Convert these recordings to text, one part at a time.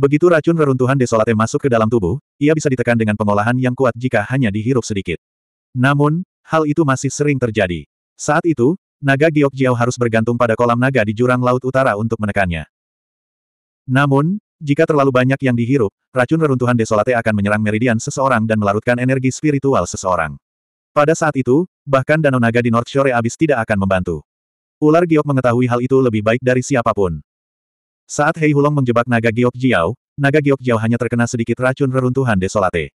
Begitu racun reruntuhan desolate masuk ke dalam tubuh, ia bisa ditekan dengan pengolahan yang kuat jika hanya dihirup sedikit. Namun, hal itu masih sering terjadi. Saat itu, naga Giok Jiao harus bergantung pada kolam naga di jurang laut utara untuk menekannya. Namun, jika terlalu banyak yang dihirup, racun reruntuhan desolate akan menyerang meridian seseorang dan melarutkan energi spiritual seseorang. Pada saat itu, bahkan danau naga di North Shore abis tidak akan membantu. Ular Giok mengetahui hal itu lebih baik dari siapapun. Saat Hei Hulong menjebak naga Giok Jiao, naga Giok Jiao hanya terkena sedikit racun reruntuhan desolate.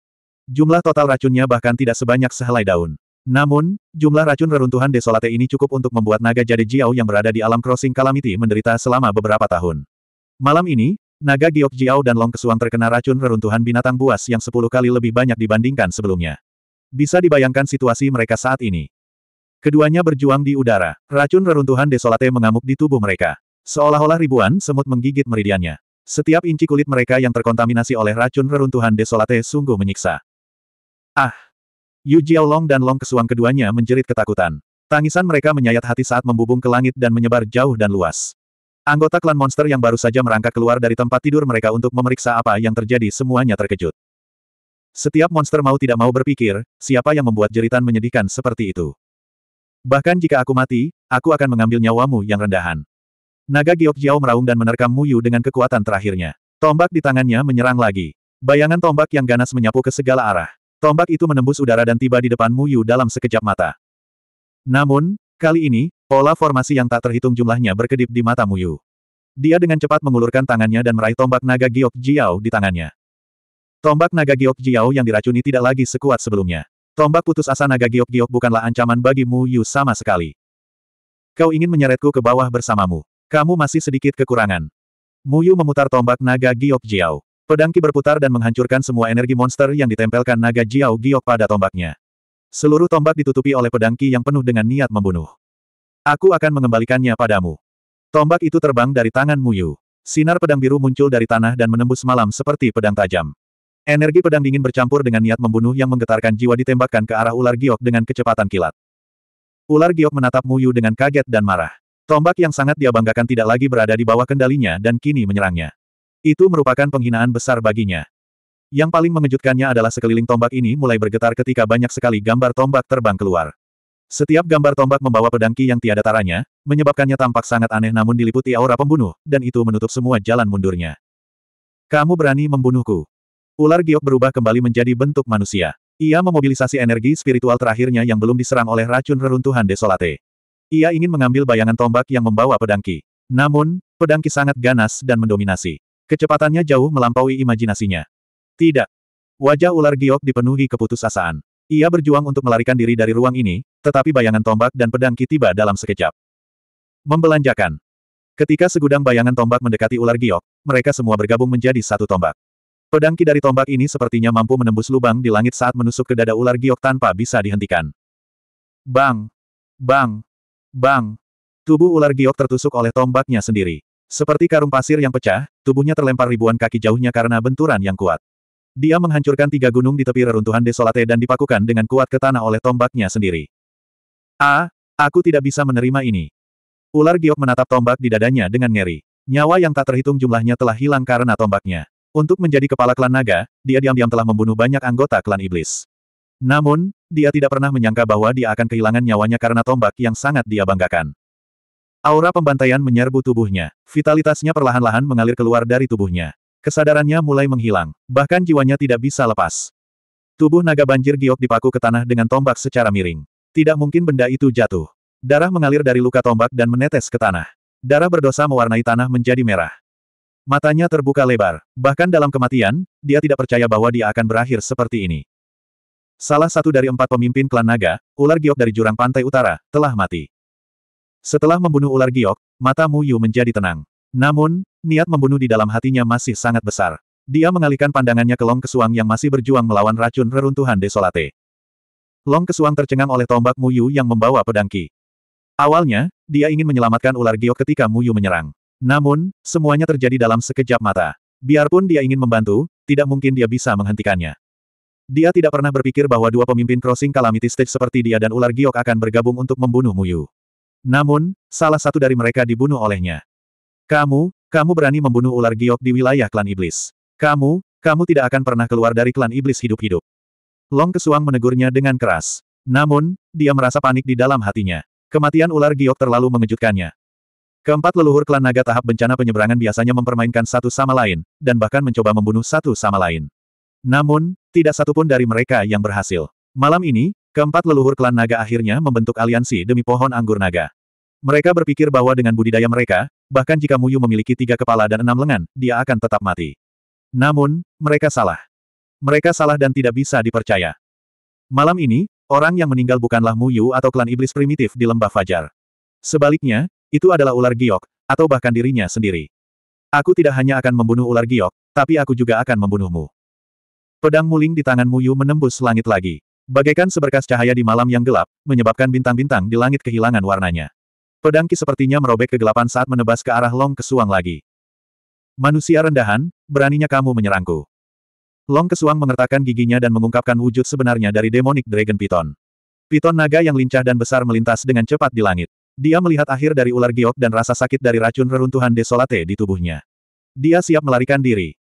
Jumlah total racunnya bahkan tidak sebanyak sehelai daun. Namun, jumlah racun reruntuhan desolate ini cukup untuk membuat naga Jadi Jiao yang berada di alam crossing calamity menderita selama beberapa tahun. Malam ini, naga Giok Jiao dan Long Kesuang terkena racun reruntuhan binatang buas yang 10 kali lebih banyak dibandingkan sebelumnya. Bisa dibayangkan situasi mereka saat ini. Keduanya berjuang di udara, racun reruntuhan desolate mengamuk di tubuh mereka. Seolah-olah ribuan semut menggigit meridiannya. Setiap inci kulit mereka yang terkontaminasi oleh racun reruntuhan desolate sungguh menyiksa. Ah! Yu Jiao Long dan Long Kesuang keduanya menjerit ketakutan. Tangisan mereka menyayat hati saat membubung ke langit dan menyebar jauh dan luas. Anggota klan monster yang baru saja merangkak keluar dari tempat tidur mereka untuk memeriksa apa yang terjadi semuanya terkejut. Setiap monster mau tidak mau berpikir, siapa yang membuat jeritan menyedihkan seperti itu. Bahkan jika aku mati, aku akan mengambil nyawamu yang rendahan. Naga Giok Jiao meraung dan menerkam Mu Yu dengan kekuatan terakhirnya. Tombak di tangannya menyerang lagi. Bayangan tombak yang ganas menyapu ke segala arah. Tombak itu menembus udara dan tiba di depan Mu Yu dalam sekejap mata. Namun, kali ini, pola formasi yang tak terhitung jumlahnya berkedip di mata Mu Yu. Dia dengan cepat mengulurkan tangannya dan meraih tombak naga Giok Jiao di tangannya. Tombak naga Giok Jiao yang diracuni tidak lagi sekuat sebelumnya. Tombak putus asa naga Giok Giok bukanlah ancaman bagi Mu Yu sama sekali. Kau ingin menyeretku ke bawah bersamamu. Kamu masih sedikit kekurangan. Muyu memutar tombak naga Giok Jiao. Pedangki berputar dan menghancurkan semua energi monster yang ditempelkan naga Jiao Giok pada tombaknya. Seluruh tombak ditutupi oleh pedangki yang penuh dengan niat membunuh. Aku akan mengembalikannya padamu. Tombak itu terbang dari tangan Muyu. Sinar pedang biru muncul dari tanah dan menembus malam seperti pedang tajam. Energi pedang dingin bercampur dengan niat membunuh yang menggetarkan jiwa ditembakkan ke arah ular giok dengan kecepatan kilat. Ular giok menatap Muyu dengan kaget dan marah. Tombak yang sangat dia banggakan tidak lagi berada di bawah kendalinya dan kini menyerangnya. Itu merupakan penghinaan besar baginya. Yang paling mengejutkannya adalah sekeliling tombak ini mulai bergetar ketika banyak sekali gambar tombak terbang keluar. Setiap gambar tombak membawa pedangki yang tiada taranya, menyebabkannya tampak sangat aneh namun diliputi aura pembunuh, dan itu menutup semua jalan mundurnya. Kamu berani membunuhku. Ular giok berubah kembali menjadi bentuk manusia. Ia memobilisasi energi spiritual terakhirnya yang belum diserang oleh racun reruntuhan desolate. Ia ingin mengambil bayangan tombak yang membawa pedangki. Namun, pedangki sangat ganas dan mendominasi. Kecepatannya jauh melampaui imajinasinya. Tidak. Wajah ular giok dipenuhi keputusasaan. Ia berjuang untuk melarikan diri dari ruang ini, tetapi bayangan tombak dan pedangki tiba dalam sekejap. Membelanjakan. Ketika segudang bayangan tombak mendekati ular giok, mereka semua bergabung menjadi satu tombak. Pedangki dari tombak ini sepertinya mampu menembus lubang di langit saat menusuk ke dada ular giok tanpa bisa dihentikan. Bang! Bang! Bang! Tubuh ular giok tertusuk oleh tombaknya sendiri. Seperti karung pasir yang pecah, tubuhnya terlempar ribuan kaki jauhnya karena benturan yang kuat. Dia menghancurkan tiga gunung di tepi reruntuhan desolate dan dipakukan dengan kuat ke tanah oleh tombaknya sendiri. A, aku tidak bisa menerima ini. Ular giok menatap tombak di dadanya dengan ngeri. Nyawa yang tak terhitung jumlahnya telah hilang karena tombaknya. Untuk menjadi kepala klan naga, dia diam-diam telah membunuh banyak anggota klan iblis. Namun, dia tidak pernah menyangka bahwa dia akan kehilangan nyawanya karena tombak yang sangat dia banggakan. Aura pembantaian menyerbu tubuhnya. Vitalitasnya perlahan-lahan mengalir keluar dari tubuhnya. Kesadarannya mulai menghilang, bahkan jiwanya tidak bisa lepas. Tubuh naga banjir giok dipaku ke tanah dengan tombak secara miring. Tidak mungkin benda itu jatuh. Darah mengalir dari luka tombak dan menetes ke tanah. Darah berdosa mewarnai tanah menjadi merah. Matanya terbuka lebar. Bahkan dalam kematian, dia tidak percaya bahwa dia akan berakhir seperti ini. Salah satu dari empat pemimpin klan naga, ular giok dari jurang pantai utara, telah mati. Setelah membunuh ular giok, mata Mu Yu menjadi tenang. Namun, niat membunuh di dalam hatinya masih sangat besar. Dia mengalihkan pandangannya ke Long Kesuang yang masih berjuang melawan racun reruntuhan desolate. Long Kesuang tercengang oleh tombak Mu Yu yang membawa pedang Ki. Awalnya, dia ingin menyelamatkan ular giok ketika Mu Yu menyerang. Namun, semuanya terjadi dalam sekejap mata. Biarpun dia ingin membantu, tidak mungkin dia bisa menghentikannya. Dia tidak pernah berpikir bahwa dua pemimpin crossing calamity stage seperti dia dan ular giok akan bergabung untuk membunuh Muyu. Namun, salah satu dari mereka dibunuh olehnya. Kamu, kamu berani membunuh ular giok di wilayah klan iblis. Kamu, kamu tidak akan pernah keluar dari klan iblis hidup-hidup. Long Kesuang menegurnya dengan keras. Namun, dia merasa panik di dalam hatinya. Kematian ular giok terlalu mengejutkannya. Keempat leluhur klan naga tahap bencana penyeberangan biasanya mempermainkan satu sama lain, dan bahkan mencoba membunuh satu sama lain. Namun, tidak satu pun dari mereka yang berhasil. Malam ini, keempat leluhur klan naga akhirnya membentuk aliansi demi pohon anggur naga. Mereka berpikir bahwa dengan budidaya mereka, bahkan jika Muyu memiliki tiga kepala dan enam lengan, dia akan tetap mati. Namun, mereka salah. Mereka salah dan tidak bisa dipercaya. Malam ini, orang yang meninggal bukanlah Muyu atau klan iblis primitif di lembah Fajar. Sebaliknya, itu adalah ular giok, atau bahkan dirinya sendiri. Aku tidak hanya akan membunuh ular giok, tapi aku juga akan membunuhmu. Pedang muling di tangan Muyu menembus langit lagi. Bagaikan seberkas cahaya di malam yang gelap, menyebabkan bintang-bintang di langit kehilangan warnanya. Pedang Ki sepertinya merobek kegelapan saat menebas ke arah Long Kesuang lagi. Manusia rendahan, beraninya kamu menyerangku. Long Kesuang mengertakkan giginya dan mengungkapkan wujud sebenarnya dari demonic Dragon Python. Piton naga yang lincah dan besar melintas dengan cepat di langit. Dia melihat akhir dari ular giok dan rasa sakit dari racun reruntuhan desolate di tubuhnya. Dia siap melarikan diri.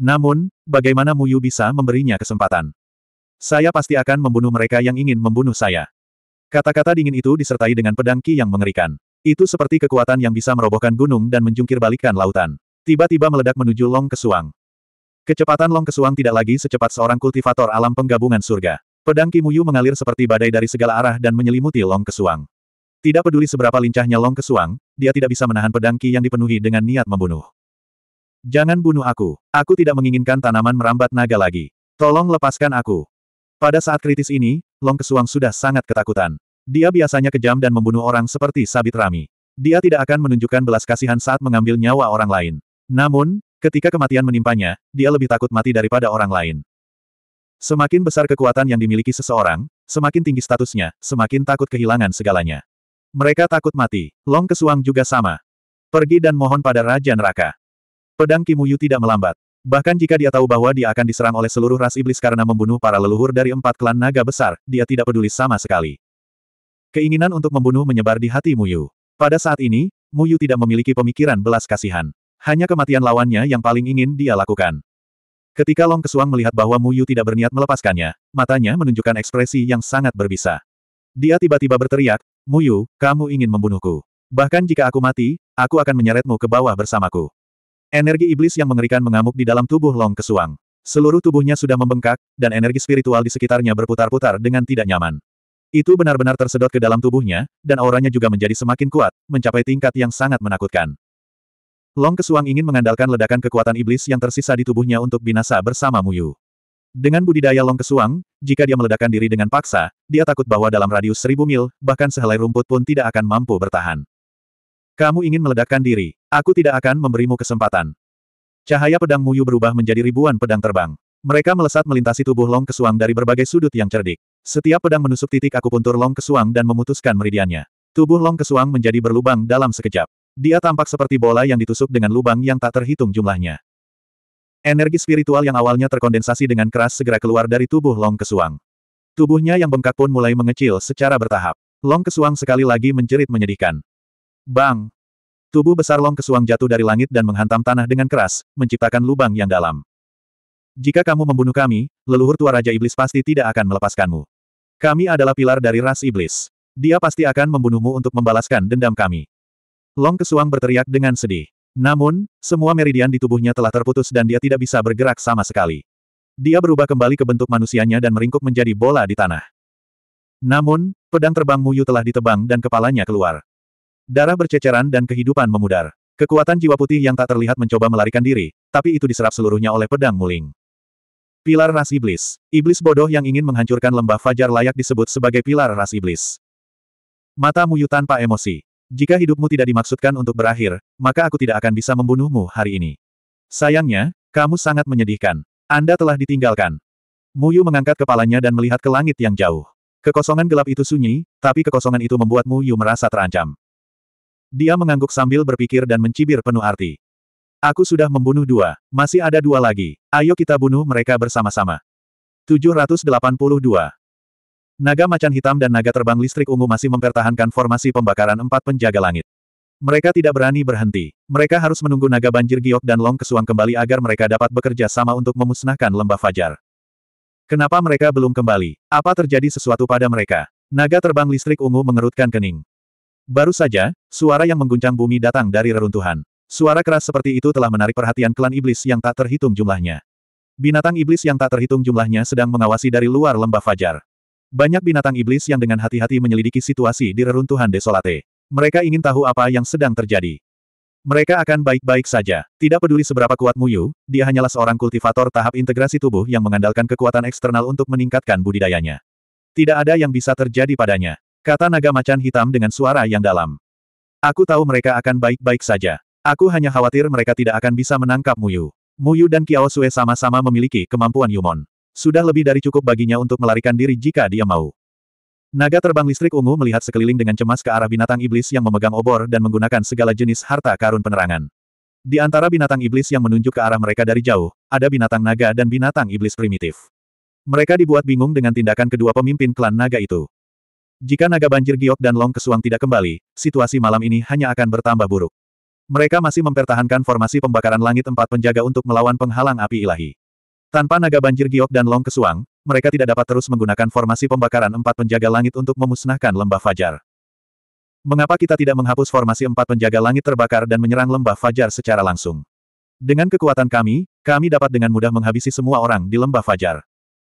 Namun, bagaimana Muyu bisa memberinya kesempatan? Saya pasti akan membunuh mereka yang ingin membunuh saya. Kata-kata dingin itu disertai dengan pedang Ki yang mengerikan. Itu seperti kekuatan yang bisa merobohkan gunung dan menjungkir balikan lautan. Tiba-tiba meledak menuju Long Kesuang. Kecepatan Long Kesuang tidak lagi secepat seorang kultivator alam penggabungan surga. Pedang Kimuyu mengalir seperti badai dari segala arah dan menyelimuti Long Kesuang. Tidak peduli seberapa lincahnya Long Kesuang, dia tidak bisa menahan pedang Ki yang dipenuhi dengan niat membunuh. Jangan bunuh aku. Aku tidak menginginkan tanaman merambat naga lagi. Tolong lepaskan aku. Pada saat kritis ini, Long Kesuang sudah sangat ketakutan. Dia biasanya kejam dan membunuh orang seperti sabit rami. Dia tidak akan menunjukkan belas kasihan saat mengambil nyawa orang lain. Namun, ketika kematian menimpanya, dia lebih takut mati daripada orang lain. Semakin besar kekuatan yang dimiliki seseorang, semakin tinggi statusnya, semakin takut kehilangan segalanya. Mereka takut mati. Long Kesuang juga sama. Pergi dan mohon pada Raja Neraka. Pedang Kimuyu tidak melambat. Bahkan jika dia tahu bahwa dia akan diserang oleh seluruh ras iblis karena membunuh para leluhur dari empat klan naga besar, dia tidak peduli sama sekali. Keinginan untuk membunuh menyebar di hati Muyu. Pada saat ini, Muyu tidak memiliki pemikiran belas kasihan. Hanya kematian lawannya yang paling ingin dia lakukan. Ketika Long Kesuang melihat bahwa Muyu tidak berniat melepaskannya, matanya menunjukkan ekspresi yang sangat berbisa. Dia tiba-tiba berteriak, Muyu, kamu ingin membunuhku. Bahkan jika aku mati, aku akan menyeretmu ke bawah bersamaku. Energi iblis yang mengerikan mengamuk di dalam tubuh Long Kesuang. Seluruh tubuhnya sudah membengkak, dan energi spiritual di sekitarnya berputar-putar dengan tidak nyaman. Itu benar-benar tersedot ke dalam tubuhnya, dan auranya juga menjadi semakin kuat, mencapai tingkat yang sangat menakutkan. Long Kesuang ingin mengandalkan ledakan kekuatan iblis yang tersisa di tubuhnya untuk binasa bersama Muyu. Dengan budidaya Long Kesuang, jika dia meledakkan diri dengan paksa, dia takut bahwa dalam radius seribu mil, bahkan sehelai rumput pun tidak akan mampu bertahan. Kamu ingin meledakkan diri. Aku tidak akan memberimu kesempatan. Cahaya pedang Muyu berubah menjadi ribuan pedang terbang. Mereka melesat melintasi tubuh Long Kesuang dari berbagai sudut yang cerdik. Setiap pedang menusuk titik aku akupuntur Long Kesuang dan memutuskan meridiannya. Tubuh Long Kesuang menjadi berlubang dalam sekejap. Dia tampak seperti bola yang ditusuk dengan lubang yang tak terhitung jumlahnya. Energi spiritual yang awalnya terkondensasi dengan keras segera keluar dari tubuh Long Kesuang. Tubuhnya yang bengkak pun mulai mengecil secara bertahap. Long Kesuang sekali lagi menjerit menyedihkan. Bang! Tubuh besar Long Kesuang jatuh dari langit dan menghantam tanah dengan keras, menciptakan lubang yang dalam. Jika kamu membunuh kami, leluhur tua Raja Iblis pasti tidak akan melepaskanmu. Kami adalah pilar dari ras iblis. Dia pasti akan membunuhmu untuk membalaskan dendam kami. Long Kesuang berteriak dengan sedih. Namun, semua meridian di tubuhnya telah terputus dan dia tidak bisa bergerak sama sekali. Dia berubah kembali ke bentuk manusianya dan meringkuk menjadi bola di tanah. Namun, pedang terbang Muyu telah ditebang dan kepalanya keluar. Darah berceceran dan kehidupan memudar. Kekuatan jiwa putih yang tak terlihat mencoba melarikan diri, tapi itu diserap seluruhnya oleh pedang muling. Pilar Ras Iblis. Iblis bodoh yang ingin menghancurkan lembah fajar layak disebut sebagai pilar ras iblis. Mata Muyu tanpa emosi. Jika hidupmu tidak dimaksudkan untuk berakhir, maka aku tidak akan bisa membunuhmu hari ini. Sayangnya, kamu sangat menyedihkan. Anda telah ditinggalkan. Muyu mengangkat kepalanya dan melihat ke langit yang jauh. Kekosongan gelap itu sunyi, tapi kekosongan itu membuat Muyu merasa terancam. Dia mengangguk sambil berpikir dan mencibir penuh arti. Aku sudah membunuh dua, masih ada dua lagi. Ayo kita bunuh mereka bersama-sama. 782. Naga macan hitam dan naga terbang listrik ungu masih mempertahankan formasi pembakaran empat penjaga langit. Mereka tidak berani berhenti. Mereka harus menunggu naga banjir giok dan long kesuang kembali agar mereka dapat bekerja sama untuk memusnahkan lembah fajar. Kenapa mereka belum kembali? Apa terjadi sesuatu pada mereka? Naga terbang listrik ungu mengerutkan kening. Baru saja, suara yang mengguncang bumi datang dari reruntuhan. Suara keras seperti itu telah menarik perhatian klan iblis yang tak terhitung jumlahnya. Binatang iblis yang tak terhitung jumlahnya sedang mengawasi dari luar lembah fajar. Banyak binatang iblis yang dengan hati-hati menyelidiki situasi di reruntuhan desolate. Mereka ingin tahu apa yang sedang terjadi. Mereka akan baik-baik saja. Tidak peduli seberapa kuat Muyu, dia hanyalah seorang kultivator tahap integrasi tubuh yang mengandalkan kekuatan eksternal untuk meningkatkan budidayanya. Tidak ada yang bisa terjadi padanya. Kata naga macan hitam dengan suara yang dalam. Aku tahu mereka akan baik-baik saja. Aku hanya khawatir mereka tidak akan bisa menangkap Muyu. Muyu dan Kiao Sue sama-sama memiliki kemampuan Yumon. Sudah lebih dari cukup baginya untuk melarikan diri jika dia mau. Naga terbang listrik ungu melihat sekeliling dengan cemas ke arah binatang iblis yang memegang obor dan menggunakan segala jenis harta karun penerangan. Di antara binatang iblis yang menunjuk ke arah mereka dari jauh, ada binatang naga dan binatang iblis primitif. Mereka dibuat bingung dengan tindakan kedua pemimpin klan naga itu. Jika naga banjir giok dan long kesuang tidak kembali, situasi malam ini hanya akan bertambah buruk. Mereka masih mempertahankan formasi pembakaran langit empat penjaga untuk melawan penghalang api ilahi. Tanpa naga banjir giok dan long kesuang, mereka tidak dapat terus menggunakan formasi pembakaran empat penjaga langit untuk memusnahkan lembah fajar. Mengapa kita tidak menghapus formasi empat penjaga langit terbakar dan menyerang lembah fajar secara langsung? Dengan kekuatan kami, kami dapat dengan mudah menghabisi semua orang di lembah fajar.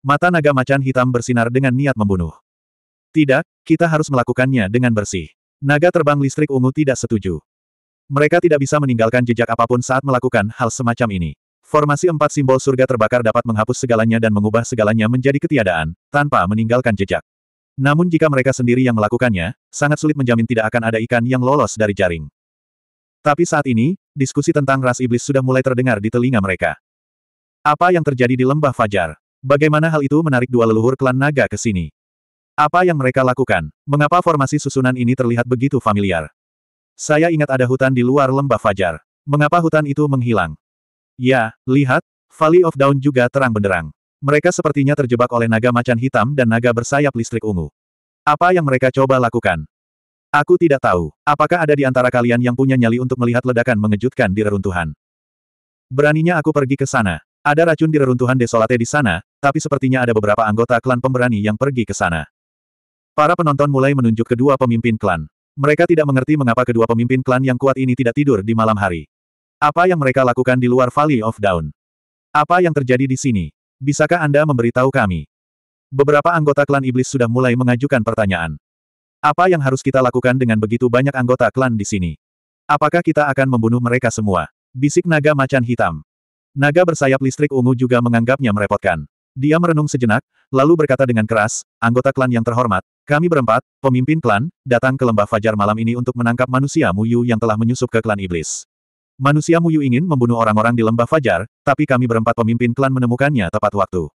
Mata naga macan hitam bersinar dengan niat membunuh. Tidak, kita harus melakukannya dengan bersih. Naga terbang listrik ungu tidak setuju. Mereka tidak bisa meninggalkan jejak apapun saat melakukan hal semacam ini. Formasi empat simbol surga terbakar dapat menghapus segalanya dan mengubah segalanya menjadi ketiadaan, tanpa meninggalkan jejak. Namun jika mereka sendiri yang melakukannya, sangat sulit menjamin tidak akan ada ikan yang lolos dari jaring. Tapi saat ini, diskusi tentang ras iblis sudah mulai terdengar di telinga mereka. Apa yang terjadi di lembah Fajar? Bagaimana hal itu menarik dua leluhur klan naga ke sini? Apa yang mereka lakukan? Mengapa formasi susunan ini terlihat begitu familiar? Saya ingat ada hutan di luar lembah Fajar. Mengapa hutan itu menghilang? Ya, lihat, Valley of Dawn juga terang benderang. Mereka sepertinya terjebak oleh naga macan hitam dan naga bersayap listrik ungu. Apa yang mereka coba lakukan? Aku tidak tahu. Apakah ada di antara kalian yang punya nyali untuk melihat ledakan mengejutkan di reruntuhan? Beraninya aku pergi ke sana. Ada racun di reruntuhan desolate di sana, tapi sepertinya ada beberapa anggota klan pemberani yang pergi ke sana. Para penonton mulai menunjuk kedua pemimpin klan. Mereka tidak mengerti mengapa kedua pemimpin klan yang kuat ini tidak tidur di malam hari. Apa yang mereka lakukan di luar Valley of Dawn? Apa yang terjadi di sini? Bisakah Anda memberitahu kami? Beberapa anggota klan iblis sudah mulai mengajukan pertanyaan. Apa yang harus kita lakukan dengan begitu banyak anggota klan di sini? Apakah kita akan membunuh mereka semua? Bisik naga macan hitam. Naga bersayap listrik ungu juga menganggapnya merepotkan. Dia merenung sejenak, lalu berkata dengan keras, anggota klan yang terhormat, kami berempat, pemimpin klan, datang ke lembah fajar malam ini untuk menangkap manusia Muyu yang telah menyusup ke klan iblis. Manusia Muyu ingin membunuh orang-orang di lembah fajar, tapi kami berempat pemimpin klan menemukannya tepat waktu.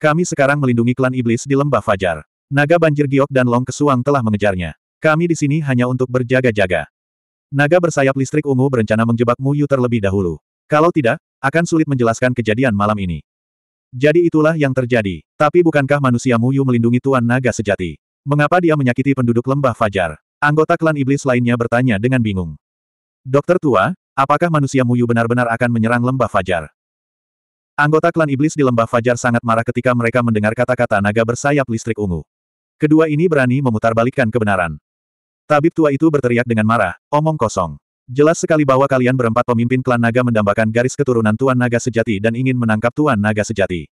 Kami sekarang melindungi klan iblis di lembah fajar. Naga banjir giok dan long kesuang telah mengejarnya. Kami di sini hanya untuk berjaga-jaga. Naga bersayap listrik ungu berencana menjebak Muyu terlebih dahulu. Kalau tidak, akan sulit menjelaskan kejadian malam ini. Jadi itulah yang terjadi. Tapi bukankah manusia Muyu melindungi Tuan Naga sejati? Mengapa dia menyakiti penduduk lembah Fajar? Anggota klan iblis lainnya bertanya dengan bingung. Dokter tua, apakah manusia Muyu benar-benar akan menyerang lembah Fajar? Anggota klan iblis di lembah Fajar sangat marah ketika mereka mendengar kata-kata naga bersayap listrik ungu. Kedua ini berani memutarbalikkan kebenaran. Tabib tua itu berteriak dengan marah, omong kosong. Jelas sekali bahwa kalian berempat pemimpin klan naga mendambakan garis keturunan Tuan Naga Sejati dan ingin menangkap Tuan Naga Sejati.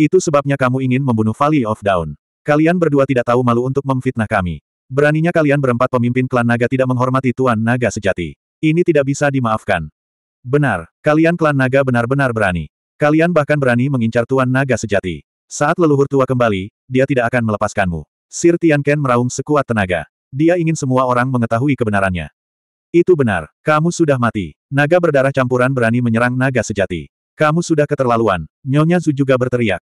Itu sebabnya kamu ingin membunuh Valley of Dawn. Kalian berdua tidak tahu malu untuk memfitnah kami. Beraninya kalian berempat pemimpin klan naga tidak menghormati Tuan Naga sejati. Ini tidak bisa dimaafkan. Benar, kalian klan naga benar-benar berani. Kalian bahkan berani mengincar Tuan Naga sejati. Saat leluhur tua kembali, dia tidak akan melepaskanmu. Sir Tian Ken meraung sekuat tenaga. Dia ingin semua orang mengetahui kebenarannya. Itu benar, kamu sudah mati. Naga berdarah campuran berani menyerang naga sejati. Kamu sudah keterlaluan, Nyonya Zu juga berteriak.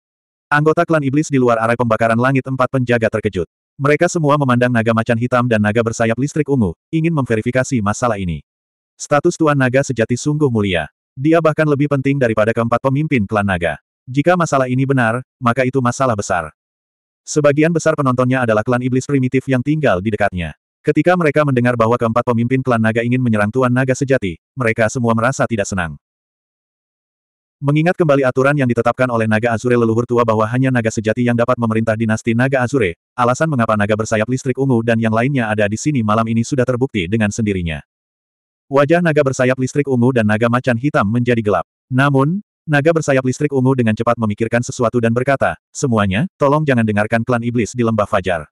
Anggota klan iblis di luar arai pembakaran langit empat penjaga terkejut. Mereka semua memandang naga macan hitam dan naga bersayap listrik ungu, ingin memverifikasi masalah ini. Status Tuan Naga sejati sungguh mulia. Dia bahkan lebih penting daripada keempat pemimpin klan naga. Jika masalah ini benar, maka itu masalah besar. Sebagian besar penontonnya adalah klan iblis primitif yang tinggal di dekatnya. Ketika mereka mendengar bahwa keempat pemimpin klan naga ingin menyerang Tuan Naga sejati, mereka semua merasa tidak senang. Mengingat kembali aturan yang ditetapkan oleh naga Azure leluhur tua bahwa hanya naga sejati yang dapat memerintah dinasti naga Azure, alasan mengapa naga bersayap listrik ungu dan yang lainnya ada di sini malam ini sudah terbukti dengan sendirinya. Wajah naga bersayap listrik ungu dan naga macan hitam menjadi gelap. Namun, naga bersayap listrik ungu dengan cepat memikirkan sesuatu dan berkata, semuanya, tolong jangan dengarkan klan iblis di lembah Fajar.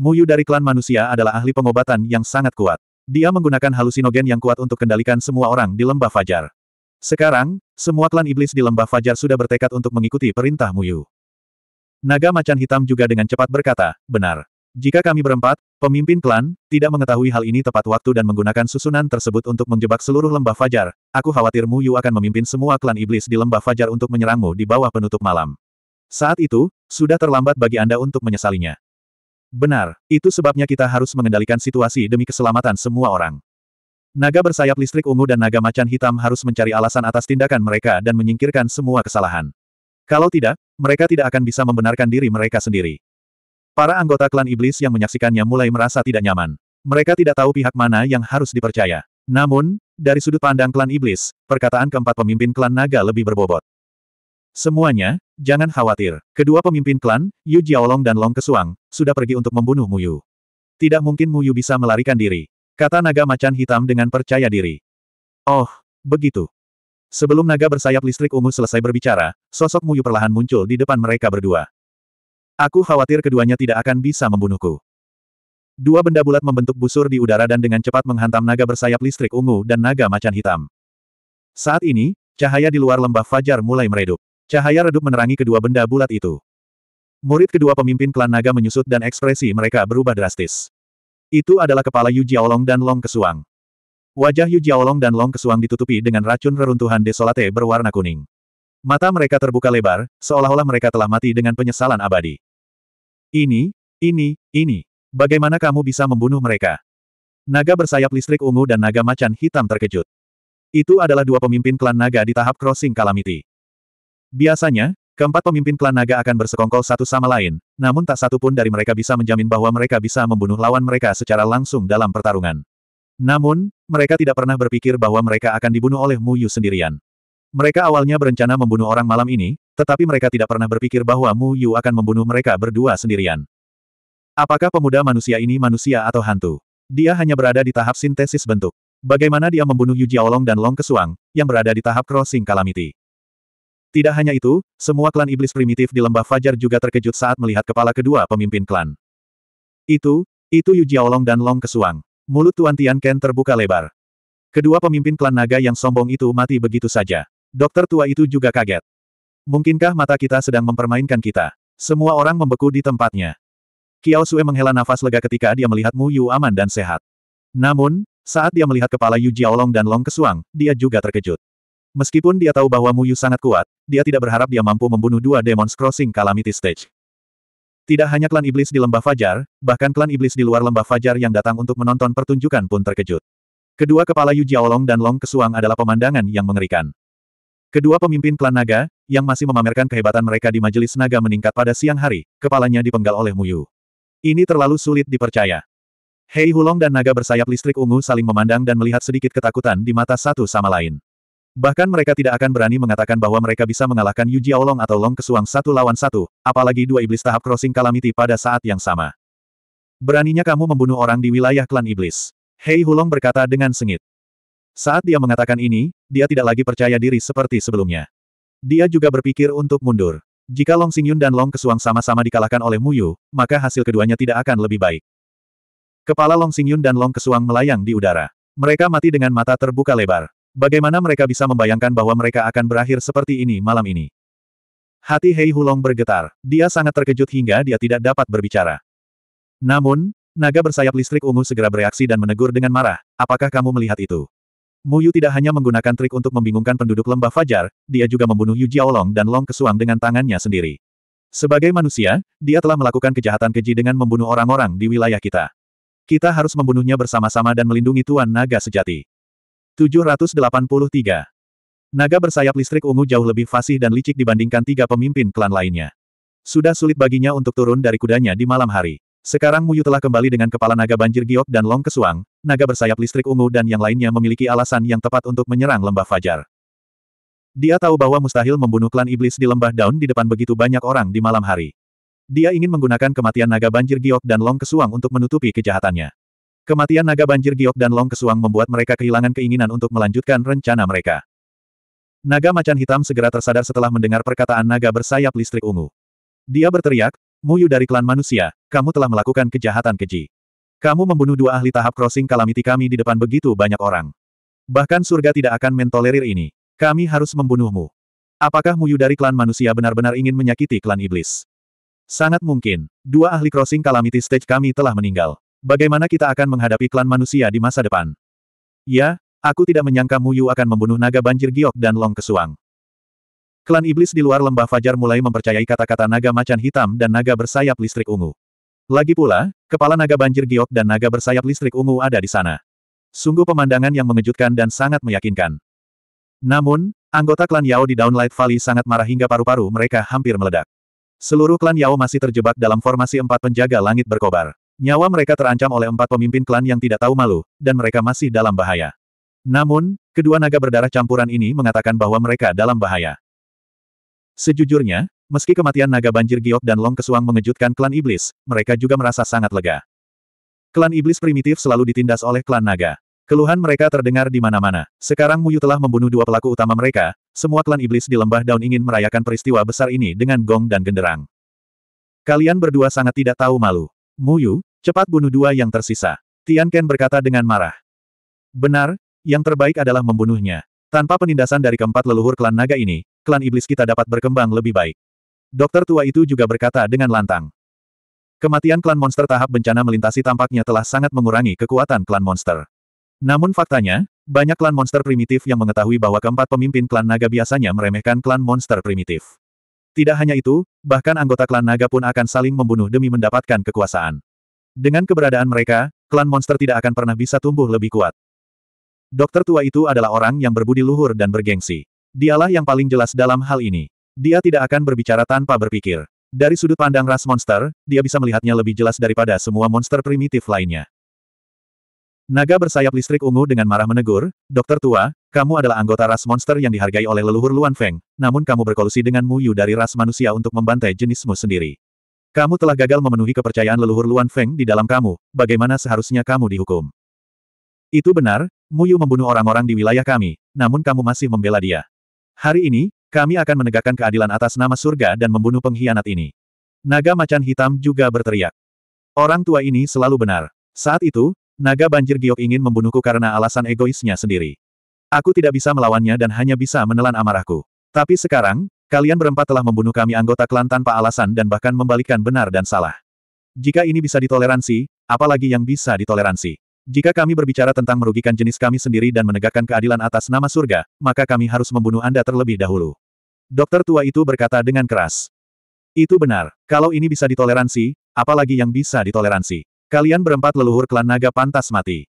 Muyu dari klan manusia adalah ahli pengobatan yang sangat kuat. Dia menggunakan halusinogen yang kuat untuk kendalikan semua orang di lembah Fajar. Sekarang, semua klan iblis di lembah Fajar sudah bertekad untuk mengikuti perintah Muyu. Naga macan hitam juga dengan cepat berkata, benar. Jika kami berempat, pemimpin klan, tidak mengetahui hal ini tepat waktu dan menggunakan susunan tersebut untuk menjebak seluruh lembah Fajar, aku khawatir Muyu akan memimpin semua klan iblis di lembah Fajar untuk menyerangmu di bawah penutup malam. Saat itu, sudah terlambat bagi Anda untuk menyesalinya. Benar, itu sebabnya kita harus mengendalikan situasi demi keselamatan semua orang. Naga bersayap listrik ungu dan naga macan hitam harus mencari alasan atas tindakan mereka dan menyingkirkan semua kesalahan. Kalau tidak, mereka tidak akan bisa membenarkan diri mereka sendiri. Para anggota klan iblis yang menyaksikannya mulai merasa tidak nyaman. Mereka tidak tahu pihak mana yang harus dipercaya. Namun, dari sudut pandang klan iblis, perkataan keempat pemimpin klan naga lebih berbobot. Semuanya, jangan khawatir. Kedua pemimpin klan, Yu Jiaolong dan Long Kesuang, sudah pergi untuk membunuh Muyu. Tidak mungkin Muyu bisa melarikan diri. Kata naga macan hitam dengan percaya diri. Oh, begitu. Sebelum naga bersayap listrik ungu selesai berbicara, sosok Muyu perlahan muncul di depan mereka berdua. Aku khawatir keduanya tidak akan bisa membunuhku. Dua benda bulat membentuk busur di udara dan dengan cepat menghantam naga bersayap listrik ungu dan naga macan hitam. Saat ini, cahaya di luar lembah fajar mulai meredup. Cahaya redup menerangi kedua benda bulat itu. Murid kedua pemimpin klan naga menyusut dan ekspresi mereka berubah drastis. Itu adalah kepala Yu Jiaolong dan Long Kesuang. Wajah Yu Jiaolong dan Long Kesuang ditutupi dengan racun reruntuhan desolate berwarna kuning. Mata mereka terbuka lebar, seolah-olah mereka telah mati dengan penyesalan abadi. Ini, ini, ini. Bagaimana kamu bisa membunuh mereka? Naga bersayap listrik ungu dan naga macan hitam terkejut. Itu adalah dua pemimpin klan naga di tahap crossing calamity. Biasanya, Keempat pemimpin klan naga akan bersekongkol satu sama lain, namun tak satu pun dari mereka bisa menjamin bahwa mereka bisa membunuh lawan mereka secara langsung dalam pertarungan. Namun, mereka tidak pernah berpikir bahwa mereka akan dibunuh oleh Mu Yu sendirian. Mereka awalnya berencana membunuh orang malam ini, tetapi mereka tidak pernah berpikir bahwa Mu Yu akan membunuh mereka berdua sendirian. Apakah pemuda manusia ini manusia atau hantu? Dia hanya berada di tahap sintesis bentuk. Bagaimana dia membunuh Yu Jiaolong dan Long Kesuang, yang berada di tahap crossing calamity? Tidak hanya itu, semua klan iblis primitif di lembah Fajar juga terkejut saat melihat kepala kedua pemimpin klan. Itu, itu Yu Jiaolong dan Long Kesuang. Mulut Tuan Tian Ken terbuka lebar. Kedua pemimpin klan naga yang sombong itu mati begitu saja. Dokter tua itu juga kaget. Mungkinkah mata kita sedang mempermainkan kita? Semua orang membeku di tempatnya. Kiao Sue menghela nafas lega ketika dia melihat Mu Yu aman dan sehat. Namun, saat dia melihat kepala Yu Jiaolong dan Long Kesuang, dia juga terkejut. Meskipun dia tahu bahwa Muyu sangat kuat, dia tidak berharap dia mampu membunuh dua Demon's Crossing Calamity Stage. Tidak hanya klan iblis di Lembah Fajar, bahkan klan iblis di luar Lembah Fajar yang datang untuk menonton pertunjukan pun terkejut. Kedua kepala Yu Jiaolong dan Long Kesuang adalah pemandangan yang mengerikan. Kedua pemimpin klan naga, yang masih memamerkan kehebatan mereka di majelis naga meningkat pada siang hari, kepalanya dipenggal oleh Muyu. Ini terlalu sulit dipercaya. Hei Hulong dan naga bersayap listrik ungu saling memandang dan melihat sedikit ketakutan di mata satu sama lain. Bahkan mereka tidak akan berani mengatakan bahwa mereka bisa mengalahkan Yu Jiaolong atau Long Kesuang satu lawan satu, apalagi dua iblis tahap crossing kalamiti pada saat yang sama. Beraninya kamu membunuh orang di wilayah klan iblis. Hei Hulong berkata dengan sengit. Saat dia mengatakan ini, dia tidak lagi percaya diri seperti sebelumnya. Dia juga berpikir untuk mundur. Jika Long Xingyun dan Long Kesuang sama-sama dikalahkan oleh Muyu, maka hasil keduanya tidak akan lebih baik. Kepala Long Xingyun dan Long Kesuang melayang di udara. Mereka mati dengan mata terbuka lebar. Bagaimana mereka bisa membayangkan bahwa mereka akan berakhir seperti ini malam ini? Hati Hei Hulong bergetar. Dia sangat terkejut hingga dia tidak dapat berbicara. Namun, naga bersayap listrik ungu segera bereaksi dan menegur dengan marah, apakah kamu melihat itu? Muyu tidak hanya menggunakan trik untuk membingungkan penduduk lembah Fajar, dia juga membunuh Yu Jiaolong dan Long Kesuang dengan tangannya sendiri. Sebagai manusia, dia telah melakukan kejahatan keji dengan membunuh orang-orang di wilayah kita. Kita harus membunuhnya bersama-sama dan melindungi Tuan Naga Sejati. 783. Naga bersayap listrik ungu jauh lebih fasih dan licik dibandingkan tiga pemimpin klan lainnya. Sudah sulit baginya untuk turun dari kudanya di malam hari. Sekarang Muyu telah kembali dengan kepala naga banjir giok dan long kesuang, naga bersayap listrik ungu dan yang lainnya memiliki alasan yang tepat untuk menyerang lembah fajar. Dia tahu bahwa mustahil membunuh klan iblis di lembah daun di depan begitu banyak orang di malam hari. Dia ingin menggunakan kematian naga banjir giok dan long kesuang untuk menutupi kejahatannya. Kematian naga banjir giok dan long kesuang membuat mereka kehilangan keinginan untuk melanjutkan rencana mereka. Naga macan hitam segera tersadar setelah mendengar perkataan naga bersayap listrik ungu. Dia berteriak, Muyu dari klan manusia, kamu telah melakukan kejahatan keji. Kamu membunuh dua ahli tahap crossing kalamiti kami di depan begitu banyak orang. Bahkan surga tidak akan mentolerir ini. Kami harus membunuhmu. Apakah Muyu dari klan manusia benar-benar ingin menyakiti klan iblis? Sangat mungkin, dua ahli crossing kalamiti stage kami telah meninggal. Bagaimana kita akan menghadapi klan manusia di masa depan? Ya, aku tidak menyangka Muyu akan membunuh naga banjir giok dan long kesuang. Klan iblis di luar lembah fajar mulai mempercayai kata-kata naga macan hitam dan naga bersayap listrik ungu. Lagi pula, kepala naga banjir giok dan naga bersayap listrik ungu ada di sana. Sungguh pemandangan yang mengejutkan dan sangat meyakinkan. Namun, anggota klan Yao di Downlight Valley sangat marah hingga paru-paru mereka hampir meledak. Seluruh klan Yao masih terjebak dalam formasi empat penjaga langit berkobar. Nyawa mereka terancam oleh empat pemimpin klan yang tidak tahu malu, dan mereka masih dalam bahaya. Namun, kedua naga berdarah campuran ini mengatakan bahwa mereka dalam bahaya. Sejujurnya, meski kematian naga banjir giok dan long kesuang mengejutkan klan iblis, mereka juga merasa sangat lega. Klan iblis primitif selalu ditindas oleh klan naga. Keluhan mereka terdengar di mana-mana. Sekarang Muyu telah membunuh dua pelaku utama mereka, semua klan iblis di lembah daun ingin merayakan peristiwa besar ini dengan gong dan genderang. Kalian berdua sangat tidak tahu malu. Muyu, cepat bunuh dua yang tersisa. Tian Ken berkata dengan marah. Benar, yang terbaik adalah membunuhnya. Tanpa penindasan dari keempat leluhur klan naga ini, klan iblis kita dapat berkembang lebih baik. Dokter tua itu juga berkata dengan lantang. Kematian klan monster tahap bencana melintasi tampaknya telah sangat mengurangi kekuatan klan monster. Namun faktanya, banyak klan monster primitif yang mengetahui bahwa keempat pemimpin klan naga biasanya meremehkan klan monster primitif. Tidak hanya itu, bahkan anggota klan naga pun akan saling membunuh demi mendapatkan kekuasaan. Dengan keberadaan mereka, klan monster tidak akan pernah bisa tumbuh lebih kuat. Dokter tua itu adalah orang yang berbudi luhur dan bergengsi. Dialah yang paling jelas dalam hal ini. Dia tidak akan berbicara tanpa berpikir. Dari sudut pandang ras monster, dia bisa melihatnya lebih jelas daripada semua monster primitif lainnya. Naga bersayap listrik ungu dengan marah menegur, Dokter tua, kamu adalah anggota ras monster yang dihargai oleh leluhur Luan Feng, namun kamu berkolusi dengan Mu Yu dari ras manusia untuk membantai jenismu sendiri. Kamu telah gagal memenuhi kepercayaan leluhur Luan Feng di dalam kamu, bagaimana seharusnya kamu dihukum. Itu benar, Mu Yu membunuh orang-orang di wilayah kami, namun kamu masih membela dia. Hari ini, kami akan menegakkan keadilan atas nama surga dan membunuh pengkhianat ini. Naga macan hitam juga berteriak. Orang tua ini selalu benar. Saat itu, naga banjir giok ingin membunuhku karena alasan egoisnya sendiri. Aku tidak bisa melawannya dan hanya bisa menelan amarahku. Tapi sekarang, kalian berempat telah membunuh kami anggota klan tanpa alasan dan bahkan membalikkan benar dan salah. Jika ini bisa ditoleransi, apalagi yang bisa ditoleransi. Jika kami berbicara tentang merugikan jenis kami sendiri dan menegakkan keadilan atas nama surga, maka kami harus membunuh Anda terlebih dahulu. Dokter tua itu berkata dengan keras. Itu benar. Kalau ini bisa ditoleransi, apalagi yang bisa ditoleransi. Kalian berempat leluhur klan naga pantas mati.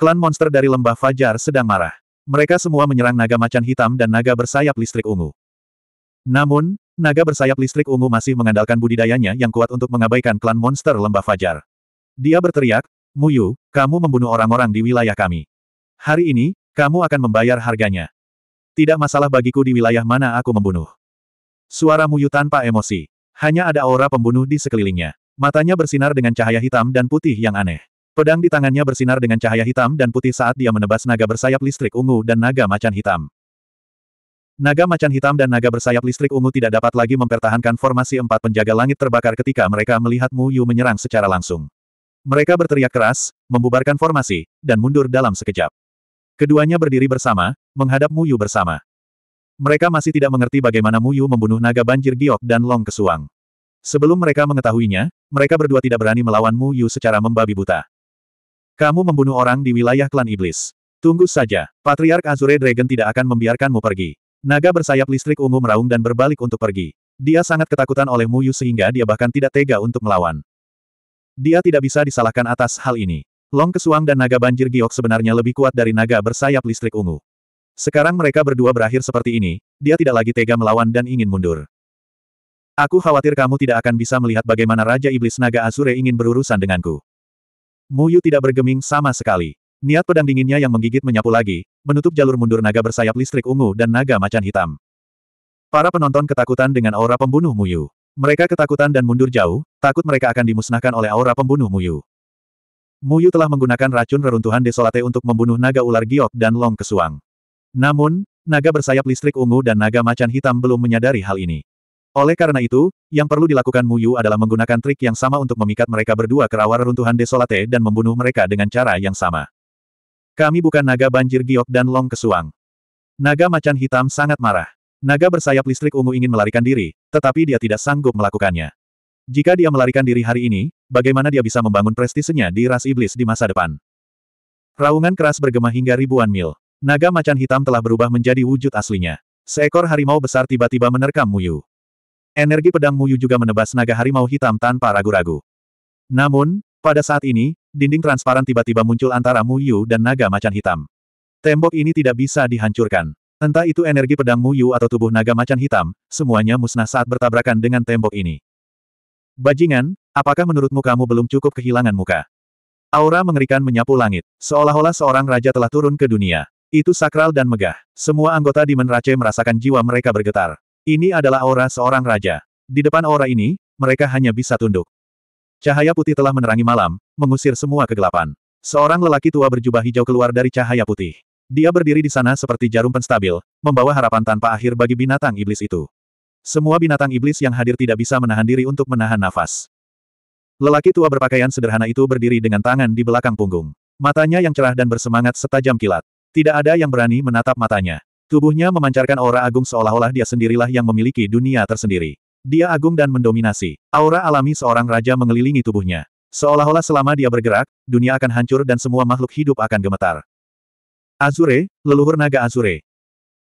Klan monster dari lembah Fajar sedang marah. Mereka semua menyerang naga macan hitam dan naga bersayap listrik ungu. Namun, naga bersayap listrik ungu masih mengandalkan budidayanya yang kuat untuk mengabaikan klan monster lembah fajar. Dia berteriak, Muyu, kamu membunuh orang-orang di wilayah kami. Hari ini, kamu akan membayar harganya. Tidak masalah bagiku di wilayah mana aku membunuh. Suara Muyu tanpa emosi. Hanya ada aura pembunuh di sekelilingnya. Matanya bersinar dengan cahaya hitam dan putih yang aneh. Pedang di tangannya bersinar dengan cahaya hitam dan putih saat dia menebas naga bersayap listrik ungu dan naga macan hitam. Naga macan hitam dan naga bersayap listrik ungu tidak dapat lagi mempertahankan formasi empat penjaga langit terbakar ketika mereka melihat Mu Yu menyerang secara langsung. Mereka berteriak keras, membubarkan formasi, dan mundur dalam sekejap. Keduanya berdiri bersama, menghadap Mu Yu bersama. Mereka masih tidak mengerti bagaimana Mu Yu membunuh naga banjir giok dan long kesuang. Sebelum mereka mengetahuinya, mereka berdua tidak berani melawan Mu Yu secara membabi buta. Kamu membunuh orang di wilayah klan iblis. Tunggu saja, Patriark Azure Dragon tidak akan membiarkanmu pergi. Naga bersayap listrik ungu meraung dan berbalik untuk pergi. Dia sangat ketakutan oleh Mu Yu sehingga dia bahkan tidak tega untuk melawan. Dia tidak bisa disalahkan atas hal ini. Long Kesuang dan naga banjir giok sebenarnya lebih kuat dari naga bersayap listrik ungu. Sekarang mereka berdua berakhir seperti ini, dia tidak lagi tega melawan dan ingin mundur. Aku khawatir kamu tidak akan bisa melihat bagaimana Raja Iblis Naga Azure ingin berurusan denganku. Muyu tidak bergeming sama sekali. Niat pedang dinginnya yang menggigit menyapu lagi, menutup jalur mundur naga bersayap listrik ungu dan naga macan hitam. Para penonton ketakutan dengan aura pembunuh Muyu. Mereka ketakutan dan mundur jauh, takut mereka akan dimusnahkan oleh aura pembunuh Muyu. Muyu telah menggunakan racun reruntuhan desolate untuk membunuh naga ular giok dan long kesuang. Namun, naga bersayap listrik ungu dan naga macan hitam belum menyadari hal ini. Oleh karena itu, yang perlu dilakukan Mu Yu adalah menggunakan trik yang sama untuk memikat mereka berdua ke rawa reruntuhan Desolate dan membunuh mereka dengan cara yang sama. Kami bukan naga banjir giok dan long kesuang. Naga macan hitam sangat marah. Naga bersayap listrik ungu ingin melarikan diri, tetapi dia tidak sanggup melakukannya. Jika dia melarikan diri hari ini, bagaimana dia bisa membangun prestisenya di ras iblis di masa depan? Raungan keras bergema hingga ribuan mil. Naga macan hitam telah berubah menjadi wujud aslinya. Seekor harimau besar tiba-tiba menerkam Muyu. Energi pedang Muyu juga menebas naga harimau hitam tanpa ragu-ragu. Namun, pada saat ini, dinding transparan tiba-tiba muncul antara Muyu dan naga macan hitam. Tembok ini tidak bisa dihancurkan. Entah itu energi pedang Muyu atau tubuh naga macan hitam, semuanya musnah saat bertabrakan dengan tembok ini. Bajingan, apakah menurutmu kamu belum cukup kehilangan muka? Aura mengerikan menyapu langit, seolah-olah seorang raja telah turun ke dunia. Itu sakral dan megah. Semua anggota di Menrace merasakan jiwa mereka bergetar. Ini adalah aura seorang raja. Di depan aura ini, mereka hanya bisa tunduk. Cahaya putih telah menerangi malam, mengusir semua kegelapan. Seorang lelaki tua berjubah hijau keluar dari cahaya putih. Dia berdiri di sana seperti jarum penstabil, membawa harapan tanpa akhir bagi binatang iblis itu. Semua binatang iblis yang hadir tidak bisa menahan diri untuk menahan nafas. Lelaki tua berpakaian sederhana itu berdiri dengan tangan di belakang punggung. Matanya yang cerah dan bersemangat setajam kilat. Tidak ada yang berani menatap matanya. Tubuhnya memancarkan aura agung seolah-olah dia sendirilah yang memiliki dunia tersendiri. Dia agung dan mendominasi. Aura alami seorang raja mengelilingi tubuhnya. Seolah-olah selama dia bergerak, dunia akan hancur dan semua makhluk hidup akan gemetar. Azure, leluhur naga Azure.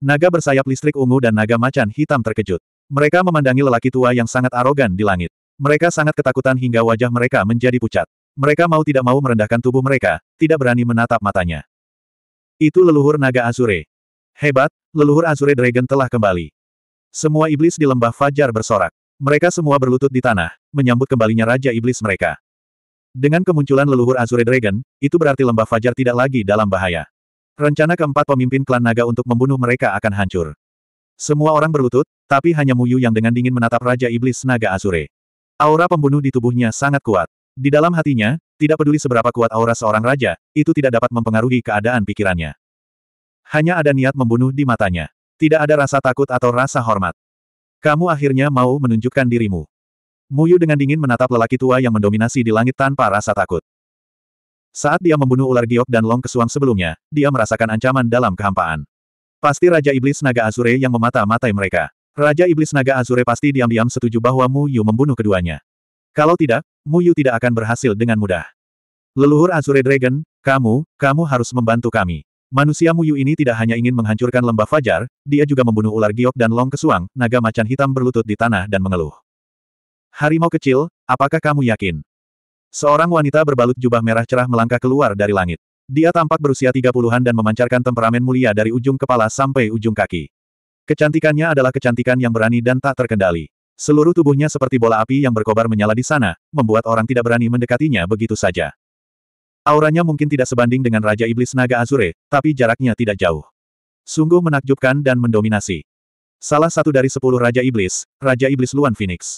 Naga bersayap listrik ungu dan naga macan hitam terkejut. Mereka memandangi lelaki tua yang sangat arogan di langit. Mereka sangat ketakutan hingga wajah mereka menjadi pucat. Mereka mau tidak mau merendahkan tubuh mereka, tidak berani menatap matanya. Itu leluhur naga Azure. Hebat, leluhur Azure Dragon telah kembali. Semua iblis di lembah Fajar bersorak. Mereka semua berlutut di tanah, menyambut kembalinya Raja Iblis mereka. Dengan kemunculan leluhur Azure Dragon, itu berarti lembah Fajar tidak lagi dalam bahaya. Rencana keempat pemimpin klan naga untuk membunuh mereka akan hancur. Semua orang berlutut, tapi hanya Muyu yang dengan dingin menatap Raja Iblis Naga Azure. Aura pembunuh di tubuhnya sangat kuat. Di dalam hatinya, tidak peduli seberapa kuat aura seorang raja, itu tidak dapat mempengaruhi keadaan pikirannya. Hanya ada niat membunuh di matanya. Tidak ada rasa takut atau rasa hormat. Kamu akhirnya mau menunjukkan dirimu. Muyu dengan dingin menatap lelaki tua yang mendominasi di langit tanpa rasa takut. Saat dia membunuh ular giok dan long kesuang sebelumnya, dia merasakan ancaman dalam kehampaan. Pasti Raja Iblis Naga Azure yang memata-matai mereka. Raja Iblis Naga Azure pasti diam-diam setuju bahwa Mu membunuh keduanya. Kalau tidak, Mu tidak akan berhasil dengan mudah. Leluhur Azure Dragon, kamu, kamu harus membantu kami. Manusia Muyu ini tidak hanya ingin menghancurkan lembah Fajar, dia juga membunuh ular giok dan long kesuang, naga macan hitam berlutut di tanah dan mengeluh. Harimau kecil, apakah kamu yakin? Seorang wanita berbalut jubah merah cerah melangkah keluar dari langit. Dia tampak berusia tiga puluhan dan memancarkan temperamen mulia dari ujung kepala sampai ujung kaki. Kecantikannya adalah kecantikan yang berani dan tak terkendali. Seluruh tubuhnya seperti bola api yang berkobar menyala di sana, membuat orang tidak berani mendekatinya begitu saja. Auranya mungkin tidak sebanding dengan Raja Iblis Naga Azure, tapi jaraknya tidak jauh. Sungguh menakjubkan dan mendominasi. Salah satu dari sepuluh Raja Iblis, Raja Iblis Luan Phoenix.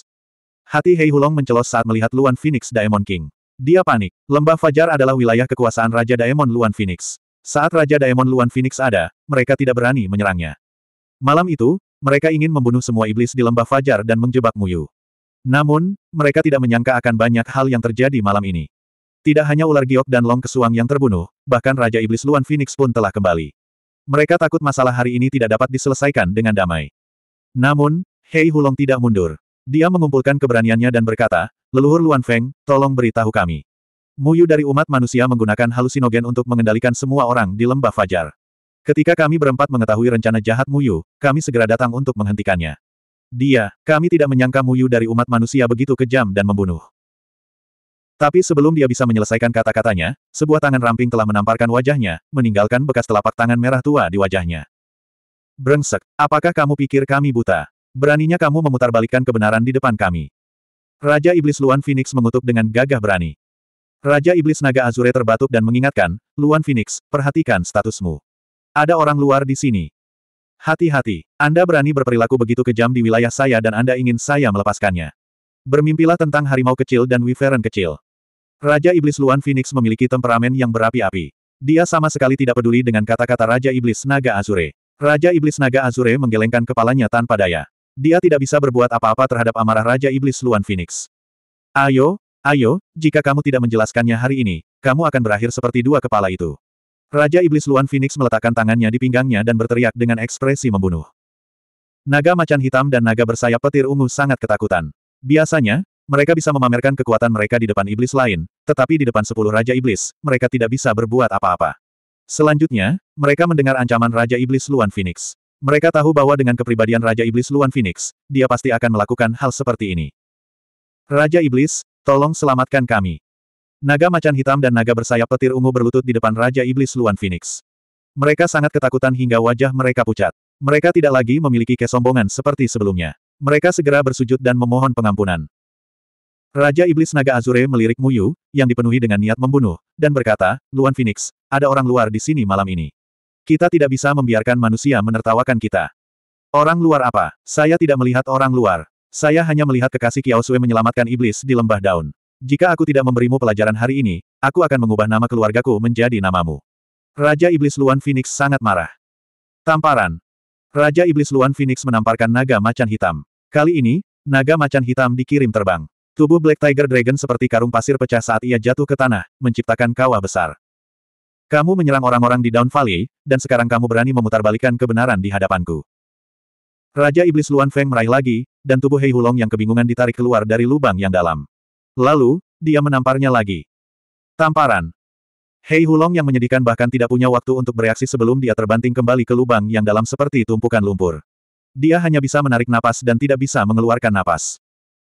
Hati Hei Hulong mencelos saat melihat Luan Phoenix Diamond King. Dia panik. Lembah Fajar adalah wilayah kekuasaan Raja Diamond Luan Phoenix. Saat Raja Diamond Luan Phoenix ada, mereka tidak berani menyerangnya. Malam itu, mereka ingin membunuh semua iblis di Lembah Fajar dan menjebak Muyu. Namun, mereka tidak menyangka akan banyak hal yang terjadi malam ini. Tidak hanya ular giok dan long kesuang yang terbunuh, bahkan Raja Iblis Luan Phoenix pun telah kembali. Mereka takut masalah hari ini tidak dapat diselesaikan dengan damai. Namun, Hei Hulong tidak mundur. Dia mengumpulkan keberaniannya dan berkata, leluhur Luan Feng, tolong beritahu kami. Muyu dari umat manusia menggunakan halusinogen untuk mengendalikan semua orang di lembah Fajar. Ketika kami berempat mengetahui rencana jahat Muyu, kami segera datang untuk menghentikannya. Dia, kami tidak menyangka Muyu dari umat manusia begitu kejam dan membunuh. Tapi sebelum dia bisa menyelesaikan kata-katanya, sebuah tangan ramping telah menamparkan wajahnya, meninggalkan bekas telapak tangan merah tua di wajahnya. Brengsek, apakah kamu pikir kami buta? Beraninya kamu memutarbalikkan kebenaran di depan kami. Raja Iblis Luan Phoenix mengutuk dengan gagah berani. Raja Iblis Naga Azure terbatuk dan mengingatkan, Luan Phoenix, perhatikan statusmu. Ada orang luar di sini. Hati-hati, Anda berani berperilaku begitu kejam di wilayah saya dan Anda ingin saya melepaskannya. Bermimpilah tentang harimau kecil dan wyvern kecil. Raja Iblis Luan Phoenix memiliki temperamen yang berapi-api. Dia sama sekali tidak peduli dengan kata-kata Raja Iblis Naga Azure. Raja Iblis Naga Azure menggelengkan kepalanya tanpa daya. Dia tidak bisa berbuat apa-apa terhadap amarah Raja Iblis Luan Phoenix. Ayo, ayo, jika kamu tidak menjelaskannya hari ini, kamu akan berakhir seperti dua kepala itu. Raja Iblis Luan Phoenix meletakkan tangannya di pinggangnya dan berteriak dengan ekspresi membunuh. Naga macan hitam dan naga bersayap petir ungu sangat ketakutan. Biasanya, mereka bisa memamerkan kekuatan mereka di depan iblis lain, tetapi di depan sepuluh Raja Iblis, mereka tidak bisa berbuat apa-apa. Selanjutnya, mereka mendengar ancaman Raja Iblis Luan Phoenix. Mereka tahu bahwa dengan kepribadian Raja Iblis Luan Phoenix, dia pasti akan melakukan hal seperti ini. Raja Iblis, tolong selamatkan kami. Naga macan hitam dan naga bersayap petir ungu berlutut di depan Raja Iblis Luan Phoenix. Mereka sangat ketakutan hingga wajah mereka pucat. Mereka tidak lagi memiliki kesombongan seperti sebelumnya. Mereka segera bersujud dan memohon pengampunan. Raja Iblis Naga Azure melirik Muyu, yang dipenuhi dengan niat membunuh, dan berkata, Luan Phoenix, ada orang luar di sini malam ini. Kita tidak bisa membiarkan manusia menertawakan kita. Orang luar apa? Saya tidak melihat orang luar. Saya hanya melihat kekasih Kiao Sui menyelamatkan iblis di lembah daun. Jika aku tidak memberimu pelajaran hari ini, aku akan mengubah nama keluargaku menjadi namamu. Raja Iblis Luan Phoenix sangat marah. Tamparan. Raja Iblis Luan Phoenix menamparkan naga macan hitam. Kali ini, naga macan hitam dikirim terbang. Tubuh Black Tiger Dragon seperti karung pasir pecah saat ia jatuh ke tanah, menciptakan kawah besar. Kamu menyerang orang-orang di Down Valley, dan sekarang kamu berani memutarbalikkan kebenaran di hadapanku. Raja Iblis Luan Feng meraih lagi, dan tubuh Hei Hulong yang kebingungan ditarik keluar dari lubang yang dalam. Lalu, dia menamparnya lagi. Tamparan. Hei Hulong yang menyedihkan bahkan tidak punya waktu untuk bereaksi sebelum dia terbanting kembali ke lubang yang dalam seperti tumpukan lumpur. Dia hanya bisa menarik napas dan tidak bisa mengeluarkan napas.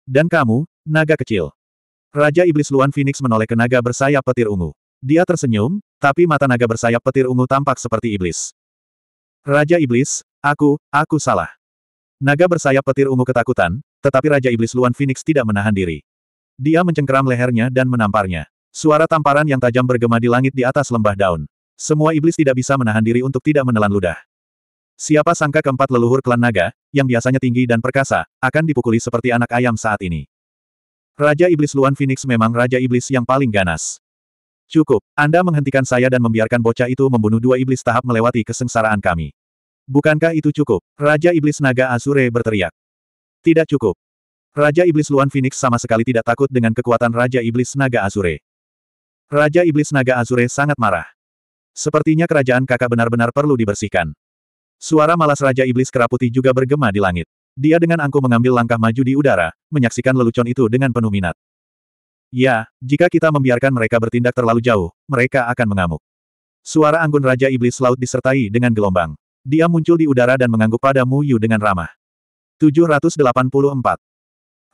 Dan kamu, Naga kecil. Raja Iblis Luan Phoenix menoleh ke naga bersayap petir ungu. Dia tersenyum, tapi mata naga bersayap petir ungu tampak seperti iblis. Raja Iblis, aku, aku salah. Naga bersayap petir ungu ketakutan, tetapi Raja Iblis Luan Phoenix tidak menahan diri. Dia mencengkeram lehernya dan menamparnya. Suara tamparan yang tajam bergema di langit di atas lembah daun. Semua iblis tidak bisa menahan diri untuk tidak menelan ludah. Siapa sangka keempat leluhur klan naga, yang biasanya tinggi dan perkasa, akan dipukuli seperti anak ayam saat ini. Raja Iblis Luan Phoenix memang Raja Iblis yang paling ganas. Cukup, Anda menghentikan saya dan membiarkan bocah itu membunuh dua iblis tahap melewati kesengsaraan kami. Bukankah itu cukup? Raja Iblis Naga Azure berteriak. Tidak cukup. Raja Iblis Luan Phoenix sama sekali tidak takut dengan kekuatan Raja Iblis Naga Azure. Raja Iblis Naga Azure sangat marah. Sepertinya kerajaan kakak benar-benar perlu dibersihkan. Suara malas Raja Iblis Keraputi juga bergema di langit. Dia dengan angku mengambil langkah maju di udara, menyaksikan lelucon itu dengan penuh minat. Ya, jika kita membiarkan mereka bertindak terlalu jauh, mereka akan mengamuk. Suara anggun Raja Iblis Laut disertai dengan gelombang. Dia muncul di udara dan mengangguk pada Mu Yu dengan ramah. 784.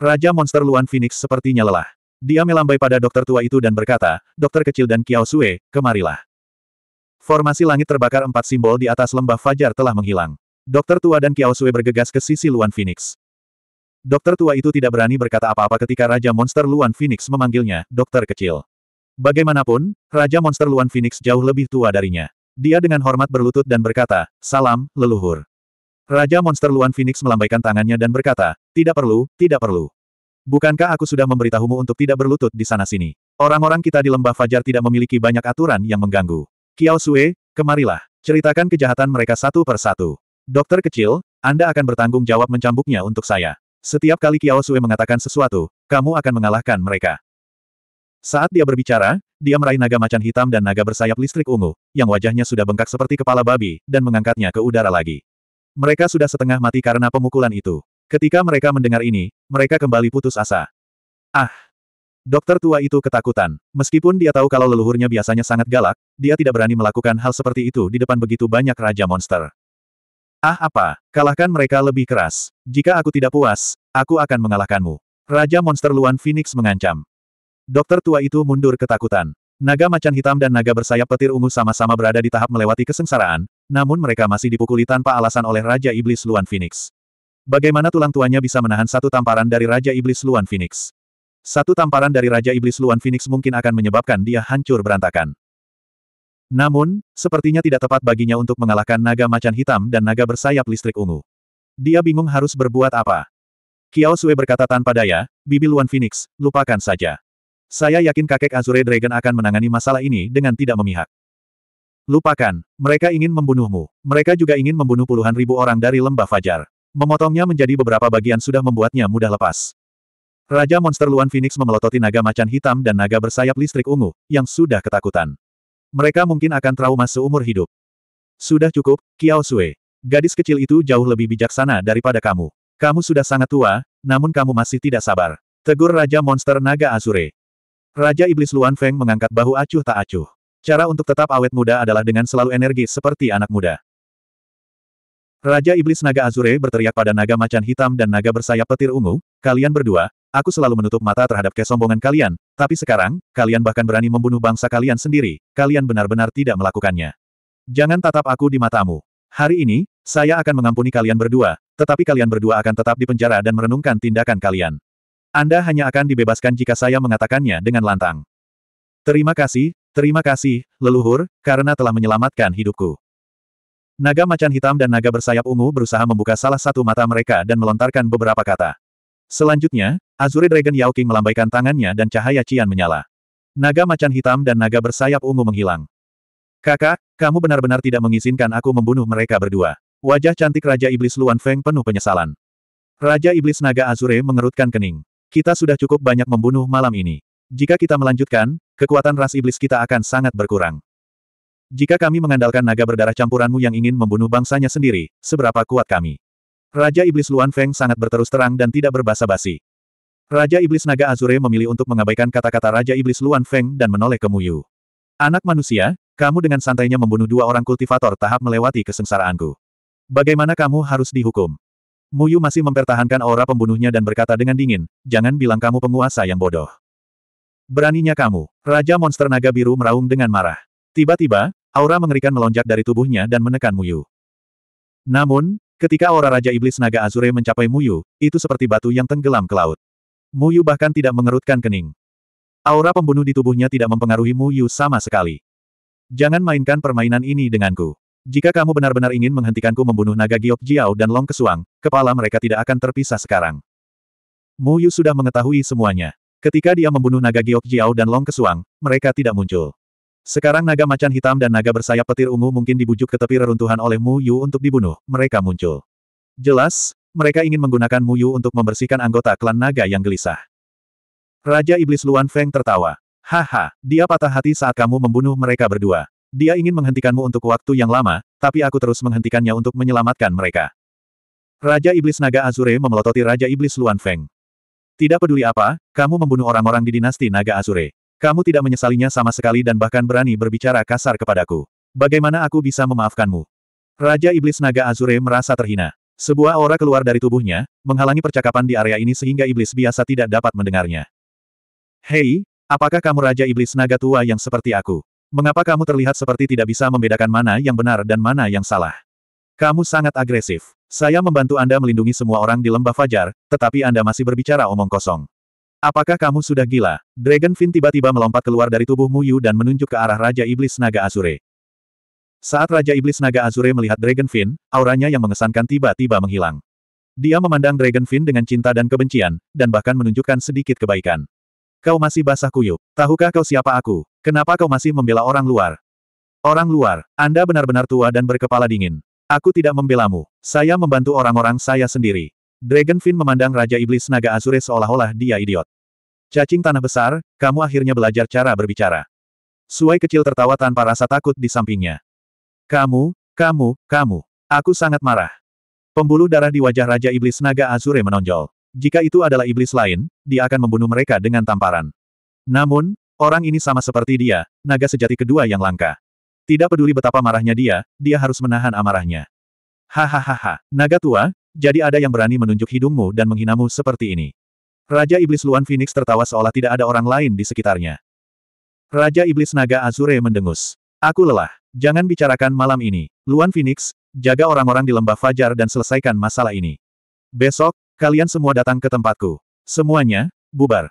Raja Monster Luan Phoenix sepertinya lelah. Dia melambai pada dokter tua itu dan berkata, Dokter kecil dan Kiao Sue, kemarilah. Formasi langit terbakar empat simbol di atas lembah Fajar telah menghilang. Dokter tua dan Kiao Sui bergegas ke sisi Luan Phoenix. Dokter tua itu tidak berani berkata apa-apa ketika Raja Monster Luan Phoenix memanggilnya, dokter kecil. Bagaimanapun, Raja Monster Luan Phoenix jauh lebih tua darinya. Dia dengan hormat berlutut dan berkata, salam, leluhur. Raja Monster Luan Phoenix melambaikan tangannya dan berkata, tidak perlu, tidak perlu. Bukankah aku sudah memberitahumu untuk tidak berlutut di sana-sini? Orang-orang kita di lembah Fajar tidak memiliki banyak aturan yang mengganggu. Kiao Sue, kemarilah. Ceritakan kejahatan mereka satu per satu. Dokter kecil, Anda akan bertanggung jawab mencambuknya untuk saya. Setiap kali Kiao Sue mengatakan sesuatu, kamu akan mengalahkan mereka. Saat dia berbicara, dia meraih naga macan hitam dan naga bersayap listrik ungu, yang wajahnya sudah bengkak seperti kepala babi, dan mengangkatnya ke udara lagi. Mereka sudah setengah mati karena pemukulan itu. Ketika mereka mendengar ini, mereka kembali putus asa. Ah! Dokter tua itu ketakutan. Meskipun dia tahu kalau leluhurnya biasanya sangat galak, dia tidak berani melakukan hal seperti itu di depan begitu banyak raja monster. Ah apa, kalahkan mereka lebih keras. Jika aku tidak puas, aku akan mengalahkanmu. Raja Monster Luan Phoenix mengancam. Dokter tua itu mundur ketakutan. Naga macan hitam dan naga bersayap petir ungu sama-sama berada di tahap melewati kesengsaraan, namun mereka masih dipukuli tanpa alasan oleh Raja Iblis Luan Phoenix. Bagaimana tulang tuanya bisa menahan satu tamparan dari Raja Iblis Luan Phoenix? Satu tamparan dari Raja Iblis Luan Phoenix mungkin akan menyebabkan dia hancur berantakan. Namun, sepertinya tidak tepat baginya untuk mengalahkan naga macan hitam dan naga bersayap listrik ungu. Dia bingung harus berbuat apa. Kiao Sui berkata tanpa daya, Bibi Luan Phoenix, lupakan saja. Saya yakin kakek Azure Dragon akan menangani masalah ini dengan tidak memihak. Lupakan, mereka ingin membunuhmu. Mereka juga ingin membunuh puluhan ribu orang dari lembah Fajar. Memotongnya menjadi beberapa bagian sudah membuatnya mudah lepas. Raja Monster Luan Phoenix memelototi naga macan hitam dan naga bersayap listrik ungu, yang sudah ketakutan. Mereka mungkin akan trauma seumur hidup. Sudah cukup, Kiao Sui. Gadis kecil itu jauh lebih bijaksana daripada kamu. Kamu sudah sangat tua, namun kamu masih tidak sabar. Tegur Raja Monster Naga Azure. Raja Iblis Luan Feng mengangkat bahu acuh tak acuh. Cara untuk tetap awet muda adalah dengan selalu energi seperti anak muda. Raja Iblis Naga Azure berteriak pada naga macan hitam dan naga bersayap petir ungu, kalian berdua, Aku selalu menutup mata terhadap kesombongan kalian, tapi sekarang, kalian bahkan berani membunuh bangsa kalian sendiri, kalian benar-benar tidak melakukannya. Jangan tatap aku di matamu. Hari ini, saya akan mengampuni kalian berdua, tetapi kalian berdua akan tetap dipenjara dan merenungkan tindakan kalian. Anda hanya akan dibebaskan jika saya mengatakannya dengan lantang. Terima kasih, terima kasih, leluhur, karena telah menyelamatkan hidupku. Naga macan hitam dan naga bersayap ungu berusaha membuka salah satu mata mereka dan melontarkan beberapa kata. Selanjutnya, Azure Dragon Yao King melambaikan tangannya dan cahaya Cian menyala. Naga macan hitam dan naga bersayap ungu menghilang. Kakak, kamu benar-benar tidak mengizinkan aku membunuh mereka berdua. Wajah cantik Raja Iblis Luan Feng penuh penyesalan. Raja Iblis Naga Azure mengerutkan kening. Kita sudah cukup banyak membunuh malam ini. Jika kita melanjutkan, kekuatan ras iblis kita akan sangat berkurang. Jika kami mengandalkan naga berdarah campuranmu yang ingin membunuh bangsanya sendiri, seberapa kuat kami? Raja Iblis Luan Feng sangat berterus terang dan tidak berbasa-basi. Raja Iblis Naga Azure memilih untuk mengabaikan kata-kata Raja Iblis Luan Feng dan menoleh ke Muyu. Anak manusia, kamu dengan santainya membunuh dua orang kultivator tahap melewati kesengsaraanku. Bagaimana kamu harus dihukum? Muyu masih mempertahankan aura pembunuhnya dan berkata dengan dingin, jangan bilang kamu penguasa yang bodoh. Beraninya kamu, Raja Monster Naga Biru meraung dengan marah. Tiba-tiba, aura mengerikan melonjak dari tubuhnya dan menekan Muyu. Namun, Ketika aura Raja Iblis Naga Azure mencapai Muyu, itu seperti batu yang tenggelam ke laut. Muyu bahkan tidak mengerutkan kening. Aura pembunuh di tubuhnya tidak mempengaruhi Muyu sama sekali. Jangan mainkan permainan ini denganku. Jika kamu benar-benar ingin menghentikanku membunuh naga Giok Jiao dan Long Kesuang, kepala mereka tidak akan terpisah sekarang. Mu Yu sudah mengetahui semuanya. Ketika dia membunuh naga Giok Jiao dan Long Kesuang, mereka tidak muncul. Sekarang naga macan hitam dan naga bersayap petir ungu mungkin dibujuk ke tepi reruntuhan oleh Mu Yu untuk dibunuh, mereka muncul. Jelas, mereka ingin menggunakan Mu Yu untuk membersihkan anggota klan naga yang gelisah. Raja Iblis Luan Feng tertawa. Haha, dia patah hati saat kamu membunuh mereka berdua. Dia ingin menghentikanmu untuk waktu yang lama, tapi aku terus menghentikannya untuk menyelamatkan mereka. Raja Iblis Naga Azure memelototi Raja Iblis Luan Feng. Tidak peduli apa, kamu membunuh orang-orang di dinasti Naga Azure. Kamu tidak menyesalinya sama sekali dan bahkan berani berbicara kasar kepadaku. Bagaimana aku bisa memaafkanmu? Raja Iblis Naga Azure merasa terhina. Sebuah aura keluar dari tubuhnya, menghalangi percakapan di area ini sehingga iblis biasa tidak dapat mendengarnya. Hei, apakah kamu Raja Iblis Naga Tua yang seperti aku? Mengapa kamu terlihat seperti tidak bisa membedakan mana yang benar dan mana yang salah? Kamu sangat agresif. Saya membantu Anda melindungi semua orang di lembah Fajar, tetapi Anda masih berbicara omong kosong. Apakah kamu sudah gila? Dragonfin tiba-tiba melompat keluar dari tubuh Yu dan menunjuk ke arah Raja Iblis Naga Azure. Saat Raja Iblis Naga Azure melihat Dragonfin, auranya yang mengesankan tiba-tiba menghilang. Dia memandang Dragonfin dengan cinta dan kebencian, dan bahkan menunjukkan sedikit kebaikan. Kau masih basah kuyup. Tahukah kau siapa aku? Kenapa kau masih membela orang luar? Orang luar, Anda benar-benar tua dan berkepala dingin. Aku tidak membelamu. Saya membantu orang-orang saya sendiri. Dragonfin memandang Raja Iblis Naga Azure seolah-olah dia idiot. Cacing tanah besar, kamu akhirnya belajar cara berbicara. Suai kecil tertawa tanpa rasa takut di sampingnya. Kamu, kamu, kamu. Aku sangat marah. Pembuluh darah di wajah Raja Iblis Naga Azure menonjol. Jika itu adalah iblis lain, dia akan membunuh mereka dengan tamparan. Namun, orang ini sama seperti dia, naga sejati kedua yang langka. Tidak peduli betapa marahnya dia, dia harus menahan amarahnya. Hahaha, naga tua, jadi ada yang berani menunjuk hidungmu dan menghinamu seperti ini. Raja Iblis Luan Phoenix tertawa seolah tidak ada orang lain di sekitarnya. Raja Iblis Naga Azure mendengus. Aku lelah. Jangan bicarakan malam ini. Luan Phoenix, jaga orang-orang di lembah Fajar dan selesaikan masalah ini. Besok, kalian semua datang ke tempatku. Semuanya, bubar.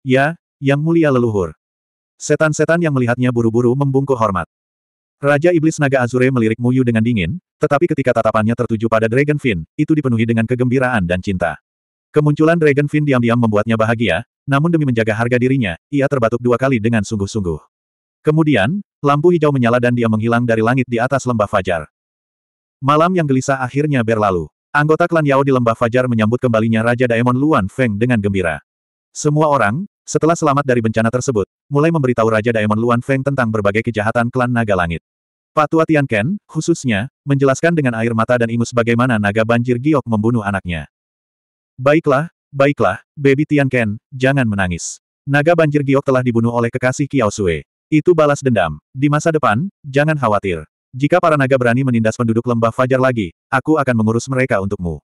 Ya, Yang Mulia Leluhur. Setan-setan yang melihatnya buru-buru membungkuk hormat. Raja Iblis Naga Azure melirik Muyu dengan dingin, tetapi ketika tatapannya tertuju pada Dragonfin, itu dipenuhi dengan kegembiraan dan cinta. Kemunculan Dragonfin diam-diam membuatnya bahagia, namun demi menjaga harga dirinya, ia terbatuk dua kali dengan sungguh-sungguh. Kemudian, lampu hijau menyala dan dia menghilang dari langit di atas lembah Fajar. Malam yang gelisah akhirnya berlalu. Anggota klan Yao di lembah Fajar menyambut kembalinya Raja Daemon Luan Feng dengan gembira. Semua orang, setelah selamat dari bencana tersebut, mulai memberitahu Raja Daemon Luan Feng tentang berbagai kejahatan klan naga langit. Pak Tua Tianken, khususnya, menjelaskan dengan air mata dan ingus bagaimana naga banjir giok membunuh anaknya. Baiklah, baiklah, baby Tianken, jangan menangis. Naga banjir giok telah dibunuh oleh kekasih Kiao Sue. Itu balas dendam. Di masa depan, jangan khawatir. Jika para naga berani menindas penduduk lembah Fajar lagi, aku akan mengurus mereka untukmu.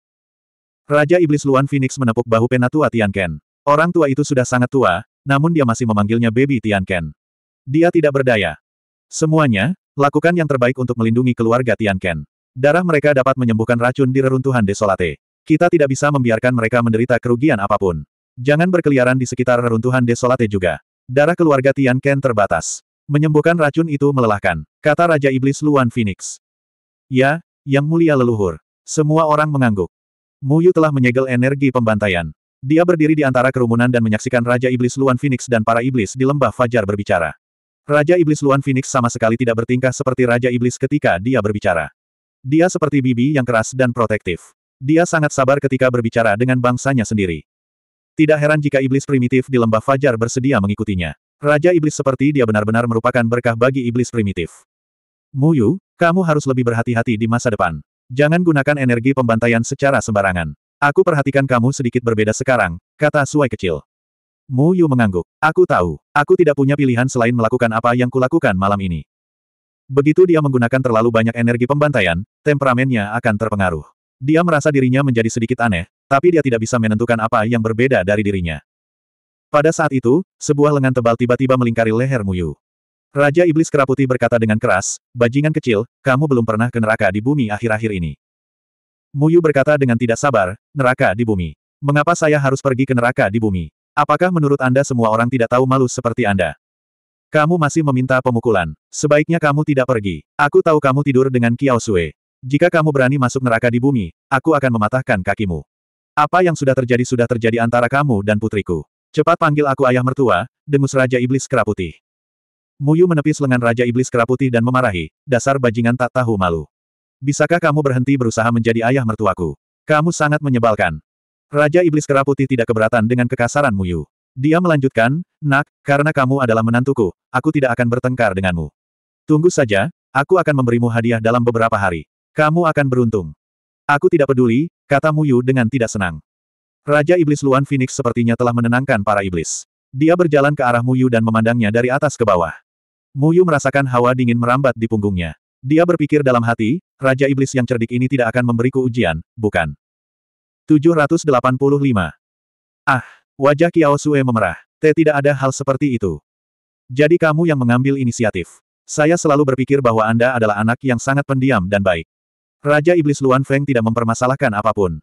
Raja Iblis Luan Phoenix menepuk bahu Penatua Tianken. Orang tua itu sudah sangat tua, namun dia masih memanggilnya Baby Tian Tianken. Dia tidak berdaya. Semuanya, lakukan yang terbaik untuk melindungi keluarga Tian Tianken. Darah mereka dapat menyembuhkan racun di reruntuhan desolate. Kita tidak bisa membiarkan mereka menderita kerugian apapun. Jangan berkeliaran di sekitar reruntuhan desolate juga. Darah keluarga Tian Tianken terbatas. Menyembuhkan racun itu melelahkan, kata Raja Iblis Luan Phoenix. Ya, Yang Mulia Leluhur. Semua orang mengangguk. Muyu telah menyegel energi pembantaian. Dia berdiri di antara kerumunan dan menyaksikan Raja Iblis Luan Phoenix dan para iblis di lembah Fajar berbicara. Raja Iblis Luan Phoenix sama sekali tidak bertingkah seperti Raja Iblis ketika dia berbicara. Dia seperti bibi yang keras dan protektif. Dia sangat sabar ketika berbicara dengan bangsanya sendiri. Tidak heran jika iblis primitif di lembah Fajar bersedia mengikutinya. Raja Iblis seperti dia benar-benar merupakan berkah bagi iblis primitif. Muyu, kamu harus lebih berhati-hati di masa depan. Jangan gunakan energi pembantaian secara sembarangan. Aku perhatikan kamu sedikit berbeda sekarang, kata Suai kecil. Mu Yu mengangguk. Aku tahu, aku tidak punya pilihan selain melakukan apa yang kulakukan malam ini. Begitu dia menggunakan terlalu banyak energi pembantaian, temperamennya akan terpengaruh. Dia merasa dirinya menjadi sedikit aneh, tapi dia tidak bisa menentukan apa yang berbeda dari dirinya. Pada saat itu, sebuah lengan tebal tiba-tiba melingkari leher Mu Yu. Raja Iblis Keraputi berkata dengan keras, Bajingan kecil, kamu belum pernah ke neraka di bumi akhir-akhir ini. Muyu berkata dengan tidak sabar, neraka di bumi. Mengapa saya harus pergi ke neraka di bumi? Apakah menurut Anda semua orang tidak tahu malu seperti Anda? Kamu masih meminta pemukulan. Sebaiknya kamu tidak pergi. Aku tahu kamu tidur dengan Kiao Sue. Jika kamu berani masuk neraka di bumi, aku akan mematahkan kakimu. Apa yang sudah terjadi sudah terjadi antara kamu dan putriku. Cepat panggil aku ayah mertua, dengus Raja Iblis Keraputih. Muyu menepis lengan Raja Iblis Keraputih dan memarahi, dasar bajingan tak tahu malu. Bisakah kamu berhenti berusaha menjadi ayah mertuaku? Kamu sangat menyebalkan. Raja Iblis Keraputi tidak keberatan dengan kekasaran Muyu. Dia melanjutkan, Nak, karena kamu adalah menantuku, aku tidak akan bertengkar denganmu. Tunggu saja, aku akan memberimu hadiah dalam beberapa hari. Kamu akan beruntung. Aku tidak peduli, kata Muyu dengan tidak senang. Raja Iblis Luan Phoenix sepertinya telah menenangkan para iblis. Dia berjalan ke arah Muyu dan memandangnya dari atas ke bawah. Muyu merasakan hawa dingin merambat di punggungnya. Dia berpikir dalam hati, Raja Iblis yang cerdik ini tidak akan memberiku ujian, bukan? 785. Ah, wajah Kiao Sue memerah. tidak ada hal seperti itu. Jadi kamu yang mengambil inisiatif. Saya selalu berpikir bahwa Anda adalah anak yang sangat pendiam dan baik. Raja Iblis Luan Feng tidak mempermasalahkan apapun.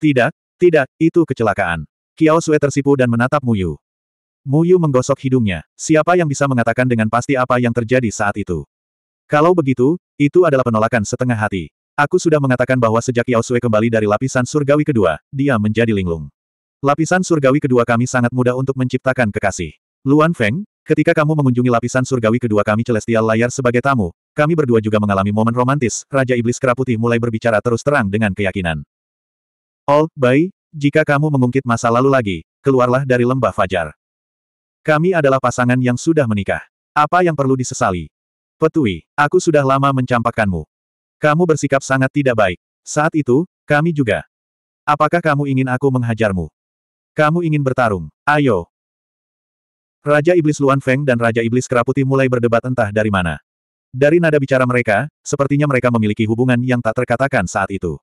Tidak, tidak, itu kecelakaan. Kiao Sue tersipu dan menatap Muyu. Muyu menggosok hidungnya. Siapa yang bisa mengatakan dengan pasti apa yang terjadi saat itu? Kalau begitu, itu adalah penolakan setengah hati. Aku sudah mengatakan bahwa sejak Yao Sui kembali dari lapisan surgawi kedua, dia menjadi linglung. Lapisan surgawi kedua kami sangat mudah untuk menciptakan kekasih. Luan Feng, ketika kamu mengunjungi lapisan surgawi kedua kami Celestial Layar sebagai tamu, kami berdua juga mengalami momen romantis, Raja Iblis Keraputi mulai berbicara terus terang dengan keyakinan. All, oh, baik, jika kamu mengungkit masa lalu lagi, keluarlah dari lembah fajar. Kami adalah pasangan yang sudah menikah. Apa yang perlu disesali? Petui, aku sudah lama mencampakkanmu. Kamu bersikap sangat tidak baik. Saat itu, kami juga. Apakah kamu ingin aku menghajarmu? Kamu ingin bertarung? Ayo. Raja Iblis Luan Feng dan Raja Iblis Keraputi mulai berdebat entah dari mana. Dari nada bicara mereka, sepertinya mereka memiliki hubungan yang tak terkatakan saat itu.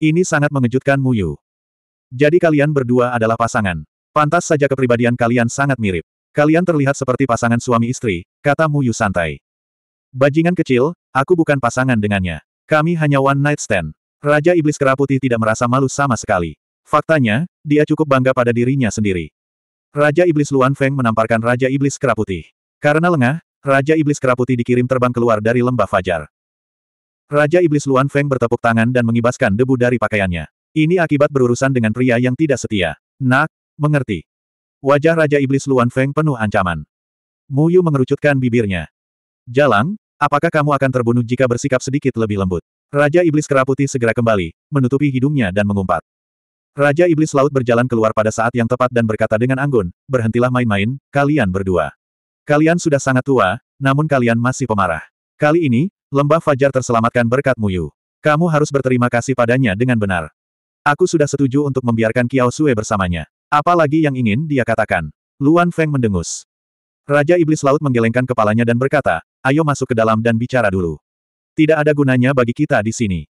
Ini sangat mengejutkan Mu Yu. Jadi kalian berdua adalah pasangan. Pantas saja kepribadian kalian sangat mirip. Kalian terlihat seperti pasangan suami istri, kata Mu Yu santai. Bajingan kecil, aku bukan pasangan dengannya. Kami hanya one night stand. Raja Iblis Keraputi tidak merasa malu sama sekali. Faktanya, dia cukup bangga pada dirinya sendiri. Raja Iblis Luan Feng menamparkan Raja Iblis Keraputi. Karena lengah, Raja Iblis Keraputi dikirim terbang keluar dari lembah Fajar. Raja Iblis Luan Feng bertepuk tangan dan mengibaskan debu dari pakaiannya. Ini akibat berurusan dengan pria yang tidak setia. Nak, mengerti. Wajah Raja Iblis Luan Feng penuh ancaman. Muyu mengerucutkan bibirnya. Jalang, apakah kamu akan terbunuh jika bersikap sedikit lebih lembut? Raja Iblis Keraputi segera kembali, menutupi hidungnya dan mengumpat. Raja Iblis Laut berjalan keluar pada saat yang tepat dan berkata dengan anggun, berhentilah main-main, kalian berdua. Kalian sudah sangat tua, namun kalian masih pemarah. Kali ini, lembah Fajar terselamatkan berkat Muyu. Kamu harus berterima kasih padanya dengan benar. Aku sudah setuju untuk membiarkan Kiao Sue bersamanya. Apalagi yang ingin dia katakan. Luan Feng mendengus. Raja Iblis Laut menggelengkan kepalanya dan berkata, ayo masuk ke dalam dan bicara dulu. Tidak ada gunanya bagi kita di sini.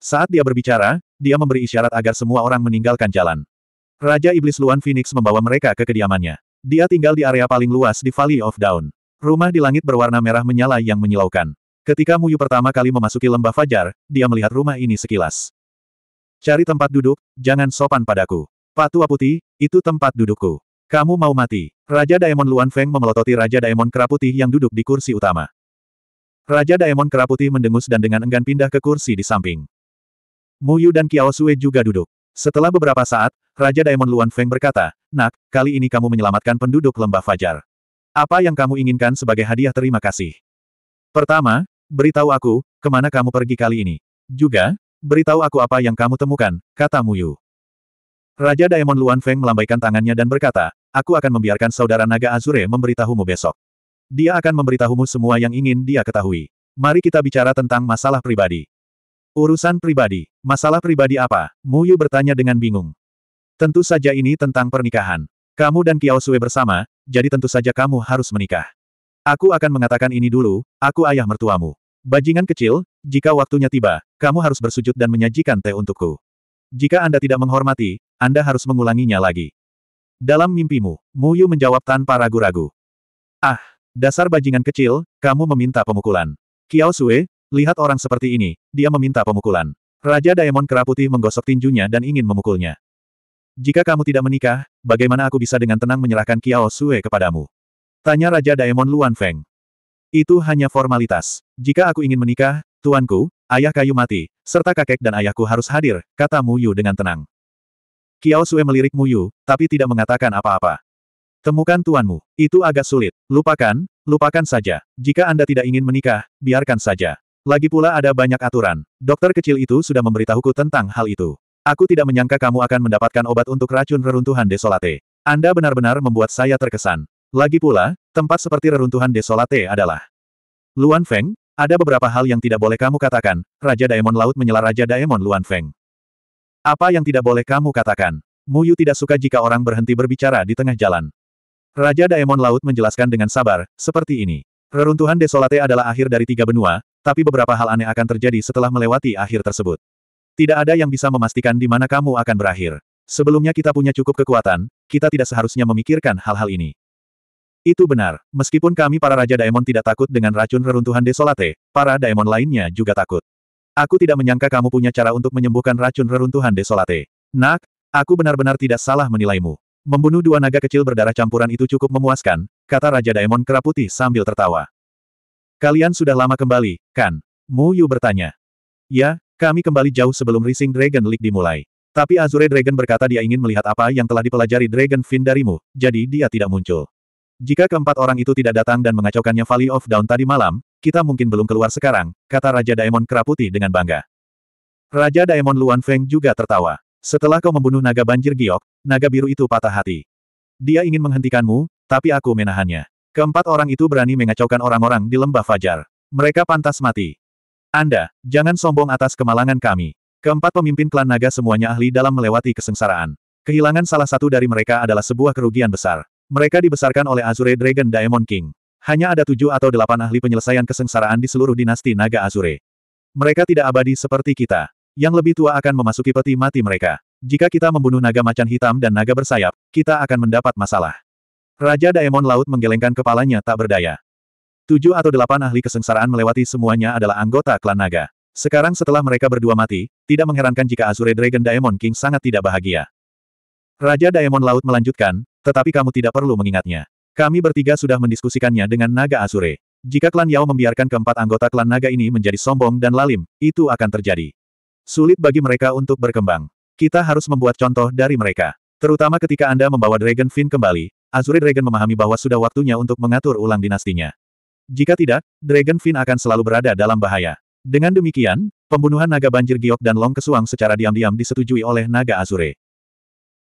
Saat dia berbicara, dia memberi isyarat agar semua orang meninggalkan jalan. Raja Iblis Luan Phoenix membawa mereka ke kediamannya. Dia tinggal di area paling luas di Valley of Dawn. Rumah di langit berwarna merah menyala yang menyilaukan. Ketika Muyu pertama kali memasuki lembah Fajar, dia melihat rumah ini sekilas. Cari tempat duduk, jangan sopan padaku. Patua Putih, itu tempat dudukku. Kamu mau mati. Raja Daemon Luan Feng memelototi Raja Daemon Keraputi yang duduk di kursi utama. Raja Daemon Keraputi mendengus dan dengan enggan pindah ke kursi di samping. Mu Yu dan Kiao Sue juga duduk. Setelah beberapa saat, Raja Daemon Luan Feng berkata, Nak, kali ini kamu menyelamatkan penduduk Lembah Fajar. Apa yang kamu inginkan sebagai hadiah terima kasih? Pertama, beritahu aku, kemana kamu pergi kali ini. Juga, beritahu aku apa yang kamu temukan, kata Mu Yu. Raja Daemon Luan Feng melambaikan tangannya dan berkata, Aku akan membiarkan saudara naga Azure memberitahumu besok. Dia akan memberitahumu semua yang ingin dia ketahui. Mari kita bicara tentang masalah pribadi. Urusan pribadi. Masalah pribadi apa? Muyu bertanya dengan bingung. Tentu saja ini tentang pernikahan. Kamu dan Kiao Sui bersama, jadi tentu saja kamu harus menikah. Aku akan mengatakan ini dulu, aku ayah mertuamu. Bajingan kecil, jika waktunya tiba, kamu harus bersujud dan menyajikan teh untukku. Jika Anda tidak menghormati, Anda harus mengulanginya lagi. Dalam mimpimu, Muyu menjawab tanpa ragu-ragu. Ah, dasar bajingan kecil, kamu meminta pemukulan. Kiao Sue, lihat orang seperti ini, dia meminta pemukulan. Raja Daemon keraputi menggosok tinjunya dan ingin memukulnya. Jika kamu tidak menikah, bagaimana aku bisa dengan tenang menyerahkan Kiao Sue kepadamu? Tanya Raja Daemon Luan Feng. Itu hanya formalitas. Jika aku ingin menikah, tuanku, ayah kayu mati, serta kakek dan ayahku harus hadir, kata Muyu dengan tenang. Kiao Sue melirik Muyu, tapi tidak mengatakan apa-apa. Temukan tuanmu. Itu agak sulit. Lupakan, lupakan saja. Jika Anda tidak ingin menikah, biarkan saja. Lagi pula ada banyak aturan. Dokter kecil itu sudah memberitahuku tentang hal itu. Aku tidak menyangka kamu akan mendapatkan obat untuk racun reruntuhan desolate. Anda benar-benar membuat saya terkesan. Lagi pula, tempat seperti reruntuhan desolate adalah Luan Feng, ada beberapa hal yang tidak boleh kamu katakan, Raja Daemon Laut menyela Raja Daemon Luan Feng. Apa yang tidak boleh kamu katakan? Muyu tidak suka jika orang berhenti berbicara di tengah jalan. Raja Daemon Laut menjelaskan dengan sabar, seperti ini. Reruntuhan Desolate adalah akhir dari tiga benua, tapi beberapa hal aneh akan terjadi setelah melewati akhir tersebut. Tidak ada yang bisa memastikan di mana kamu akan berakhir. Sebelumnya kita punya cukup kekuatan, kita tidak seharusnya memikirkan hal-hal ini. Itu benar, meskipun kami para Raja Daemon tidak takut dengan racun reruntuhan Desolate, para Daemon lainnya juga takut. Aku tidak menyangka kamu punya cara untuk menyembuhkan racun reruntuhan desolate. Nak, aku benar-benar tidak salah menilaimu. Membunuh dua naga kecil berdarah campuran itu cukup memuaskan, kata Raja Daemon Keraputi sambil tertawa. Kalian sudah lama kembali, kan? Mu Yu bertanya. Ya, kami kembali jauh sebelum Rising Dragon League dimulai. Tapi Azure Dragon berkata dia ingin melihat apa yang telah dipelajari Dragon Fin darimu, jadi dia tidak muncul. Jika keempat orang itu tidak datang dan mengacaukannya Valley of Dawn tadi malam, kita mungkin belum keluar sekarang, kata Raja Daemon Keraputi dengan bangga. Raja Daemon Luan Feng juga tertawa. Setelah kau membunuh naga banjir giok, naga biru itu patah hati. Dia ingin menghentikanmu, tapi aku menahannya. Keempat orang itu berani mengacaukan orang-orang di lembah Fajar. Mereka pantas mati. Anda, jangan sombong atas kemalangan kami. Keempat pemimpin klan naga semuanya ahli dalam melewati kesengsaraan. Kehilangan salah satu dari mereka adalah sebuah kerugian besar. Mereka dibesarkan oleh Azure Dragon Daemon King. Hanya ada tujuh atau delapan ahli penyelesaian kesengsaraan di seluruh dinasti naga Azure. Mereka tidak abadi seperti kita. Yang lebih tua akan memasuki peti mati mereka. Jika kita membunuh naga macan hitam dan naga bersayap, kita akan mendapat masalah. Raja Daemon Laut menggelengkan kepalanya tak berdaya. Tujuh atau delapan ahli kesengsaraan melewati semuanya adalah anggota klan naga. Sekarang setelah mereka berdua mati, tidak mengherankan jika Azure Dragon Daemon King sangat tidak bahagia. Raja Daemon Laut melanjutkan, tetapi kamu tidak perlu mengingatnya. Kami bertiga sudah mendiskusikannya dengan naga Azure. Jika klan Yao membiarkan keempat anggota klan naga ini menjadi sombong dan lalim, itu akan terjadi. Sulit bagi mereka untuk berkembang. Kita harus membuat contoh dari mereka. Terutama ketika Anda membawa Dragon Fin kembali, Azure Dragon memahami bahwa sudah waktunya untuk mengatur ulang dinastinya. Jika tidak, Dragon Fin akan selalu berada dalam bahaya. Dengan demikian, pembunuhan naga banjir giok dan long kesuang secara diam-diam disetujui oleh naga Azure.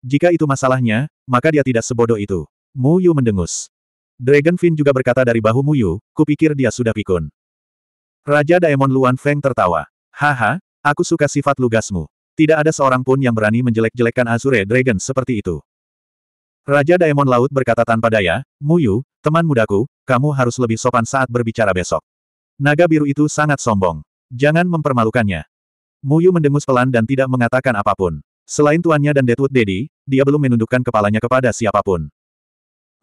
Jika itu masalahnya, maka dia tidak sebodoh itu. Mu Yu mendengus. Dragon Fin juga berkata dari bahu Mu Yu, kupikir dia sudah pikun. Raja Daemon Luan Feng tertawa. Haha, aku suka sifat lugasmu. Tidak ada seorang pun yang berani menjelek-jelekkan Azure Dragon seperti itu. Raja Daemon Laut berkata tanpa daya, Yu, teman mudaku, kamu harus lebih sopan saat berbicara besok. Naga biru itu sangat sombong. Jangan mempermalukannya. Mu Yu mendengus pelan dan tidak mengatakan apapun. Selain tuannya dan Deadwood Daddy, dia belum menundukkan kepalanya kepada siapapun.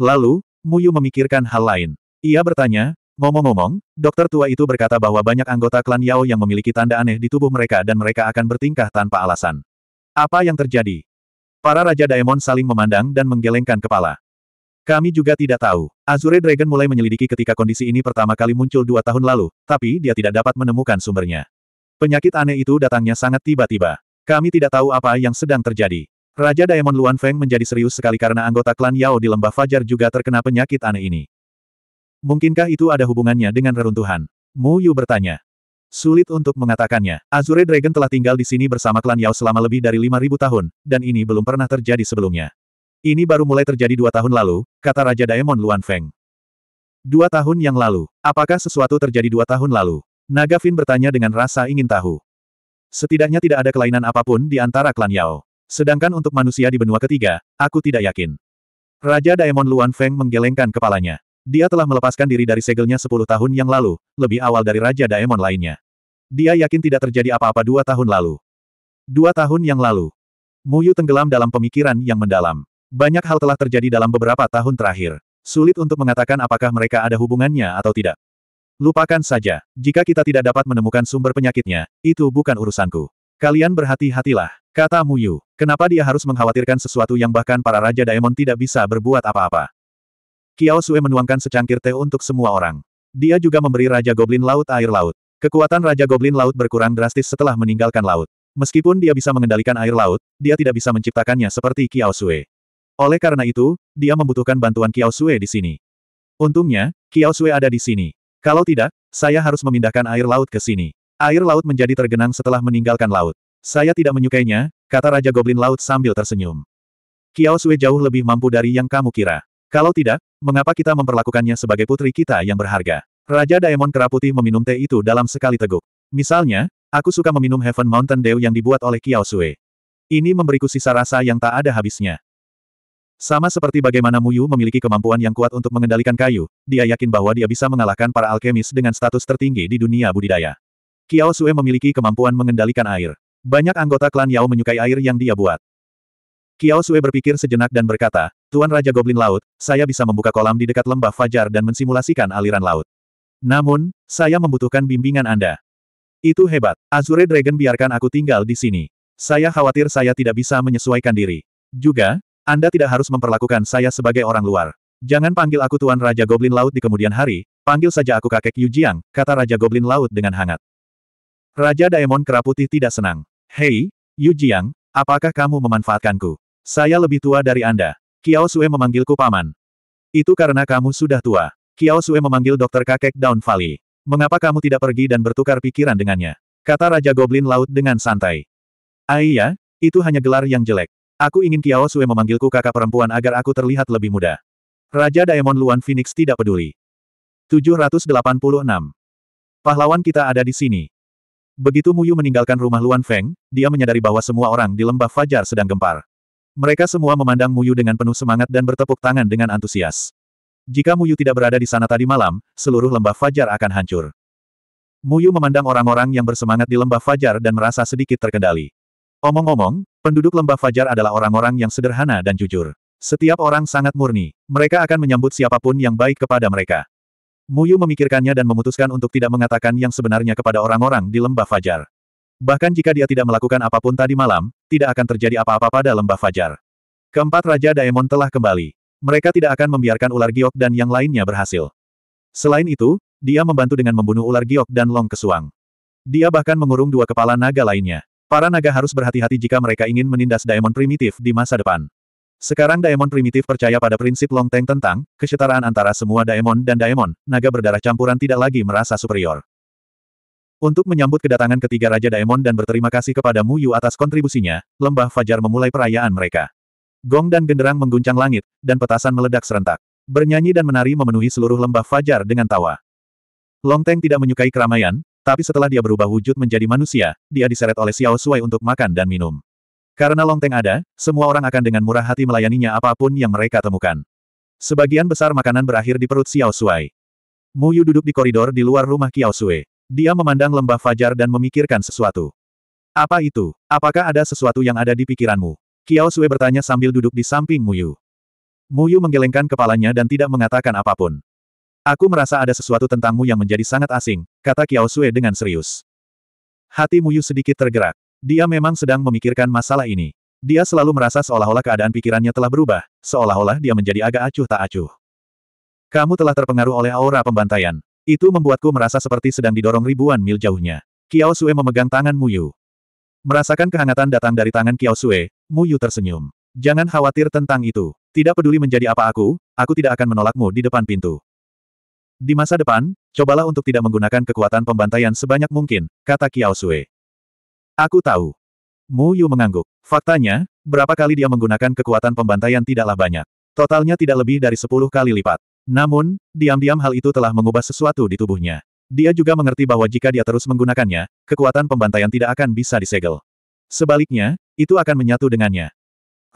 Lalu, Muyu memikirkan hal lain. Ia bertanya, ngomong-ngomong, dokter tua itu berkata bahwa banyak anggota klan Yao yang memiliki tanda aneh di tubuh mereka dan mereka akan bertingkah tanpa alasan. Apa yang terjadi? Para Raja Daemon saling memandang dan menggelengkan kepala. Kami juga tidak tahu. Azure Dragon mulai menyelidiki ketika kondisi ini pertama kali muncul dua tahun lalu, tapi dia tidak dapat menemukan sumbernya. Penyakit aneh itu datangnya sangat tiba-tiba. Kami tidak tahu apa yang sedang terjadi. Raja Diamond Luan Feng menjadi serius sekali karena anggota klan Yao di lembah Fajar juga terkena penyakit aneh ini. Mungkinkah itu ada hubungannya dengan reruntuhan? Mu Yu bertanya. Sulit untuk mengatakannya. Azure Dragon telah tinggal di sini bersama klan Yao selama lebih dari 5.000 tahun, dan ini belum pernah terjadi sebelumnya. Ini baru mulai terjadi dua tahun lalu, kata Raja Diamond Luan Feng. Dua tahun yang lalu, apakah sesuatu terjadi dua tahun lalu? Naga Fin bertanya dengan rasa ingin tahu. Setidaknya tidak ada kelainan apapun di antara klan Yao. Sedangkan untuk manusia di benua ketiga, aku tidak yakin. Raja Daemon Luan Feng menggelengkan kepalanya. Dia telah melepaskan diri dari segelnya sepuluh tahun yang lalu, lebih awal dari Raja Daemon lainnya. Dia yakin tidak terjadi apa-apa dua tahun lalu. Dua tahun yang lalu. Muyu tenggelam dalam pemikiran yang mendalam. Banyak hal telah terjadi dalam beberapa tahun terakhir. Sulit untuk mengatakan apakah mereka ada hubungannya atau tidak. Lupakan saja, jika kita tidak dapat menemukan sumber penyakitnya, itu bukan urusanku. Kalian berhati-hatilah. Kata Mu Yu, kenapa dia harus mengkhawatirkan sesuatu yang bahkan para Raja Daemon tidak bisa berbuat apa-apa? Kiao Sue menuangkan secangkir teh untuk semua orang. Dia juga memberi Raja Goblin Laut air laut. Kekuatan Raja Goblin Laut berkurang drastis setelah meninggalkan laut. Meskipun dia bisa mengendalikan air laut, dia tidak bisa menciptakannya seperti Kiao Sue. Oleh karena itu, dia membutuhkan bantuan Kiao Sue di sini. Untungnya, Kiao Sue ada di sini. Kalau tidak, saya harus memindahkan air laut ke sini. Air laut menjadi tergenang setelah meninggalkan laut. Saya tidak menyukainya, kata Raja Goblin Laut sambil tersenyum. Kiao Sui jauh lebih mampu dari yang kamu kira. Kalau tidak, mengapa kita memperlakukannya sebagai putri kita yang berharga? Raja Daemon Keraputi meminum teh itu dalam sekali teguk. Misalnya, aku suka meminum Heaven Mountain Dew yang dibuat oleh Kiao Sui. Ini memberiku sisa rasa yang tak ada habisnya. Sama seperti bagaimana Muyu memiliki kemampuan yang kuat untuk mengendalikan kayu, dia yakin bahwa dia bisa mengalahkan para alkemis dengan status tertinggi di dunia budidaya. Kiao Sue memiliki kemampuan mengendalikan air. Banyak anggota klan Yao menyukai air yang dia buat. Kiao Sue berpikir sejenak dan berkata, Tuan Raja Goblin Laut, saya bisa membuka kolam di dekat lembah Fajar dan mensimulasikan aliran laut. Namun, saya membutuhkan bimbingan Anda. Itu hebat. Azure Dragon biarkan aku tinggal di sini. Saya khawatir saya tidak bisa menyesuaikan diri. Juga, Anda tidak harus memperlakukan saya sebagai orang luar. Jangan panggil aku Tuan Raja Goblin Laut di kemudian hari, panggil saja aku kakek Yu Jiang, kata Raja Goblin Laut dengan hangat. Raja Daemon Keraputi tidak senang. Hei, Yu Jiang, apakah kamu memanfaatkanku? Saya lebih tua dari Anda. Kiao Sue memanggilku paman. Itu karena kamu sudah tua. Kiao Sue memanggil dokter kakek Down Valley. Mengapa kamu tidak pergi dan bertukar pikiran dengannya? Kata Raja Goblin Laut dengan santai. Ayah, iya, itu hanya gelar yang jelek. Aku ingin Kiao Sue memanggilku kakak perempuan agar aku terlihat lebih muda. Raja Daemon Luan Phoenix tidak peduli. 786. Pahlawan kita ada di sini. Begitu Muyu meninggalkan rumah Luan Feng, dia menyadari bahwa semua orang di lembah Fajar sedang gempar. Mereka semua memandang Muyu dengan penuh semangat dan bertepuk tangan dengan antusias. Jika Muyu tidak berada di sana tadi malam, seluruh lembah Fajar akan hancur. Muyu memandang orang-orang yang bersemangat di lembah Fajar dan merasa sedikit terkendali. Omong-omong, penduduk lembah Fajar adalah orang-orang yang sederhana dan jujur. Setiap orang sangat murni. Mereka akan menyambut siapapun yang baik kepada mereka. Muyu memikirkannya dan memutuskan untuk tidak mengatakan yang sebenarnya kepada orang-orang di lembah Fajar. Bahkan jika dia tidak melakukan apapun tadi malam, tidak akan terjadi apa-apa pada lembah Fajar. Keempat Raja Daemon telah kembali. Mereka tidak akan membiarkan ular giok dan yang lainnya berhasil. Selain itu, dia membantu dengan membunuh ular giok dan long kesuang. Dia bahkan mengurung dua kepala naga lainnya. Para naga harus berhati-hati jika mereka ingin menindas Daemon primitif di masa depan. Sekarang Daemon primitif percaya pada prinsip Long Teng tentang kesetaraan antara semua Daemon dan Daemon, naga berdarah campuran tidak lagi merasa superior. Untuk menyambut kedatangan ketiga Raja Daemon dan berterima kasih kepada Mu Yu atas kontribusinya, Lembah Fajar memulai perayaan mereka. Gong dan genderang mengguncang langit, dan petasan meledak serentak. Bernyanyi dan menari memenuhi seluruh Lembah Fajar dengan tawa. Long Teng tidak menyukai keramaian, tapi setelah dia berubah wujud menjadi manusia, dia diseret oleh Xiao Sui untuk makan dan minum. Karena longteng ada, semua orang akan dengan murah hati melayaninya apapun yang mereka temukan. Sebagian besar makanan berakhir di perut Xiao Sui. Mu Yu duduk di koridor di luar rumah Xiao Sui. Dia memandang lembah fajar dan memikirkan sesuatu. Apa itu? Apakah ada sesuatu yang ada di pikiranmu? Xiao Sui bertanya sambil duduk di samping Mu Yu. Mu Yu menggelengkan kepalanya dan tidak mengatakan apapun. Aku merasa ada sesuatu tentangmu yang menjadi sangat asing, kata Xiao Sui dengan serius. Hati Mu Yu sedikit tergerak. Dia memang sedang memikirkan masalah ini. Dia selalu merasa seolah-olah keadaan pikirannya telah berubah, seolah-olah dia menjadi agak acuh tak acuh. Kamu telah terpengaruh oleh aura pembantaian. Itu membuatku merasa seperti sedang didorong ribuan mil jauhnya. Kiao Sue memegang tangan Mu Yu. Merasakan kehangatan datang dari tangan Kiao Sue, Yu tersenyum. Jangan khawatir tentang itu. Tidak peduli menjadi apa aku, aku tidak akan menolakmu di depan pintu. Di masa depan, cobalah untuk tidak menggunakan kekuatan pembantaian sebanyak mungkin, kata Kiao Sue. Aku tahu. Mu Yu mengangguk. Faktanya, berapa kali dia menggunakan kekuatan pembantaian tidaklah banyak. Totalnya tidak lebih dari sepuluh kali lipat. Namun, diam-diam hal itu telah mengubah sesuatu di tubuhnya. Dia juga mengerti bahwa jika dia terus menggunakannya, kekuatan pembantaian tidak akan bisa disegel. Sebaliknya, itu akan menyatu dengannya.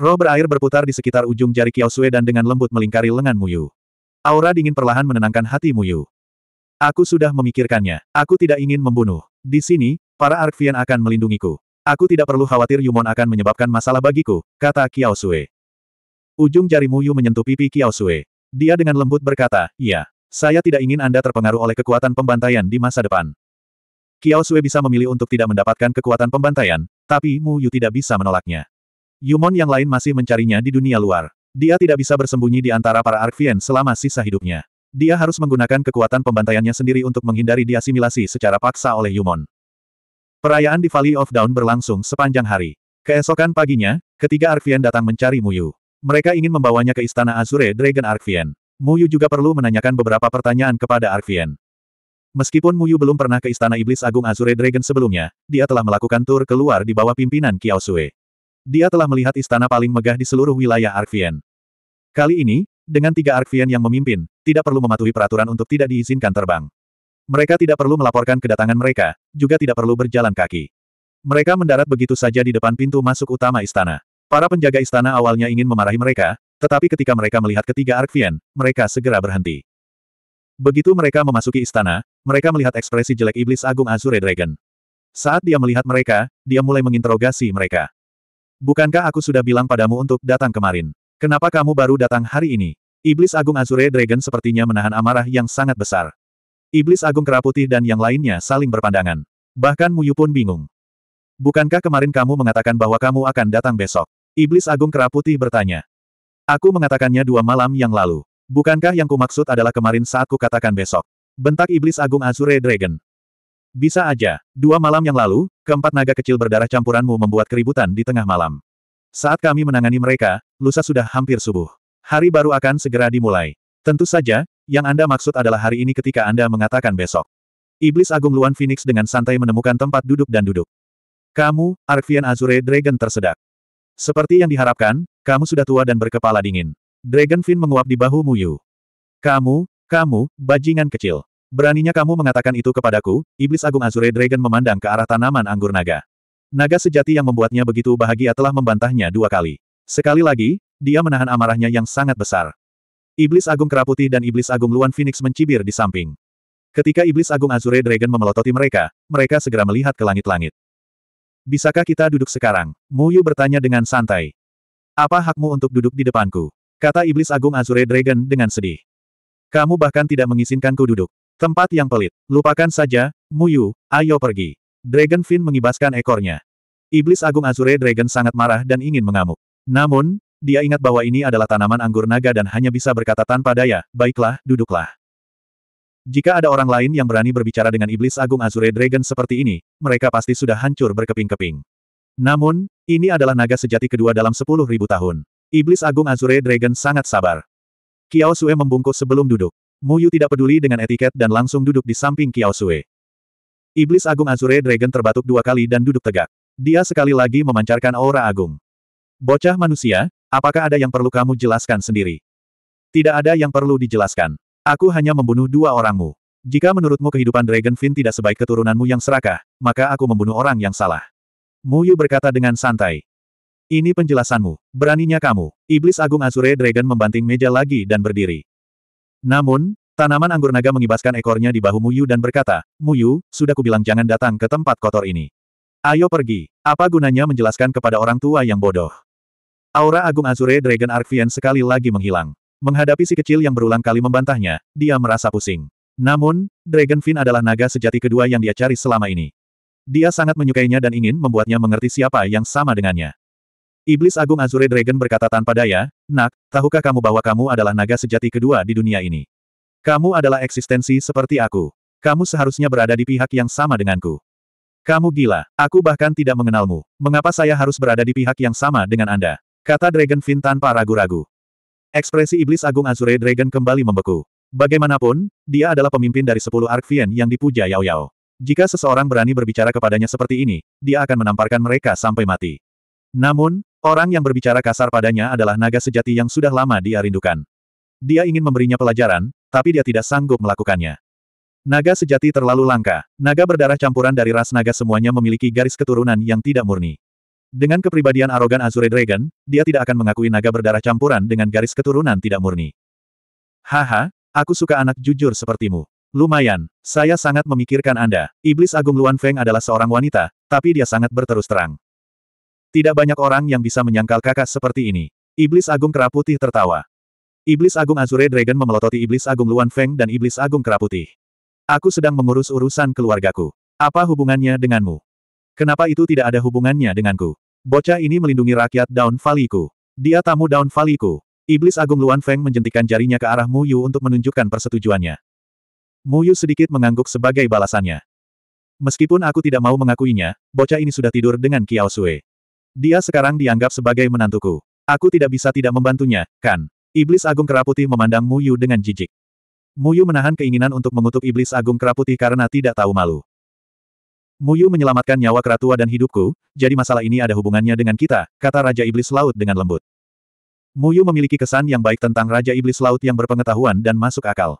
Roh berair berputar di sekitar ujung jari Kiaosue dan dengan lembut melingkari lengan Muyu. Aura dingin perlahan menenangkan hati Muyu. Aku sudah memikirkannya. Aku tidak ingin membunuh. Di sini, Para Arkvian akan melindungiku. Aku tidak perlu khawatir Yumon akan menyebabkan masalah bagiku, kata Kiao Sue. Ujung jarimu Yu menyentuh pipi Kiao Sue. Dia dengan lembut berkata, iya, saya tidak ingin Anda terpengaruh oleh kekuatan pembantaian di masa depan. Kiao Sue bisa memilih untuk tidak mendapatkan kekuatan pembantaian, tapi Mu Yu tidak bisa menolaknya. Yumon yang lain masih mencarinya di dunia luar. Dia tidak bisa bersembunyi di antara para Arkvian selama sisa hidupnya. Dia harus menggunakan kekuatan pembantaiannya sendiri untuk menghindari diasimilasi secara paksa oleh Yumon. Perayaan di Valley of Dawn berlangsung sepanjang hari. Keesokan paginya, ketiga Arkvien datang mencari Muyu. Mereka ingin membawanya ke Istana Azure Dragon Arkvien. Muyu juga perlu menanyakan beberapa pertanyaan kepada Arkvien. Meskipun Muyu belum pernah ke Istana Iblis Agung Azure Dragon sebelumnya, dia telah melakukan tur keluar di bawah pimpinan Kiao Sue. Dia telah melihat istana paling megah di seluruh wilayah Arkvien. Kali ini, dengan tiga Arkvien yang memimpin, tidak perlu mematuhi peraturan untuk tidak diizinkan terbang. Mereka tidak perlu melaporkan kedatangan mereka, juga tidak perlu berjalan kaki. Mereka mendarat begitu saja di depan pintu masuk utama istana. Para penjaga istana awalnya ingin memarahi mereka, tetapi ketika mereka melihat ketiga Arkvian, mereka segera berhenti. Begitu mereka memasuki istana, mereka melihat ekspresi jelek iblis agung Azure Dragon. Saat dia melihat mereka, dia mulai menginterogasi mereka. Bukankah aku sudah bilang padamu untuk datang kemarin? Kenapa kamu baru datang hari ini? Iblis agung Azure Dragon sepertinya menahan amarah yang sangat besar. Iblis Agung Keraputi dan yang lainnya saling berpandangan. Bahkan Muyu pun bingung. Bukankah kemarin kamu mengatakan bahwa kamu akan datang besok? Iblis Agung Keraputi bertanya. Aku mengatakannya dua malam yang lalu. Bukankah yang kumaksud adalah kemarin saat ku katakan besok? Bentak Iblis Agung Azure Dragon. Bisa aja, dua malam yang lalu, keempat naga kecil berdarah campuranmu membuat keributan di tengah malam. Saat kami menangani mereka, lusa sudah hampir subuh. Hari baru akan segera dimulai. Tentu saja, yang Anda maksud adalah hari ini ketika Anda mengatakan besok. Iblis Agung Luan Phoenix dengan santai menemukan tempat duduk dan duduk. Kamu, Arvian Azure Dragon tersedak. Seperti yang diharapkan, kamu sudah tua dan berkepala dingin. Dragon Fin menguap di bahu Muyu. Kamu, kamu, bajingan kecil. Beraninya kamu mengatakan itu kepadaku, Iblis Agung Azure Dragon memandang ke arah tanaman anggur naga. Naga sejati yang membuatnya begitu bahagia telah membantahnya dua kali. Sekali lagi, dia menahan amarahnya yang sangat besar. Iblis Agung Keraputi dan Iblis Agung Luan Phoenix mencibir di samping. Ketika Iblis Agung Azure Dragon memelototi mereka, mereka segera melihat ke langit-langit. Bisakah kita duduk sekarang? Muyu bertanya dengan santai. Apa hakmu untuk duduk di depanku? Kata Iblis Agung Azure Dragon dengan sedih. Kamu bahkan tidak mengizinkanku duduk. Tempat yang pelit. Lupakan saja, Muyu, ayo pergi. Dragon Fin mengibaskan ekornya. Iblis Agung Azure Dragon sangat marah dan ingin mengamuk. Namun, dia ingat bahwa ini adalah tanaman anggur naga dan hanya bisa berkata tanpa daya, baiklah, duduklah. Jika ada orang lain yang berani berbicara dengan iblis agung Azure Dragon seperti ini, mereka pasti sudah hancur berkeping-keping. Namun, ini adalah naga sejati kedua dalam sepuluh ribu tahun. Iblis agung Azure Dragon sangat sabar. Kiao Sue membungkuk sebelum duduk. Muyu tidak peduli dengan etiket dan langsung duduk di samping Kiao Sue. Iblis agung Azure Dragon terbatuk dua kali dan duduk tegak. Dia sekali lagi memancarkan aura agung. Bocah manusia, Apakah ada yang perlu kamu jelaskan sendiri? Tidak ada yang perlu dijelaskan. Aku hanya membunuh dua orangmu. Jika menurutmu kehidupan Dragonfin tidak sebaik keturunanmu yang serakah, maka aku membunuh orang yang salah. Mu Yu berkata dengan santai. Ini penjelasanmu, beraninya kamu. Iblis Agung Azure Dragon membanting meja lagi dan berdiri. Namun, tanaman anggur naga mengibaskan ekornya di bahu Mu Yu dan berkata, Mu Yu, sudah kubilang jangan datang ke tempat kotor ini. Ayo pergi. Apa gunanya menjelaskan kepada orang tua yang bodoh? Aura Agung Azure Dragon Arcvian sekali lagi menghilang. Menghadapi si kecil yang berulang kali membantahnya, dia merasa pusing. Namun, Dragon Fin adalah naga sejati kedua yang dia cari selama ini. Dia sangat menyukainya dan ingin membuatnya mengerti siapa yang sama dengannya. Iblis Agung Azure Dragon berkata tanpa daya, Nak, tahukah kamu bahwa kamu adalah naga sejati kedua di dunia ini? Kamu adalah eksistensi seperti aku. Kamu seharusnya berada di pihak yang sama denganku. Kamu gila, aku bahkan tidak mengenalmu. Mengapa saya harus berada di pihak yang sama dengan Anda? Kata Dragon Fin tanpa ragu-ragu. Ekspresi iblis agung Azure Dragon kembali membeku. Bagaimanapun, dia adalah pemimpin dari sepuluh Arkvien yang dipuja Yao Yao. Jika seseorang berani berbicara kepadanya seperti ini, dia akan menamparkan mereka sampai mati. Namun, orang yang berbicara kasar padanya adalah naga sejati yang sudah lama dia rindukan. Dia ingin memberinya pelajaran, tapi dia tidak sanggup melakukannya. Naga sejati terlalu langka. Naga berdarah campuran dari ras naga semuanya memiliki garis keturunan yang tidak murni. Dengan kepribadian arogan Azure Dragon, dia tidak akan mengakui naga berdarah campuran dengan garis keturunan tidak murni. Haha, aku suka anak jujur sepertimu. Lumayan, saya sangat memikirkan Anda. Iblis Agung Luan Feng adalah seorang wanita, tapi dia sangat berterus terang. Tidak banyak orang yang bisa menyangkal kakak seperti ini. Iblis Agung Keraputih tertawa. Iblis Agung Azure Dragon memelototi Iblis Agung Luan Feng dan Iblis Agung Keraputih. Aku sedang mengurus urusan keluargaku. Apa hubungannya denganmu? Kenapa itu tidak ada hubungannya denganku? Bocah ini melindungi rakyat Daun Valiku. Dia tamu Daun Valiku. Iblis Agung Luan Feng menjentikan jarinya ke arah Mu Yu untuk menunjukkan persetujuannya. Mu Yu sedikit mengangguk sebagai balasannya. Meskipun aku tidak mau mengakuinya, bocah ini sudah tidur dengan Kiao Sui. Dia sekarang dianggap sebagai menantuku. Aku tidak bisa tidak membantunya, kan? Iblis Agung Keraputi memandang Mu Yu dengan jijik. Muyu menahan keinginan untuk mengutuk iblis agung Keraputi karena tidak tahu malu. Muyu menyelamatkan nyawa keratua dan hidupku, jadi masalah ini ada hubungannya dengan kita, kata Raja Iblis Laut dengan lembut. Muyu memiliki kesan yang baik tentang Raja Iblis Laut yang berpengetahuan dan masuk akal.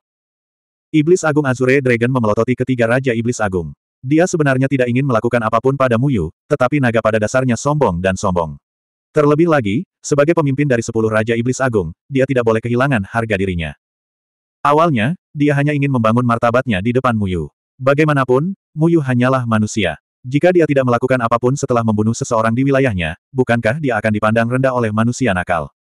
Iblis Agung Azure Dragon memelototi ketiga Raja Iblis Agung. Dia sebenarnya tidak ingin melakukan apapun pada Muyu, tetapi naga pada dasarnya sombong dan sombong. Terlebih lagi, sebagai pemimpin dari sepuluh Raja Iblis Agung, dia tidak boleh kehilangan harga dirinya. Awalnya, dia hanya ingin membangun martabatnya di depan Muyu. Bagaimanapun, Muyu hanyalah manusia. Jika dia tidak melakukan apapun setelah membunuh seseorang di wilayahnya, bukankah dia akan dipandang rendah oleh manusia nakal?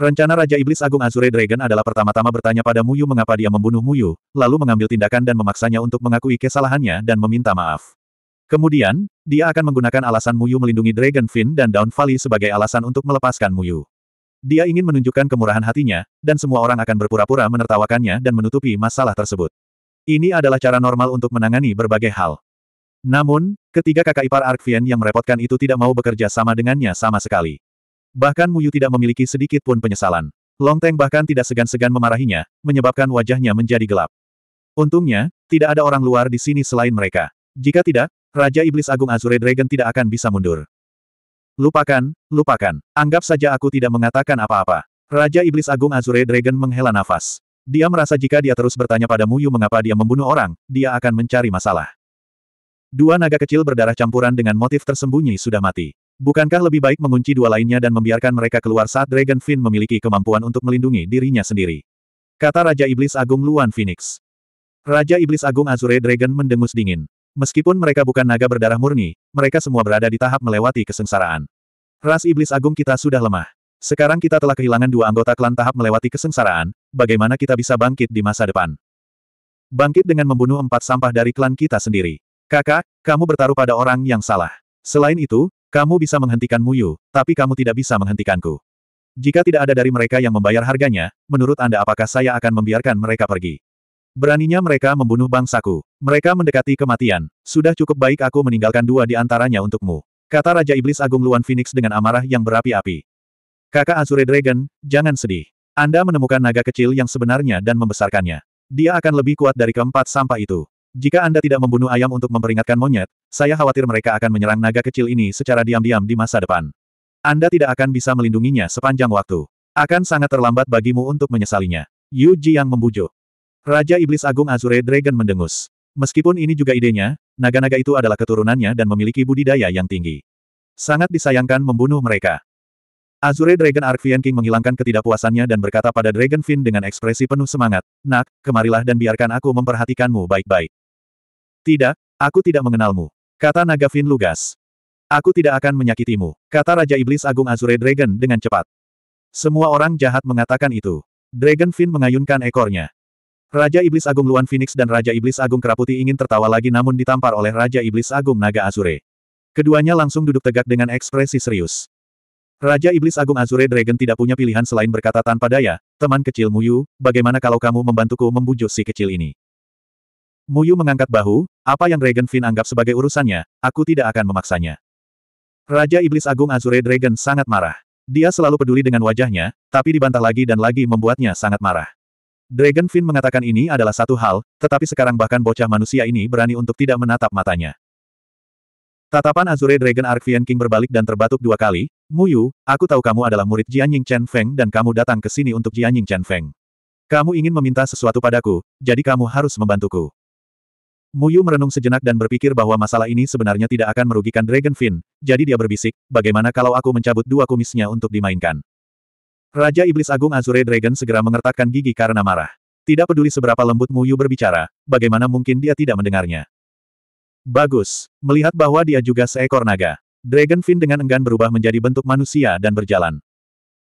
Rencana Raja Iblis Agung Azure Dragon adalah pertama-tama bertanya pada Muyu mengapa dia membunuh Muyu, lalu mengambil tindakan dan memaksanya untuk mengakui kesalahannya dan meminta maaf. Kemudian, dia akan menggunakan alasan Muyu melindungi Dragon Fin dan Down Valley sebagai alasan untuk melepaskan Muyu. Dia ingin menunjukkan kemurahan hatinya, dan semua orang akan berpura-pura menertawakannya dan menutupi masalah tersebut. Ini adalah cara normal untuk menangani berbagai hal. Namun, ketiga kakak ipar Arkvian yang merepotkan itu tidak mau bekerja sama dengannya sama sekali. Bahkan Muyu tidak memiliki sedikit pun penyesalan. Longteng bahkan tidak segan-segan memarahinya, menyebabkan wajahnya menjadi gelap. Untungnya, tidak ada orang luar di sini selain mereka. Jika tidak, Raja Iblis Agung Azure Dragon tidak akan bisa mundur. Lupakan, lupakan. Anggap saja aku tidak mengatakan apa-apa. Raja Iblis Agung Azure Dragon menghela nafas. Dia merasa jika dia terus bertanya pada Muyu mengapa dia membunuh orang, dia akan mencari masalah. Dua naga kecil berdarah campuran dengan motif tersembunyi sudah mati. Bukankah lebih baik mengunci dua lainnya dan membiarkan mereka keluar saat Dragon Fin memiliki kemampuan untuk melindungi dirinya sendiri? Kata Raja Iblis Agung Luan Phoenix. Raja Iblis Agung Azure Dragon mendengus dingin. Meskipun mereka bukan naga berdarah murni, mereka semua berada di tahap melewati kesengsaraan. Ras Iblis Agung kita sudah lemah. Sekarang kita telah kehilangan dua anggota klan tahap melewati kesengsaraan, bagaimana kita bisa bangkit di masa depan? Bangkit dengan membunuh empat sampah dari klan kita sendiri. Kakak, kamu bertaruh pada orang yang salah. Selain itu, kamu bisa menghentikan Muyu, tapi kamu tidak bisa menghentikanku. Jika tidak ada dari mereka yang membayar harganya, menurut Anda apakah saya akan membiarkan mereka pergi? Beraninya mereka membunuh bangsaku. Mereka mendekati kematian. Sudah cukup baik aku meninggalkan dua di antaranya untukmu. Kata Raja Iblis Agung Luan Phoenix dengan amarah yang berapi-api. Kakak Azure Dragon, jangan sedih. Anda menemukan naga kecil yang sebenarnya dan membesarkannya. Dia akan lebih kuat dari keempat sampah itu. Jika Anda tidak membunuh ayam untuk memperingatkan monyet, saya khawatir mereka akan menyerang naga kecil ini secara diam-diam di masa depan. Anda tidak akan bisa melindunginya sepanjang waktu. Akan sangat terlambat bagimu untuk menyesalinya. Yu Ji yang membujuk. Raja Iblis Agung Azure Dragon mendengus. Meskipun ini juga idenya, naga-naga itu adalah keturunannya dan memiliki budidaya yang tinggi. Sangat disayangkan membunuh mereka. Azure Dragon Arcvian King menghilangkan ketidakpuasannya dan berkata pada Dragon Fin dengan ekspresi penuh semangat, Nak, kemarilah dan biarkan aku memperhatikanmu baik-baik. Tidak, aku tidak mengenalmu. Kata Naga Fin lugas. Aku tidak akan menyakitimu, kata Raja Iblis Agung Azure Dragon dengan cepat. Semua orang jahat mengatakan itu. Dragon Fin mengayunkan ekornya. Raja Iblis Agung Luan Phoenix dan Raja Iblis Agung Keraputi ingin tertawa lagi namun ditampar oleh Raja Iblis Agung Naga Azure. Keduanya langsung duduk tegak dengan ekspresi serius. Raja Iblis Agung Azure Dragon tidak punya pilihan selain berkata tanpa daya, teman kecil Muyu, bagaimana kalau kamu membantuku membujuk si kecil ini? Muyu mengangkat bahu, apa yang Dragon Fin anggap sebagai urusannya, aku tidak akan memaksanya. Raja Iblis Agung Azure Dragon sangat marah. Dia selalu peduli dengan wajahnya, tapi dibantah lagi dan lagi membuatnya sangat marah. Dragon Fin mengatakan ini adalah satu hal, tetapi sekarang bahkan bocah manusia ini berani untuk tidak menatap matanya. Tatapan Azure Dragon Arcvian King berbalik dan terbatuk dua kali, Mu Yu, aku tahu kamu adalah murid Jianying Chen Feng dan kamu datang ke sini untuk Jianying Chen Feng. Kamu ingin meminta sesuatu padaku, jadi kamu harus membantuku. Mu Yu merenung sejenak dan berpikir bahwa masalah ini sebenarnya tidak akan merugikan Dragon Fin, jadi dia berbisik, bagaimana kalau aku mencabut dua kumisnya untuk dimainkan. Raja Iblis Agung Azure Dragon segera mengertakkan gigi karena marah. Tidak peduli seberapa lembut Mu Yu berbicara, bagaimana mungkin dia tidak mendengarnya. Bagus. Melihat bahwa dia juga seekor naga. Dragonfin dengan enggan berubah menjadi bentuk manusia dan berjalan.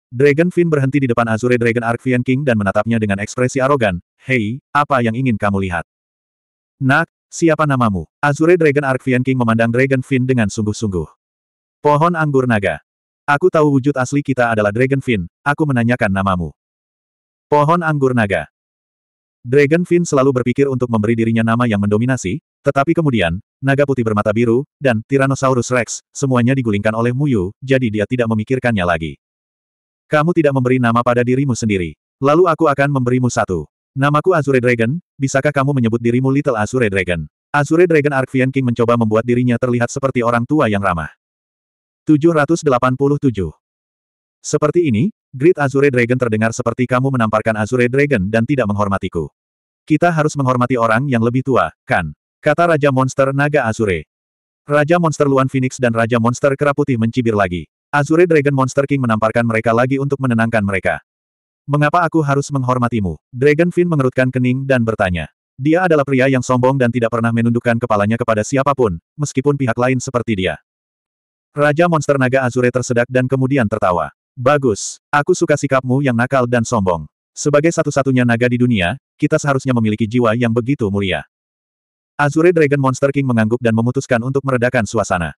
Dragonfin berhenti di depan Azure Dragon Arcfian King dan menatapnya dengan ekspresi arogan, Hei, apa yang ingin kamu lihat? Nak, siapa namamu? Azure Dragon Arcfian King memandang Dragonfin dengan sungguh-sungguh. Pohon anggur naga. Aku tahu wujud asli kita adalah Dragonfin, aku menanyakan namamu. Pohon anggur naga. Dragonfin selalu berpikir untuk memberi dirinya nama yang mendominasi, tetapi kemudian, naga putih bermata biru, dan Tyrannosaurus Rex, semuanya digulingkan oleh Muyu, jadi dia tidak memikirkannya lagi. Kamu tidak memberi nama pada dirimu sendiri. Lalu aku akan memberimu satu. Namaku Azure Dragon, bisakah kamu menyebut dirimu Little Azure Dragon? Azure Dragon Arkvian King mencoba membuat dirinya terlihat seperti orang tua yang ramah. 787. Seperti ini, Great Azure Dragon terdengar seperti kamu menamparkan Azure Dragon dan tidak menghormatiku. Kita harus menghormati orang yang lebih tua, kan? Kata Raja Monster Naga Azure. Raja Monster Luan Phoenix dan Raja Monster Kera Putih mencibir lagi. Azure Dragon Monster King menamparkan mereka lagi untuk menenangkan mereka. Mengapa aku harus menghormatimu? Dragon Fin mengerutkan kening dan bertanya. Dia adalah pria yang sombong dan tidak pernah menundukkan kepalanya kepada siapapun, meskipun pihak lain seperti dia. Raja Monster Naga Azure tersedak dan kemudian tertawa. Bagus, aku suka sikapmu yang nakal dan sombong. Sebagai satu-satunya naga di dunia, kita seharusnya memiliki jiwa yang begitu mulia. Azure Dragon Monster King mengangguk dan memutuskan untuk meredakan suasana.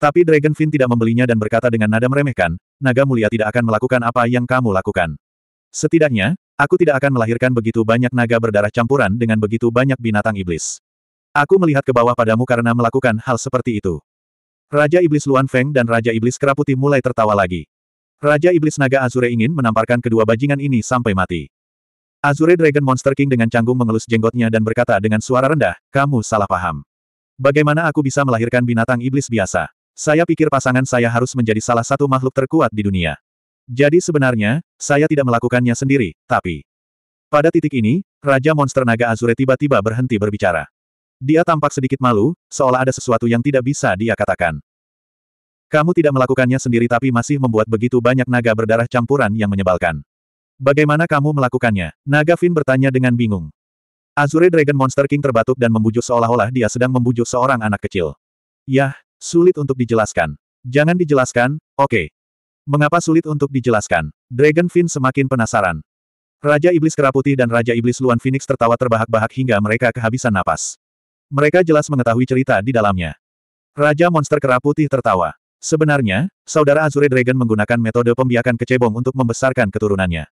Tapi Dragon Fin tidak membelinya dan berkata dengan nada meremehkan, naga mulia tidak akan melakukan apa yang kamu lakukan. Setidaknya, aku tidak akan melahirkan begitu banyak naga berdarah campuran dengan begitu banyak binatang iblis. Aku melihat ke bawah padamu karena melakukan hal seperti itu. Raja Iblis Luan Feng dan Raja Iblis Keraputi mulai tertawa lagi. Raja Iblis Naga Azure ingin menamparkan kedua bajingan ini sampai mati. Azure Dragon Monster King dengan canggung mengelus jenggotnya dan berkata dengan suara rendah, kamu salah paham. Bagaimana aku bisa melahirkan binatang iblis biasa? Saya pikir pasangan saya harus menjadi salah satu makhluk terkuat di dunia. Jadi sebenarnya, saya tidak melakukannya sendiri, tapi... Pada titik ini, Raja Monster Naga Azure tiba-tiba berhenti berbicara. Dia tampak sedikit malu, seolah ada sesuatu yang tidak bisa dia katakan. Kamu tidak melakukannya sendiri tapi masih membuat begitu banyak naga berdarah campuran yang menyebalkan. Bagaimana kamu melakukannya? Naga Fin bertanya dengan bingung. Azure Dragon Monster King terbatuk dan membujuk seolah-olah dia sedang membujuk seorang anak kecil. Yah, sulit untuk dijelaskan. Jangan dijelaskan, oke. Okay. Mengapa sulit untuk dijelaskan? Dragon Fin semakin penasaran. Raja Iblis Keraputi dan Raja Iblis Luan Phoenix tertawa terbahak-bahak hingga mereka kehabisan napas. Mereka jelas mengetahui cerita di dalamnya. Raja Monster Keraputi tertawa. Sebenarnya, saudara Azure Dragon menggunakan metode pembiakan kecebong untuk membesarkan keturunannya.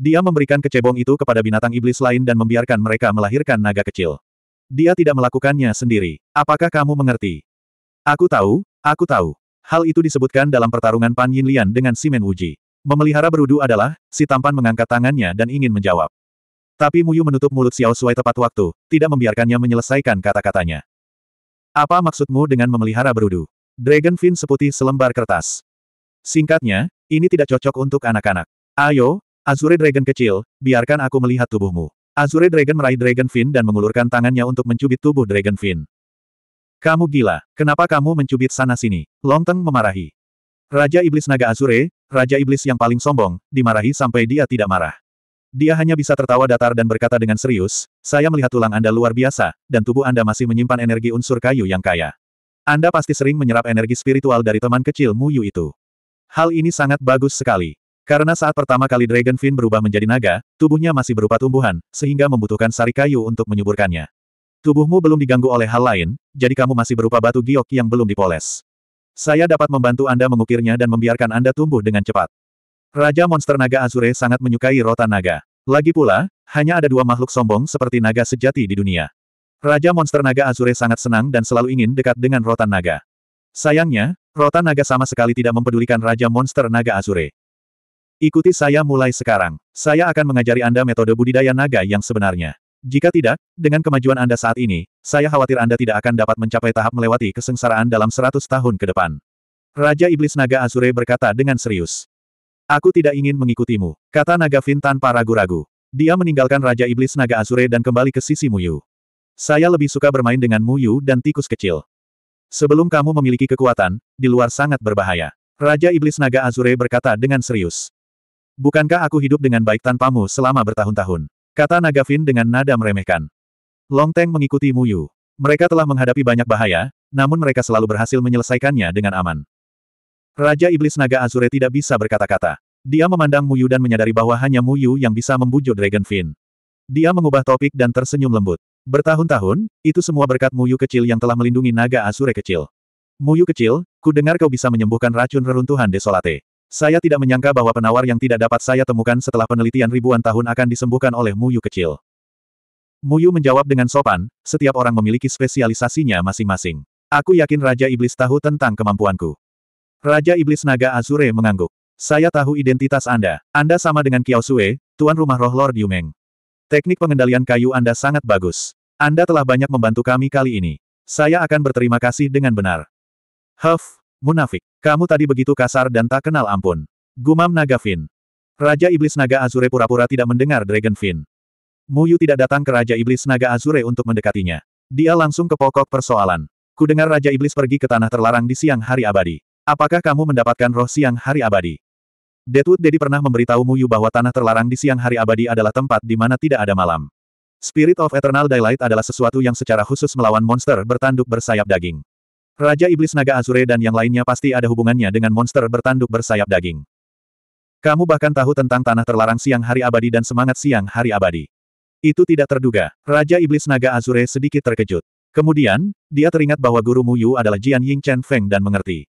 Dia memberikan kecebong itu kepada binatang iblis lain dan membiarkan mereka melahirkan naga kecil. Dia tidak melakukannya sendiri. Apakah kamu mengerti? Aku tahu, aku tahu. Hal itu disebutkan dalam pertarungan Pan Yin Lian dengan Simen Wuji. Memelihara berudu adalah, si tampan mengangkat tangannya dan ingin menjawab. Tapi Muyu menutup mulut Xiao Sui tepat waktu, tidak membiarkannya menyelesaikan kata-katanya. Apa maksudmu dengan memelihara berudu? Dragon fin seputih selembar kertas. Singkatnya, ini tidak cocok untuk anak-anak. Ayo, Azure Dragon kecil, biarkan aku melihat tubuhmu. Azure Dragon meraih Dragon Fin dan mengulurkan tangannya untuk mencubit tubuh Dragon Fin. Kamu gila, kenapa kamu mencubit sana-sini? Longteng memarahi. Raja Iblis Naga Azure, Raja Iblis yang paling sombong, dimarahi sampai dia tidak marah. Dia hanya bisa tertawa datar dan berkata dengan serius, saya melihat tulang Anda luar biasa, dan tubuh Anda masih menyimpan energi unsur kayu yang kaya. Anda pasti sering menyerap energi spiritual dari teman kecil Muyu itu. Hal ini sangat bagus sekali. Karena saat pertama kali Dragon Fin berubah menjadi naga, tubuhnya masih berupa tumbuhan, sehingga membutuhkan sari kayu untuk menyuburkannya. Tubuhmu belum diganggu oleh hal lain, jadi kamu masih berupa batu giok yang belum dipoles. Saya dapat membantu Anda mengukirnya dan membiarkan Anda tumbuh dengan cepat. Raja Monster Naga Azure sangat menyukai rotan naga. Lagi pula, hanya ada dua makhluk sombong seperti naga sejati di dunia. Raja Monster Naga Azure sangat senang dan selalu ingin dekat dengan rotan naga. Sayangnya, rotan naga sama sekali tidak mempedulikan Raja Monster Naga Azure. Ikuti saya mulai sekarang. Saya akan mengajari Anda metode budidaya naga yang sebenarnya. Jika tidak, dengan kemajuan Anda saat ini, saya khawatir Anda tidak akan dapat mencapai tahap melewati kesengsaraan dalam 100 tahun ke depan. Raja Iblis Naga Azure berkata dengan serius. Aku tidak ingin mengikutimu, kata Naga Fin tanpa ragu-ragu. Dia meninggalkan Raja Iblis Naga Azure dan kembali ke sisi Muyu. Saya lebih suka bermain dengan Muyu dan tikus kecil. Sebelum kamu memiliki kekuatan, di luar sangat berbahaya. Raja Iblis Naga Azure berkata dengan serius. Bukankah aku hidup dengan baik tanpamu selama bertahun-tahun? Kata Nagavin dengan nada meremehkan. Long Teng mengikuti Yu. Mereka telah menghadapi banyak bahaya, namun mereka selalu berhasil menyelesaikannya dengan aman. Raja Iblis Naga Azure tidak bisa berkata-kata. Dia memandang Mu Yu dan menyadari bahwa hanya Mu Yu yang bisa membujuk Dragon Fin. Dia mengubah topik dan tersenyum lembut. Bertahun-tahun, itu semua berkat Mu Yu kecil yang telah melindungi Naga Azure kecil. Mu Yu kecil, ku dengar kau bisa menyembuhkan racun reruntuhan Desolate. Saya tidak menyangka bahwa penawar yang tidak dapat saya temukan setelah penelitian ribuan tahun akan disembuhkan oleh Muyu kecil. Muyu menjawab dengan sopan, setiap orang memiliki spesialisasinya masing-masing. Aku yakin Raja Iblis tahu tentang kemampuanku. Raja Iblis Naga Azure mengangguk. Saya tahu identitas Anda. Anda sama dengan Kiao Sue, tuan rumah roh Lord Yumeng. Teknik pengendalian kayu Anda sangat bagus. Anda telah banyak membantu kami kali ini. Saya akan berterima kasih dengan benar. Huff, munafik. Kamu tadi begitu kasar dan tak kenal ampun. Gumam Naga Fin. Raja Iblis Naga Azure pura-pura tidak mendengar Dragon Fin. Muyu tidak datang ke Raja Iblis Naga Azure untuk mendekatinya. Dia langsung ke pokok persoalan. Kudengar Raja Iblis pergi ke tanah terlarang di siang hari abadi. Apakah kamu mendapatkan roh siang hari abadi? Deadwood Daddy pernah memberitahu Muyu bahwa tanah terlarang di siang hari abadi adalah tempat di mana tidak ada malam. Spirit of Eternal Daylight adalah sesuatu yang secara khusus melawan monster bertanduk bersayap daging. Raja Iblis Naga Azure dan yang lainnya pasti ada hubungannya dengan monster bertanduk bersayap daging. Kamu bahkan tahu tentang tanah terlarang siang hari abadi dan semangat siang hari abadi. Itu tidak terduga. Raja Iblis Naga Azure sedikit terkejut. Kemudian, dia teringat bahwa guru Muyu adalah Jian Ying Chen Feng dan mengerti.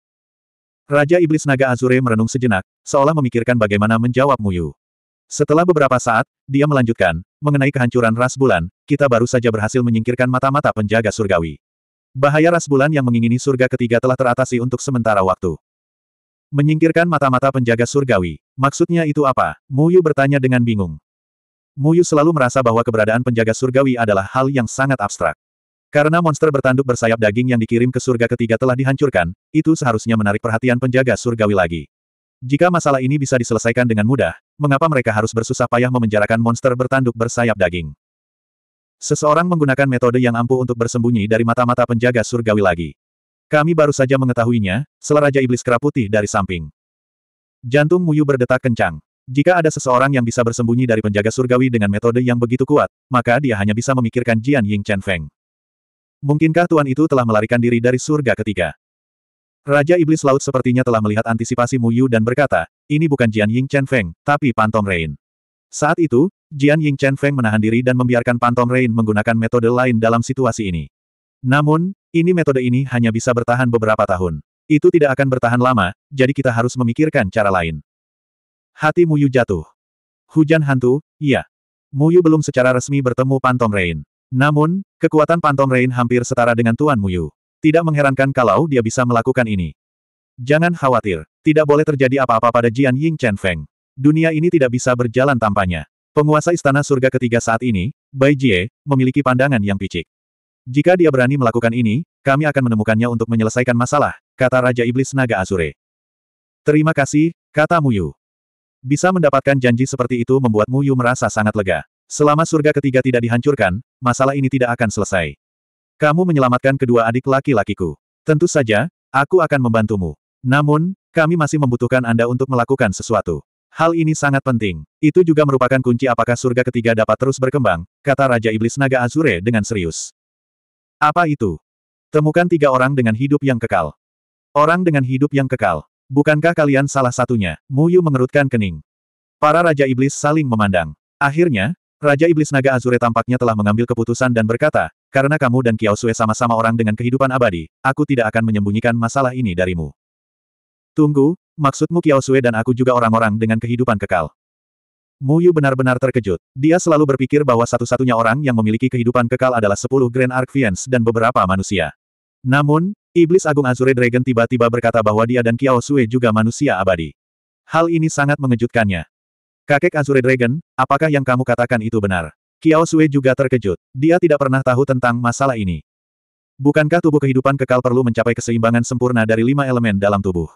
Raja Iblis Naga Azure merenung sejenak, seolah memikirkan bagaimana menjawab Muyu. Setelah beberapa saat, dia melanjutkan, mengenai kehancuran ras bulan, kita baru saja berhasil menyingkirkan mata-mata penjaga surgawi. Bahaya ras bulan yang mengingini surga ketiga telah teratasi untuk sementara waktu. Menyingkirkan mata-mata penjaga surgawi. Maksudnya itu apa? Muyu bertanya dengan bingung. Muyu selalu merasa bahwa keberadaan penjaga surgawi adalah hal yang sangat abstrak. Karena monster bertanduk bersayap daging yang dikirim ke surga ketiga telah dihancurkan, itu seharusnya menarik perhatian penjaga surgawi lagi. Jika masalah ini bisa diselesaikan dengan mudah, mengapa mereka harus bersusah payah memenjarakan monster bertanduk bersayap daging? Seseorang menggunakan metode yang ampuh untuk bersembunyi dari mata-mata penjaga surgawi lagi. Kami baru saja mengetahuinya, selaraja iblis kera putih dari samping. Jantung Muyu berdetak kencang. Jika ada seseorang yang bisa bersembunyi dari penjaga surgawi dengan metode yang begitu kuat, maka dia hanya bisa memikirkan Jian Ying Chen Feng. Mungkinkah Tuan itu telah melarikan diri dari surga ketiga? Raja Iblis Laut sepertinya telah melihat antisipasi Muyu dan berkata, ini bukan Jian Ying Chen Feng, tapi Pantom Rain. Saat itu, Jian Ying Chen Feng menahan diri dan membiarkan Pantom Rain menggunakan metode lain dalam situasi ini. Namun, ini metode ini hanya bisa bertahan beberapa tahun. Itu tidak akan bertahan lama, jadi kita harus memikirkan cara lain. Hati Muyu jatuh. Hujan hantu, iya. Muyu belum secara resmi bertemu Pantom Rain. Namun, kekuatan Pantom Rain hampir setara dengan Tuan Muyu. Tidak mengherankan kalau dia bisa melakukan ini. Jangan khawatir, tidak boleh terjadi apa-apa pada Jian Ying Chen Feng. Dunia ini tidak bisa berjalan tanpanya. Penguasa Istana Surga ketiga saat ini, Bai Jie, memiliki pandangan yang picik. Jika dia berani melakukan ini, kami akan menemukannya untuk menyelesaikan masalah, kata Raja Iblis Naga Azure. Terima kasih, kata Muyu. Bisa mendapatkan janji seperti itu membuat Muyu merasa sangat lega. Selama surga ketiga tidak dihancurkan, masalah ini tidak akan selesai. Kamu menyelamatkan kedua adik laki-lakiku. Tentu saja, aku akan membantumu. Namun, kami masih membutuhkan Anda untuk melakukan sesuatu. Hal ini sangat penting. Itu juga merupakan kunci apakah surga ketiga dapat terus berkembang, kata Raja Iblis Naga Azure dengan serius. Apa itu? Temukan tiga orang dengan hidup yang kekal. Orang dengan hidup yang kekal. Bukankah kalian salah satunya? Muyu mengerutkan kening. Para Raja Iblis saling memandang. Akhirnya, Raja Iblis Naga Azure tampaknya telah mengambil keputusan dan berkata, karena kamu dan Kiao Sue sama-sama orang dengan kehidupan abadi, aku tidak akan menyembunyikan masalah ini darimu. Tunggu, maksudmu Kiao Sui dan aku juga orang-orang dengan kehidupan kekal. Mu Yu benar-benar terkejut. Dia selalu berpikir bahwa satu-satunya orang yang memiliki kehidupan kekal adalah sepuluh Grand Arcvians dan beberapa manusia. Namun, Iblis Agung Azure Dragon tiba-tiba berkata bahwa dia dan Kiao Sui juga manusia abadi. Hal ini sangat mengejutkannya. Kakek Azure Dragon, apakah yang kamu katakan itu benar? Kiao Sui juga terkejut. Dia tidak pernah tahu tentang masalah ini. Bukankah tubuh kehidupan kekal perlu mencapai keseimbangan sempurna dari lima elemen dalam tubuh?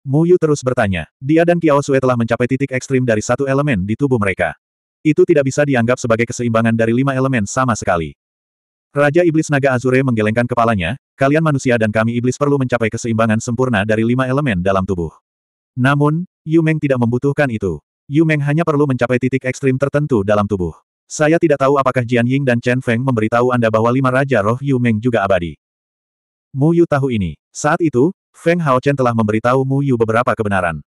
Mu Yu terus bertanya. Dia dan Qiao Sui telah mencapai titik ekstrim dari satu elemen di tubuh mereka. Itu tidak bisa dianggap sebagai keseimbangan dari lima elemen sama sekali. Raja Iblis Naga Azure menggelengkan kepalanya, kalian manusia dan kami iblis perlu mencapai keseimbangan sempurna dari lima elemen dalam tubuh. Namun, Yu Meng tidak membutuhkan itu. Yu Meng hanya perlu mencapai titik ekstrim tertentu dalam tubuh. Saya tidak tahu apakah Jian Ying dan Chen Feng memberitahu Anda bahwa lima raja roh Yu Meng juga abadi. Mu Yu tahu ini. Saat itu, Feng Haochen telah memberitahu Mu Yu beberapa kebenaran.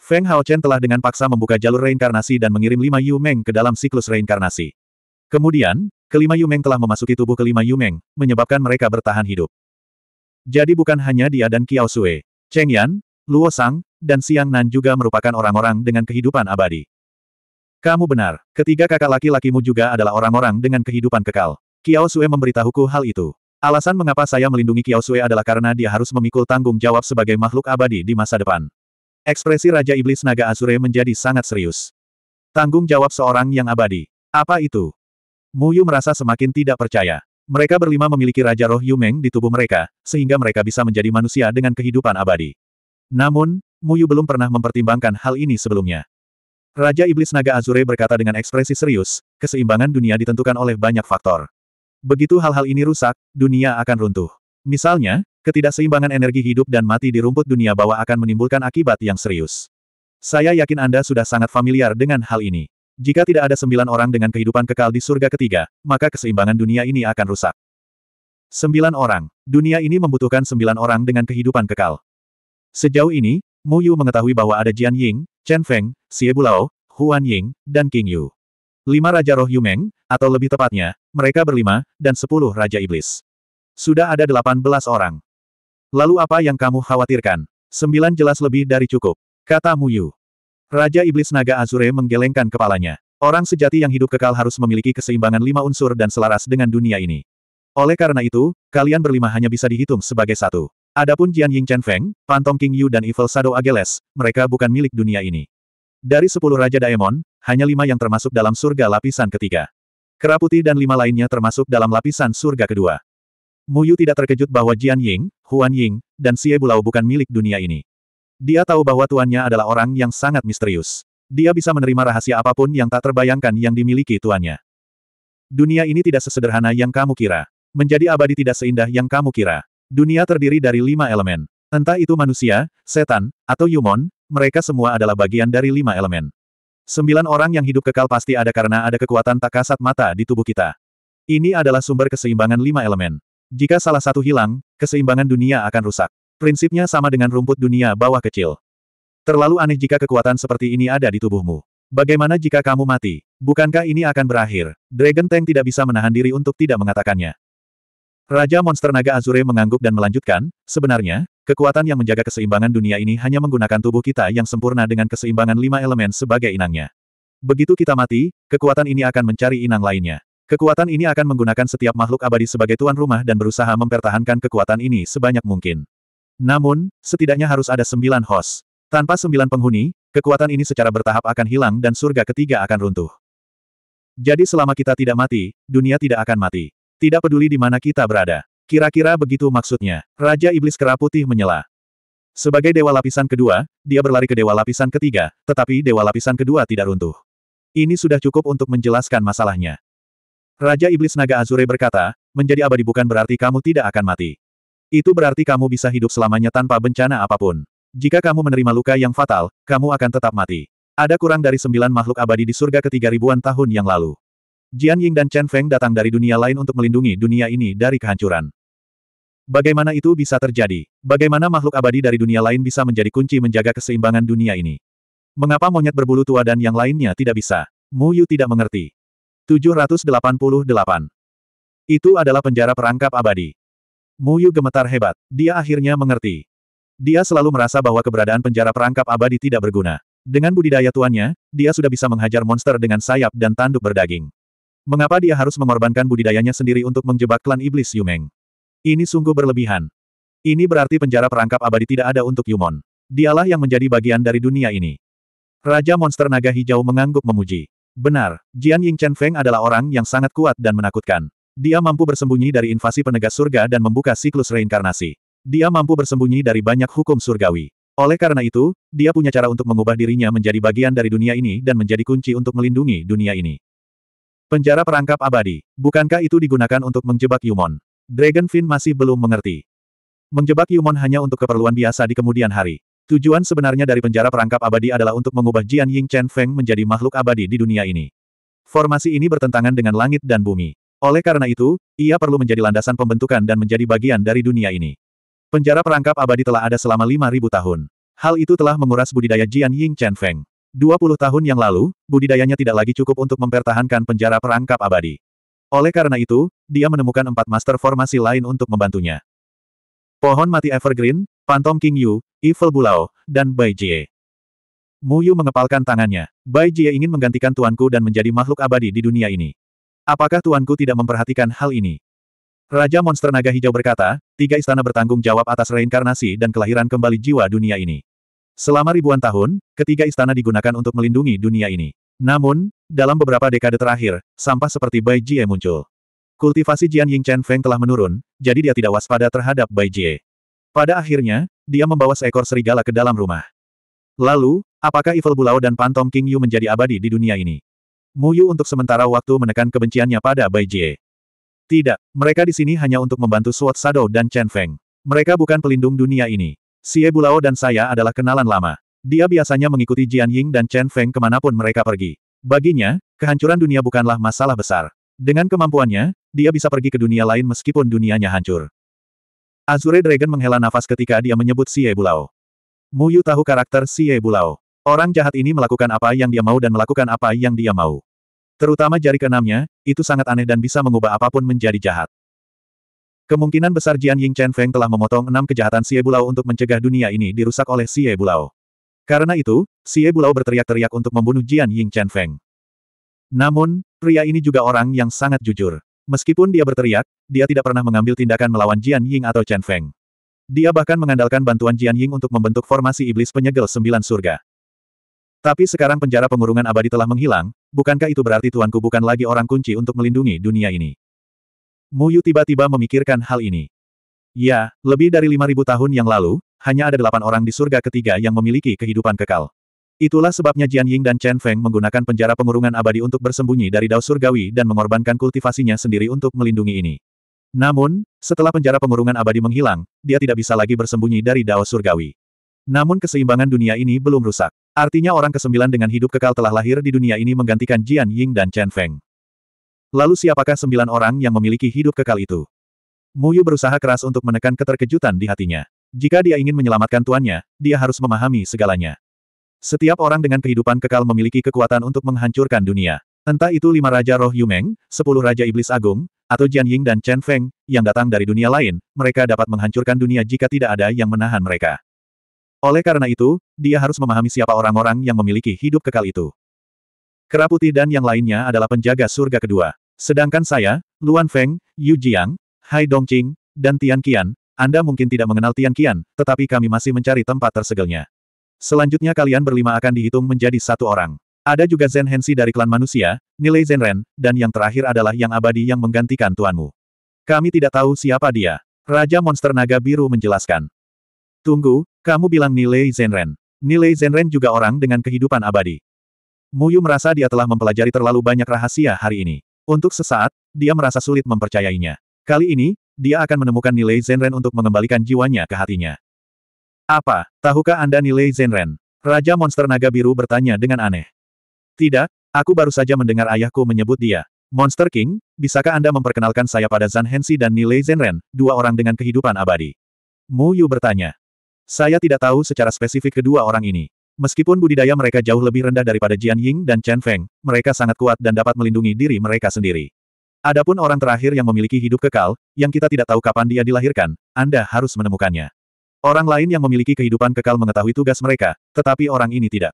Feng Haochen telah dengan paksa membuka jalur reinkarnasi dan mengirim lima Yu Meng ke dalam siklus reinkarnasi. Kemudian, kelima Yu Meng telah memasuki tubuh kelima Yu Meng, menyebabkan mereka bertahan hidup. Jadi bukan hanya dia dan Kiao Sui, Cheng Yan, Luo Sang, dan Xiang Nan juga merupakan orang-orang dengan kehidupan abadi. Kamu benar, ketiga kakak laki-lakimu juga adalah orang-orang dengan kehidupan kekal. Kiao Sui memberitahuku hal itu. Alasan mengapa saya melindungi Kiao Sui adalah karena dia harus memikul tanggung jawab sebagai makhluk abadi di masa depan. Ekspresi Raja Iblis Naga Azure menjadi sangat serius. Tanggung jawab seorang yang abadi. Apa itu? Mu Yu merasa semakin tidak percaya. Mereka berlima memiliki Raja Roh Yu Meng di tubuh mereka, sehingga mereka bisa menjadi manusia dengan kehidupan abadi. Namun, Mu Yu belum pernah mempertimbangkan hal ini sebelumnya. Raja Iblis Naga Azure berkata dengan ekspresi serius, keseimbangan dunia ditentukan oleh banyak faktor. Begitu hal-hal ini rusak, dunia akan runtuh. Misalnya, ketidakseimbangan energi hidup dan mati di rumput dunia bawah akan menimbulkan akibat yang serius. Saya yakin Anda sudah sangat familiar dengan hal ini. Jika tidak ada sembilan orang dengan kehidupan kekal di surga ketiga, maka keseimbangan dunia ini akan rusak. Sembilan orang. Dunia ini membutuhkan sembilan orang dengan kehidupan kekal. Sejauh ini, Mu Yu mengetahui bahwa ada Jian Ying, Chen Feng, Xie Bulao, Huan Ying, dan King Yu. Lima Raja Roh Yumeng, atau lebih tepatnya, mereka berlima, dan sepuluh Raja Iblis. Sudah ada delapan belas orang. Lalu apa yang kamu khawatirkan? Sembilan jelas lebih dari cukup, kata Mu Yu. Raja Iblis Naga Azure menggelengkan kepalanya. Orang sejati yang hidup kekal harus memiliki keseimbangan lima unsur dan selaras dengan dunia ini. Oleh karena itu, kalian berlima hanya bisa dihitung sebagai satu. Adapun Jian Ying Chen Feng, Phantom King Yu dan Evil Shadow Ageles, mereka bukan milik dunia ini. Dari sepuluh Raja Daemon, hanya lima yang termasuk dalam surga lapisan ketiga. Kera putih dan lima lainnya termasuk dalam lapisan surga kedua. Muyu tidak terkejut bahwa Jian Ying, Huan Ying, dan Xie Bulao bukan milik dunia ini. Dia tahu bahwa tuannya adalah orang yang sangat misterius. Dia bisa menerima rahasia apapun yang tak terbayangkan yang dimiliki tuannya. Dunia ini tidak sesederhana yang kamu kira. Menjadi abadi tidak seindah yang kamu kira. Dunia terdiri dari lima elemen. Entah itu manusia, setan, atau Yumon, mereka semua adalah bagian dari lima elemen. Sembilan orang yang hidup kekal pasti ada karena ada kekuatan tak kasat mata di tubuh kita. Ini adalah sumber keseimbangan lima elemen. Jika salah satu hilang, keseimbangan dunia akan rusak. Prinsipnya sama dengan rumput dunia bawah kecil. Terlalu aneh jika kekuatan seperti ini ada di tubuhmu. Bagaimana jika kamu mati? Bukankah ini akan berakhir? Dragon Tank tidak bisa menahan diri untuk tidak mengatakannya. Raja Monster Naga Azure mengangguk dan melanjutkan, sebenarnya, Kekuatan yang menjaga keseimbangan dunia ini hanya menggunakan tubuh kita yang sempurna dengan keseimbangan lima elemen sebagai inangnya. Begitu kita mati, kekuatan ini akan mencari inang lainnya. Kekuatan ini akan menggunakan setiap makhluk abadi sebagai tuan rumah dan berusaha mempertahankan kekuatan ini sebanyak mungkin. Namun, setidaknya harus ada sembilan host. Tanpa sembilan penghuni, kekuatan ini secara bertahap akan hilang dan surga ketiga akan runtuh. Jadi selama kita tidak mati, dunia tidak akan mati. Tidak peduli di mana kita berada. Kira-kira begitu maksudnya. Raja Iblis Kera Putih menyela. Sebagai dewa lapisan kedua, dia berlari ke dewa lapisan ketiga, tetapi dewa lapisan kedua tidak runtuh. Ini sudah cukup untuk menjelaskan masalahnya. Raja Iblis Naga Azure berkata, menjadi abadi bukan berarti kamu tidak akan mati. Itu berarti kamu bisa hidup selamanya tanpa bencana apapun. Jika kamu menerima luka yang fatal, kamu akan tetap mati. Ada kurang dari sembilan makhluk abadi di surga ketiga ribuan tahun yang lalu. Jian Ying dan Chen Feng datang dari dunia lain untuk melindungi dunia ini dari kehancuran. Bagaimana itu bisa terjadi? Bagaimana makhluk abadi dari dunia lain bisa menjadi kunci menjaga keseimbangan dunia ini? Mengapa monyet berbulu tua dan yang lainnya tidak bisa? Mu Yu tidak mengerti. 788. Itu adalah penjara perangkap abadi. Mu Yu gemetar hebat. Dia akhirnya mengerti. Dia selalu merasa bahwa keberadaan penjara perangkap abadi tidak berguna. Dengan budidaya tuannya, dia sudah bisa menghajar monster dengan sayap dan tanduk berdaging. Mengapa dia harus mengorbankan budidayanya sendiri untuk menjebak klan iblis Yumeng? Ini sungguh berlebihan. Ini berarti penjara perangkap abadi tidak ada untuk Yumon. Dialah yang menjadi bagian dari dunia ini. Raja monster naga hijau mengangguk memuji. Benar, Jian Ying Chen Feng adalah orang yang sangat kuat dan menakutkan. Dia mampu bersembunyi dari invasi penegas surga dan membuka siklus reinkarnasi. Dia mampu bersembunyi dari banyak hukum surgawi. Oleh karena itu, dia punya cara untuk mengubah dirinya menjadi bagian dari dunia ini dan menjadi kunci untuk melindungi dunia ini. Penjara perangkap abadi, bukankah itu digunakan untuk menjebak Yumon? Dragonfin masih belum mengerti. Menjebak Yumon hanya untuk keperluan biasa di kemudian hari. Tujuan sebenarnya dari penjara perangkap abadi adalah untuk mengubah Jian Ying Chen Feng menjadi makhluk abadi di dunia ini. Formasi ini bertentangan dengan langit dan bumi. Oleh karena itu, ia perlu menjadi landasan pembentukan dan menjadi bagian dari dunia ini. Penjara perangkap abadi telah ada selama 5.000 tahun. Hal itu telah menguras budidaya Jian Ying Chen Feng. 20 tahun yang lalu, budidayanya tidak lagi cukup untuk mempertahankan penjara perangkap abadi. Oleh karena itu, dia menemukan empat master formasi lain untuk membantunya. Pohon mati Evergreen, Phantom King Yu, Evil Bulao, dan Bai Jie. Mu Yu mengepalkan tangannya. Bai Jie ingin menggantikan tuanku dan menjadi makhluk abadi di dunia ini. Apakah tuanku tidak memperhatikan hal ini? Raja Monster Naga Hijau berkata, tiga istana bertanggung jawab atas reinkarnasi dan kelahiran kembali jiwa dunia ini. Selama ribuan tahun, ketiga istana digunakan untuk melindungi dunia ini. Namun, dalam beberapa dekade terakhir, sampah seperti Bai Jie muncul. Kultivasi Jian Ying Chen Feng telah menurun, jadi dia tidak waspada terhadap Bai Jie. Pada akhirnya, dia membawa seekor serigala ke dalam rumah. Lalu, apakah Evil Bulao dan Pantom King Yu menjadi abadi di dunia ini? Mu Yu untuk sementara waktu menekan kebenciannya pada Bai Jie. Tidak, mereka di sini hanya untuk membantu Suat Sado dan Chen Feng. Mereka bukan pelindung dunia ini. Xie Bulao dan saya adalah kenalan lama. Dia biasanya mengikuti Jian Ying dan Chen Feng kemanapun mereka pergi. Baginya, kehancuran dunia bukanlah masalah besar. Dengan kemampuannya, dia bisa pergi ke dunia lain meskipun dunianya hancur. Azure Dragon menghela nafas ketika dia menyebut Xie Bulao. Mu Yu tahu karakter Xie Bulao. Orang jahat ini melakukan apa yang dia mau dan melakukan apa yang dia mau. Terutama jari keenamnya, itu sangat aneh dan bisa mengubah apapun menjadi jahat. Kemungkinan besar Jian Ying Chen Feng telah memotong enam kejahatan Xie Bulao untuk mencegah dunia ini dirusak oleh Xie Bulao. Karena itu, si Bulao berteriak-teriak untuk membunuh Jian Ying Chen Feng. Namun, pria ini juga orang yang sangat jujur. Meskipun dia berteriak, dia tidak pernah mengambil tindakan melawan Jian Ying atau Chen Feng. Dia bahkan mengandalkan bantuan Jian Ying untuk membentuk formasi iblis penyegel sembilan surga. Tapi sekarang penjara pengurungan abadi telah menghilang, bukankah itu berarti tuanku bukan lagi orang kunci untuk melindungi dunia ini? Mu Yu tiba-tiba memikirkan hal ini. Ya, lebih dari lima ribu tahun yang lalu, hanya ada delapan orang di surga ketiga yang memiliki kehidupan kekal. Itulah sebabnya Jian Ying dan Chen Feng menggunakan penjara pengurungan abadi untuk bersembunyi dari dao surgawi dan mengorbankan kultivasinya sendiri untuk melindungi ini. Namun, setelah penjara pengurungan abadi menghilang, dia tidak bisa lagi bersembunyi dari dao surgawi. Namun keseimbangan dunia ini belum rusak. Artinya orang kesembilan dengan hidup kekal telah lahir di dunia ini menggantikan Jian Ying dan Chen Feng. Lalu siapakah sembilan orang yang memiliki hidup kekal itu? Muyu berusaha keras untuk menekan keterkejutan di hatinya. Jika dia ingin menyelamatkan tuannya, dia harus memahami segalanya. Setiap orang dengan kehidupan kekal memiliki kekuatan untuk menghancurkan dunia. Entah itu lima Raja Roh Yumeng, sepuluh Raja Iblis Agung, atau Jian Ying dan Chen Feng, yang datang dari dunia lain, mereka dapat menghancurkan dunia jika tidak ada yang menahan mereka. Oleh karena itu, dia harus memahami siapa orang-orang yang memiliki hidup kekal itu. Kera Putih dan yang lainnya adalah penjaga surga kedua. Sedangkan saya, Luan Feng, Yu Jiang, Hai Dongqing, dan Tian Qian, anda mungkin tidak mengenal Tian Qian, tetapi kami masih mencari tempat tersegelnya. Selanjutnya kalian berlima akan dihitung menjadi satu orang. Ada juga Zen Hensi dari klan manusia, nilai Zen Ren, dan yang terakhir adalah yang abadi yang menggantikan tuanmu. Kami tidak tahu siapa dia. Raja Monster Naga Biru menjelaskan. Tunggu, kamu bilang nilai Zen Ren. Nilai Zen Ren juga orang dengan kehidupan abadi. Muyu merasa dia telah mempelajari terlalu banyak rahasia hari ini. Untuk sesaat, dia merasa sulit mempercayainya. Kali ini, dia akan menemukan nilai Zenren untuk mengembalikan jiwanya ke hatinya. Apa, tahukah Anda nilai Zenren? Raja Monster Naga Biru bertanya dengan aneh. Tidak, aku baru saja mendengar ayahku menyebut dia. Monster King, bisakah Anda memperkenalkan saya pada Zan Hensi dan nilai Zenren, dua orang dengan kehidupan abadi? Mu Yu bertanya. Saya tidak tahu secara spesifik kedua orang ini. Meskipun budidaya mereka jauh lebih rendah daripada Jian Ying dan Chen Feng, mereka sangat kuat dan dapat melindungi diri mereka sendiri. Adapun orang terakhir yang memiliki hidup kekal, yang kita tidak tahu kapan dia dilahirkan, Anda harus menemukannya. Orang lain yang memiliki kehidupan kekal mengetahui tugas mereka, tetapi orang ini tidak.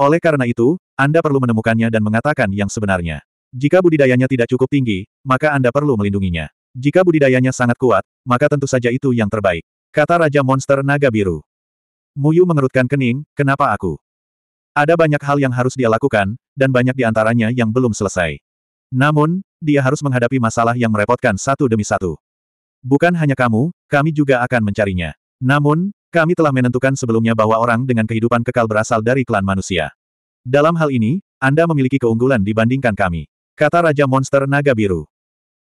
Oleh karena itu, Anda perlu menemukannya dan mengatakan yang sebenarnya. Jika budidayanya tidak cukup tinggi, maka Anda perlu melindunginya. Jika budidayanya sangat kuat, maka tentu saja itu yang terbaik. Kata Raja Monster Naga Biru. Muyu mengerutkan kening, kenapa aku? Ada banyak hal yang harus dia lakukan, dan banyak di antaranya yang belum selesai. Namun, dia harus menghadapi masalah yang merepotkan satu demi satu. Bukan hanya kamu, kami juga akan mencarinya. Namun, kami telah menentukan sebelumnya bahwa orang dengan kehidupan kekal berasal dari klan manusia. Dalam hal ini, Anda memiliki keunggulan dibandingkan kami. Kata Raja Monster Naga Biru.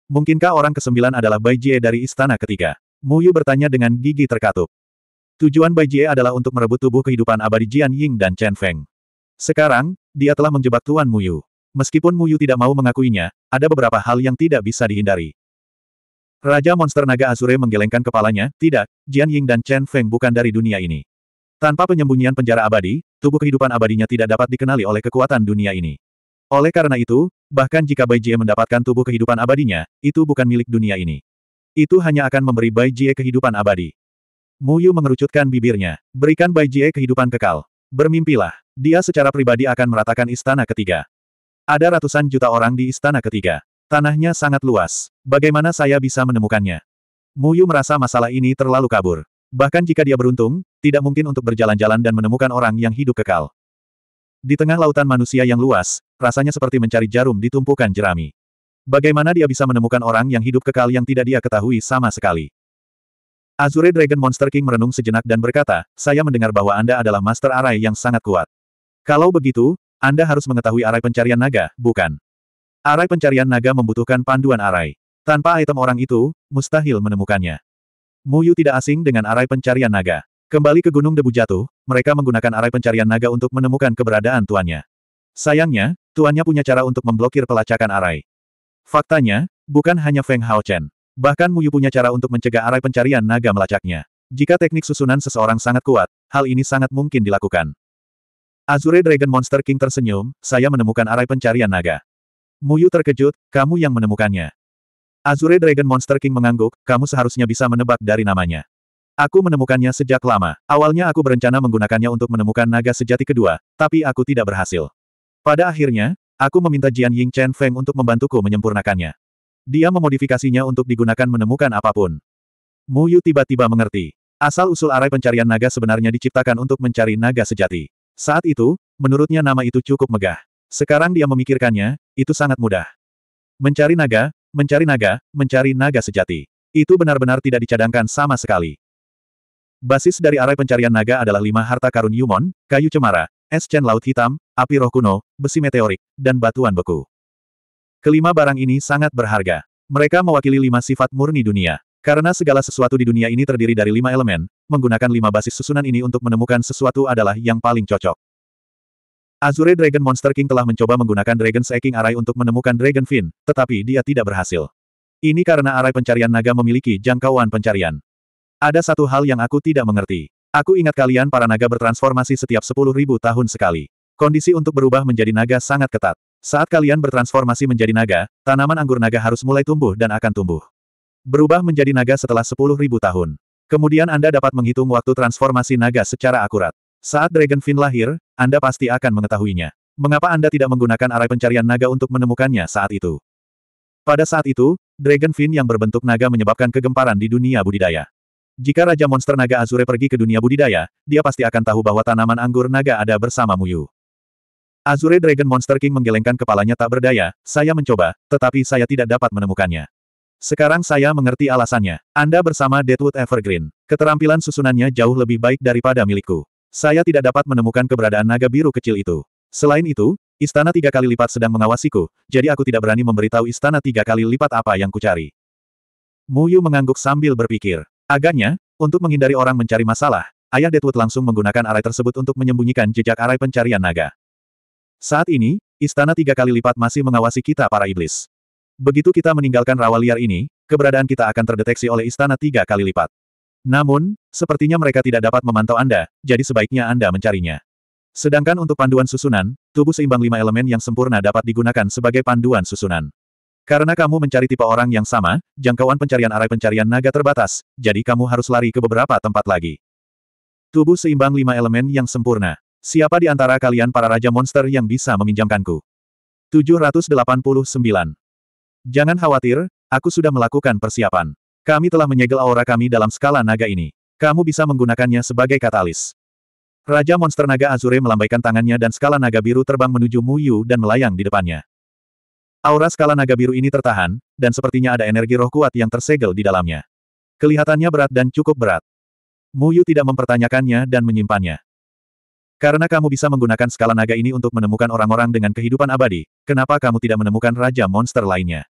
Mungkinkah orang kesembilan adalah Bai Jie dari istana ketiga? Muyu bertanya dengan gigi terkatup. Tujuan Bai Jie adalah untuk merebut tubuh kehidupan abadi Jian Ying dan Chen Feng. Sekarang, dia telah menjebak Tuan Muyu. Meskipun Muyu tidak mau mengakuinya, ada beberapa hal yang tidak bisa dihindari. Raja Monster Naga Azure menggelengkan kepalanya, tidak, Jian Ying dan Chen Feng bukan dari dunia ini. Tanpa penyembunyian penjara abadi, tubuh kehidupan abadinya tidak dapat dikenali oleh kekuatan dunia ini. Oleh karena itu, bahkan jika Bai Jie mendapatkan tubuh kehidupan abadinya, itu bukan milik dunia ini. Itu hanya akan memberi Bai Jie kehidupan abadi. Muyu mengerucutkan bibirnya. Berikan Bai Jie kehidupan kekal. Bermimpilah. Dia secara pribadi akan meratakan istana ketiga. Ada ratusan juta orang di istana ketiga. Tanahnya sangat luas. Bagaimana saya bisa menemukannya? Muyu merasa masalah ini terlalu kabur. Bahkan jika dia beruntung, tidak mungkin untuk berjalan-jalan dan menemukan orang yang hidup kekal. Di tengah lautan manusia yang luas, rasanya seperti mencari jarum di tumpukan jerami. Bagaimana dia bisa menemukan orang yang hidup kekal yang tidak dia ketahui sama sekali? Azure Dragon Monster King merenung sejenak dan berkata, saya mendengar bahwa Anda adalah Master Arai yang sangat kuat. Kalau begitu, anda harus mengetahui arai pencarian naga, bukan? Arai pencarian naga membutuhkan panduan arai. Tanpa item orang itu, mustahil menemukannya. Muyu tidak asing dengan arai pencarian naga. Kembali ke Gunung Debu Jatuh, mereka menggunakan arai pencarian naga untuk menemukan keberadaan tuannya. Sayangnya, tuannya punya cara untuk memblokir pelacakan arai. Faktanya, bukan hanya Feng Hao Chen. Bahkan Muyu punya cara untuk mencegah arai pencarian naga melacaknya. Jika teknik susunan seseorang sangat kuat, hal ini sangat mungkin dilakukan. Azure Dragon Monster King tersenyum, saya menemukan arai pencarian naga. Muyu terkejut, kamu yang menemukannya. Azure Dragon Monster King mengangguk, kamu seharusnya bisa menebak dari namanya. Aku menemukannya sejak lama. Awalnya aku berencana menggunakannya untuk menemukan naga sejati kedua, tapi aku tidak berhasil. Pada akhirnya, aku meminta Jian Ying Chen Feng untuk membantuku menyempurnakannya. Dia memodifikasinya untuk digunakan menemukan apapun. Mu Yu tiba-tiba mengerti. Asal-usul arai pencarian naga sebenarnya diciptakan untuk mencari naga sejati. Saat itu, menurutnya nama itu cukup megah. Sekarang dia memikirkannya, itu sangat mudah. Mencari naga, mencari naga, mencari naga sejati. Itu benar-benar tidak dicadangkan sama sekali. Basis dari arai pencarian naga adalah lima harta karun Yumon, kayu cemara, es cen laut hitam, api roh kuno, besi meteorik, dan batuan beku. Kelima barang ini sangat berharga. Mereka mewakili lima sifat murni dunia. Karena segala sesuatu di dunia ini terdiri dari lima elemen, menggunakan lima basis susunan ini untuk menemukan sesuatu adalah yang paling cocok. Azure Dragon Monster King telah mencoba menggunakan Dragon Seeking Array untuk menemukan Dragon Fin, tetapi dia tidak berhasil. Ini karena array pencarian naga memiliki jangkauan pencarian. Ada satu hal yang aku tidak mengerti. Aku ingat kalian para naga bertransformasi setiap 10.000 tahun sekali. Kondisi untuk berubah menjadi naga sangat ketat. Saat kalian bertransformasi menjadi naga, tanaman anggur naga harus mulai tumbuh dan akan tumbuh. Berubah menjadi naga setelah 10.000 tahun. Kemudian Anda dapat menghitung waktu transformasi naga secara akurat. Saat Dragonfin lahir, Anda pasti akan mengetahuinya. Mengapa Anda tidak menggunakan arai pencarian naga untuk menemukannya saat itu? Pada saat itu, Dragonfin yang berbentuk naga menyebabkan kegemparan di dunia budidaya. Jika Raja Monster Naga Azure pergi ke dunia budidaya, dia pasti akan tahu bahwa tanaman anggur naga ada bersama Muyu. Azure Dragon Monster King menggelengkan kepalanya tak berdaya, saya mencoba, tetapi saya tidak dapat menemukannya. Sekarang saya mengerti alasannya. Anda bersama Deadwood Evergreen. Keterampilan susunannya jauh lebih baik daripada milikku. Saya tidak dapat menemukan keberadaan naga biru kecil itu. Selain itu, istana tiga kali lipat sedang mengawasiku, jadi aku tidak berani memberitahu istana tiga kali lipat apa yang kucari. Muyu mengangguk sambil berpikir. Agaknya, untuk menghindari orang mencari masalah, ayah Deadwood langsung menggunakan arai tersebut untuk menyembunyikan jejak arai pencarian naga. Saat ini, istana tiga kali lipat masih mengawasi kita para iblis. Begitu kita meninggalkan rawa liar ini, keberadaan kita akan terdeteksi oleh istana tiga kali lipat. Namun, sepertinya mereka tidak dapat memantau Anda, jadi sebaiknya Anda mencarinya. Sedangkan untuk panduan susunan, tubuh seimbang lima elemen yang sempurna dapat digunakan sebagai panduan susunan. Karena kamu mencari tipe orang yang sama, jangkauan pencarian arai pencarian naga terbatas, jadi kamu harus lari ke beberapa tempat lagi. Tubuh seimbang lima elemen yang sempurna. Siapa di antara kalian para raja monster yang bisa meminjamkanku? 789. Jangan khawatir, aku sudah melakukan persiapan. Kami telah menyegel aura kami dalam skala naga ini. Kamu bisa menggunakannya sebagai katalis. Raja Monster Naga Azure melambaikan tangannya dan skala naga biru terbang menuju Mu Yu dan melayang di depannya. Aura skala naga biru ini tertahan, dan sepertinya ada energi roh kuat yang tersegel di dalamnya. Kelihatannya berat dan cukup berat. Mu Yu tidak mempertanyakannya dan menyimpannya. Karena kamu bisa menggunakan skala naga ini untuk menemukan orang-orang dengan kehidupan abadi, kenapa kamu tidak menemukan Raja Monster lainnya?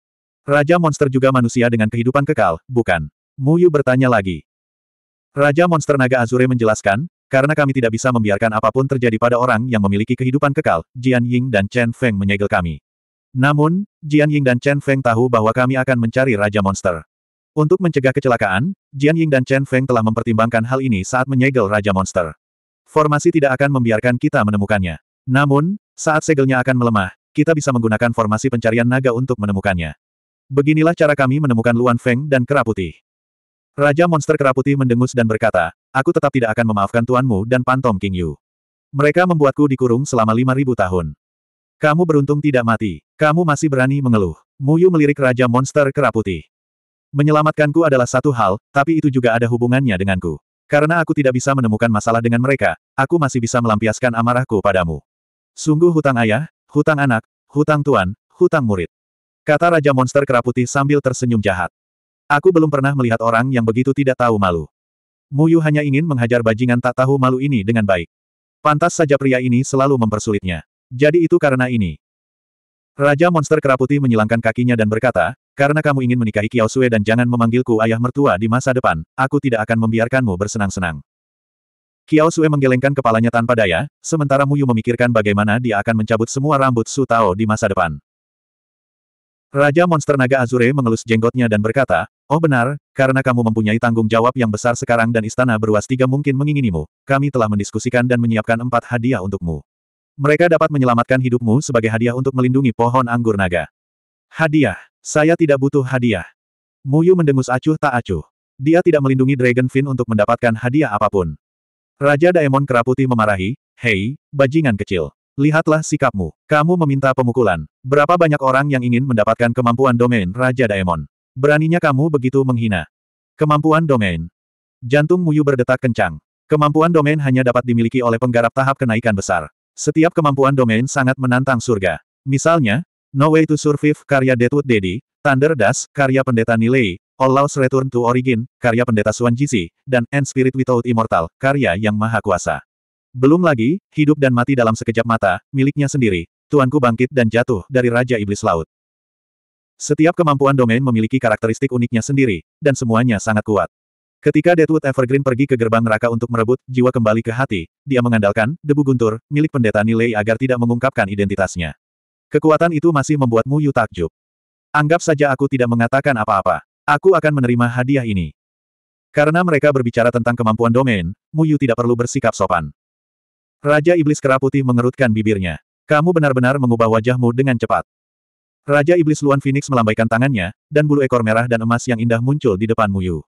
Raja monster juga manusia dengan kehidupan kekal, bukan? Mu Yu bertanya lagi. Raja monster naga Azure menjelaskan, karena kami tidak bisa membiarkan apapun terjadi pada orang yang memiliki kehidupan kekal, Jian Ying dan Chen Feng menyegel kami. Namun, Jian Ying dan Chen Feng tahu bahwa kami akan mencari Raja Monster. Untuk mencegah kecelakaan, Jian Ying dan Chen Feng telah mempertimbangkan hal ini saat menyegel Raja Monster. Formasi tidak akan membiarkan kita menemukannya. Namun, saat segelnya akan melemah, kita bisa menggunakan formasi pencarian naga untuk menemukannya. Beginilah cara kami menemukan Luan Feng dan Kera Putih. Raja Monster Kera Putih mendengus dan berkata, aku tetap tidak akan memaafkan tuanmu dan Pantom King Yu. Mereka membuatku dikurung selama lima ribu tahun. Kamu beruntung tidak mati. Kamu masih berani mengeluh. Mu Yu melirik Raja Monster Kera Putih. Menyelamatkanku adalah satu hal, tapi itu juga ada hubungannya denganku. Karena aku tidak bisa menemukan masalah dengan mereka, aku masih bisa melampiaskan amarahku padamu. Sungguh hutang ayah, hutang anak, hutang tuan, hutang murid. Kata Raja Monster Keraputi sambil tersenyum jahat. Aku belum pernah melihat orang yang begitu tidak tahu malu. Muyu hanya ingin menghajar bajingan tak tahu malu ini dengan baik. Pantas saja pria ini selalu mempersulitnya. Jadi itu karena ini. Raja Monster Keraputi menyilangkan kakinya dan berkata, karena kamu ingin menikahi Kiao Sue dan jangan memanggilku ayah mertua di masa depan, aku tidak akan membiarkanmu bersenang-senang. Kiao Sue menggelengkan kepalanya tanpa daya, sementara Muyu memikirkan bagaimana dia akan mencabut semua rambut Su Tao di masa depan. Raja Monster Naga Azure mengelus jenggotnya dan berkata, Oh benar, karena kamu mempunyai tanggung jawab yang besar sekarang dan istana beruas tiga mungkin menginginimu, kami telah mendiskusikan dan menyiapkan empat hadiah untukmu. Mereka dapat menyelamatkan hidupmu sebagai hadiah untuk melindungi pohon anggur naga. Hadiah. Saya tidak butuh hadiah. Muyu mendengus acuh tak acuh. Dia tidak melindungi Dragonfin untuk mendapatkan hadiah apapun. Raja Daemon Keraputi memarahi, Hei, bajingan kecil. Lihatlah sikapmu. Kamu meminta pemukulan. Berapa banyak orang yang ingin mendapatkan kemampuan domain Raja Daemon? Beraninya kamu begitu menghina. Kemampuan domain. Jantung Muyu berdetak kencang. Kemampuan domain hanya dapat dimiliki oleh penggarap tahap kenaikan besar. Setiap kemampuan domain sangat menantang surga. Misalnya, No Way to Survive karya Deadwood Daddy, Thunder Dust karya pendeta Nilei, All Laws Return to Origin, karya pendeta Suan Jisi, dan End Spirit Without Immortal, karya yang maha kuasa. Belum lagi, hidup dan mati dalam sekejap mata, miliknya sendiri, tuanku bangkit dan jatuh dari Raja Iblis Laut. Setiap kemampuan domain memiliki karakteristik uniknya sendiri, dan semuanya sangat kuat. Ketika Deadwood Evergreen pergi ke gerbang neraka untuk merebut jiwa kembali ke hati, dia mengandalkan debu guntur milik pendeta nilai agar tidak mengungkapkan identitasnya. Kekuatan itu masih membuat Mu Yu takjub. Anggap saja aku tidak mengatakan apa-apa. Aku akan menerima hadiah ini. Karena mereka berbicara tentang kemampuan domain, Mu Yu tidak perlu bersikap sopan. Raja Iblis Kera mengerutkan bibirnya. Kamu benar-benar mengubah wajahmu dengan cepat. Raja Iblis Luan Phoenix melambaikan tangannya, dan bulu ekor merah dan emas yang indah muncul di depan Muyu.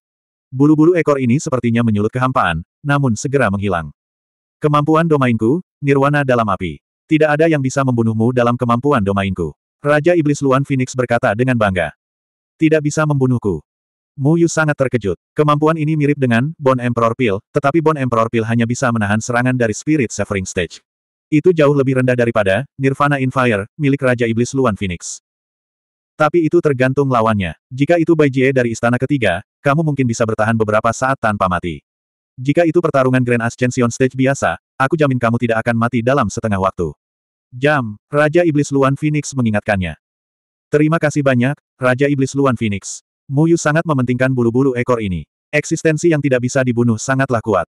Bulu-bulu ekor ini sepertinya menyulut kehampaan, namun segera menghilang. Kemampuan domainku, nirwana dalam api. Tidak ada yang bisa membunuhmu dalam kemampuan domainku. Raja Iblis Luan Phoenix berkata dengan bangga. Tidak bisa membunuhku. Mu Yu sangat terkejut. Kemampuan ini mirip dengan Bon Emperor Pill, tetapi Bon Emperor Pill hanya bisa menahan serangan dari Spirit Severing Stage. Itu jauh lebih rendah daripada Nirvana in Fire, milik Raja Iblis Luan Phoenix. Tapi itu tergantung lawannya. Jika itu Bai Jie dari Istana Ketiga, kamu mungkin bisa bertahan beberapa saat tanpa mati. Jika itu pertarungan Grand Ascension Stage biasa, aku jamin kamu tidak akan mati dalam setengah waktu. Jam, Raja Iblis Luan Phoenix mengingatkannya. Terima kasih banyak, Raja Iblis Luan Phoenix. Muyu sangat mementingkan bulu-bulu ekor ini. Eksistensi yang tidak bisa dibunuh sangatlah kuat.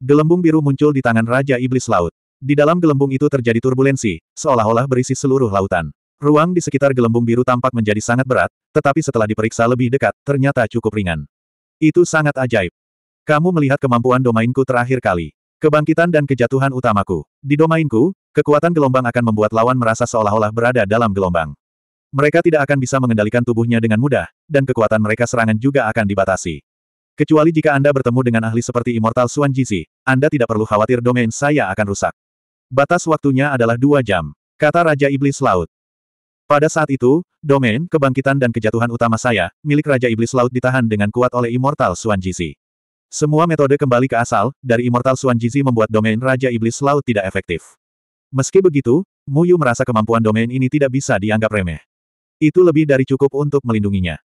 Gelembung biru muncul di tangan Raja Iblis Laut. Di dalam gelembung itu terjadi turbulensi, seolah-olah berisi seluruh lautan. Ruang di sekitar gelembung biru tampak menjadi sangat berat, tetapi setelah diperiksa lebih dekat, ternyata cukup ringan. Itu sangat ajaib. Kamu melihat kemampuan domainku terakhir kali. Kebangkitan dan kejatuhan utamaku. Di domainku, kekuatan gelombang akan membuat lawan merasa seolah-olah berada dalam gelombang. Mereka tidak akan bisa mengendalikan tubuhnya dengan mudah, dan kekuatan mereka serangan juga akan dibatasi. Kecuali jika Anda bertemu dengan ahli seperti Immortal Suan Jizi, Anda tidak perlu khawatir domain saya akan rusak. Batas waktunya adalah dua jam, kata Raja Iblis Laut. Pada saat itu, domain, kebangkitan dan kejatuhan utama saya, milik Raja Iblis Laut ditahan dengan kuat oleh Immortal Suan Jizi. Semua metode kembali ke asal, dari Immortal Suan Jizi membuat domain Raja Iblis Laut tidak efektif. Meski begitu, Muyu merasa kemampuan domain ini tidak bisa dianggap remeh. Itu lebih dari cukup untuk melindunginya.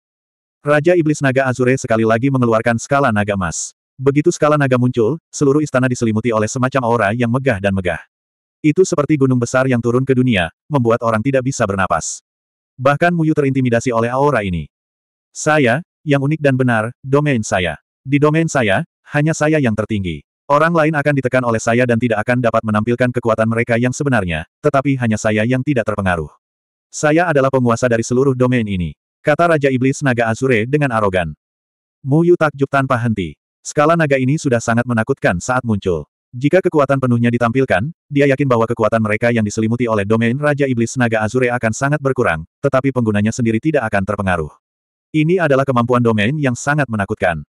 Raja Iblis Naga Azure sekali lagi mengeluarkan skala naga emas. Begitu skala naga muncul, seluruh istana diselimuti oleh semacam aura yang megah dan megah. Itu seperti gunung besar yang turun ke dunia, membuat orang tidak bisa bernapas. Bahkan Muyu terintimidasi oleh aura ini. Saya, yang unik dan benar, domain saya. Di domain saya, hanya saya yang tertinggi. Orang lain akan ditekan oleh saya dan tidak akan dapat menampilkan kekuatan mereka yang sebenarnya, tetapi hanya saya yang tidak terpengaruh. Saya adalah penguasa dari seluruh domain ini. Kata Raja Iblis Naga Azure dengan arogan. Mu Yu takjub tanpa henti. Skala naga ini sudah sangat menakutkan saat muncul. Jika kekuatan penuhnya ditampilkan, dia yakin bahwa kekuatan mereka yang diselimuti oleh domain Raja Iblis Naga Azure akan sangat berkurang, tetapi penggunanya sendiri tidak akan terpengaruh. Ini adalah kemampuan domain yang sangat menakutkan.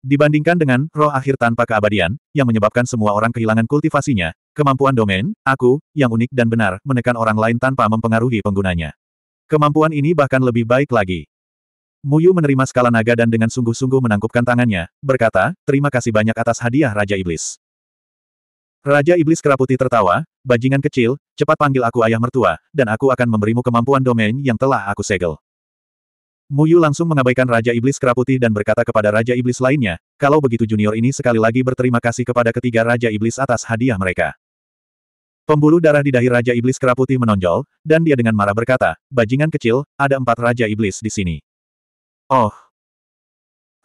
Dibandingkan dengan roh akhir tanpa keabadian, yang menyebabkan semua orang kehilangan kultivasinya, kemampuan domain, aku, yang unik dan benar, menekan orang lain tanpa mempengaruhi penggunanya. Kemampuan ini bahkan lebih baik lagi. Muyu menerima skala naga dan dengan sungguh-sungguh menangkupkan tangannya, berkata, terima kasih banyak atas hadiah Raja Iblis. Raja Iblis Keraputi tertawa, bajingan kecil, cepat panggil aku ayah mertua, dan aku akan memberimu kemampuan domain yang telah aku segel. Muyu langsung mengabaikan Raja Iblis Keraputi dan berkata kepada Raja Iblis lainnya, kalau begitu junior ini sekali lagi berterima kasih kepada ketiga Raja Iblis atas hadiah mereka. Pembuluh darah di dahi Raja Iblis Keraputi menonjol, dan dia dengan marah berkata, bajingan kecil, ada empat Raja Iblis di sini. Oh!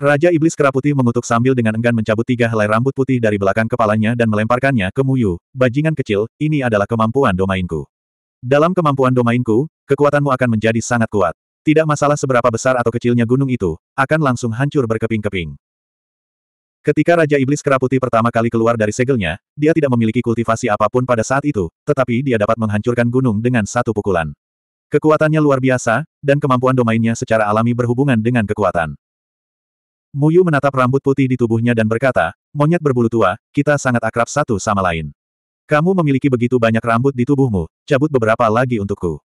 Raja Iblis Keraputi mengutuk sambil dengan enggan mencabut tiga helai rambut putih dari belakang kepalanya dan melemparkannya ke Muyu, bajingan kecil, ini adalah kemampuan domainku. Dalam kemampuan domainku, kekuatanmu akan menjadi sangat kuat. Tidak masalah seberapa besar atau kecilnya gunung itu, akan langsung hancur berkeping-keping. Ketika Raja Iblis Keraputi pertama kali keluar dari segelnya, dia tidak memiliki kultivasi apapun pada saat itu, tetapi dia dapat menghancurkan gunung dengan satu pukulan. Kekuatannya luar biasa, dan kemampuan domainnya secara alami berhubungan dengan kekuatan. Muyu menatap rambut putih di tubuhnya dan berkata, monyet berbulu tua, kita sangat akrab satu sama lain. Kamu memiliki begitu banyak rambut di tubuhmu, cabut beberapa lagi untukku.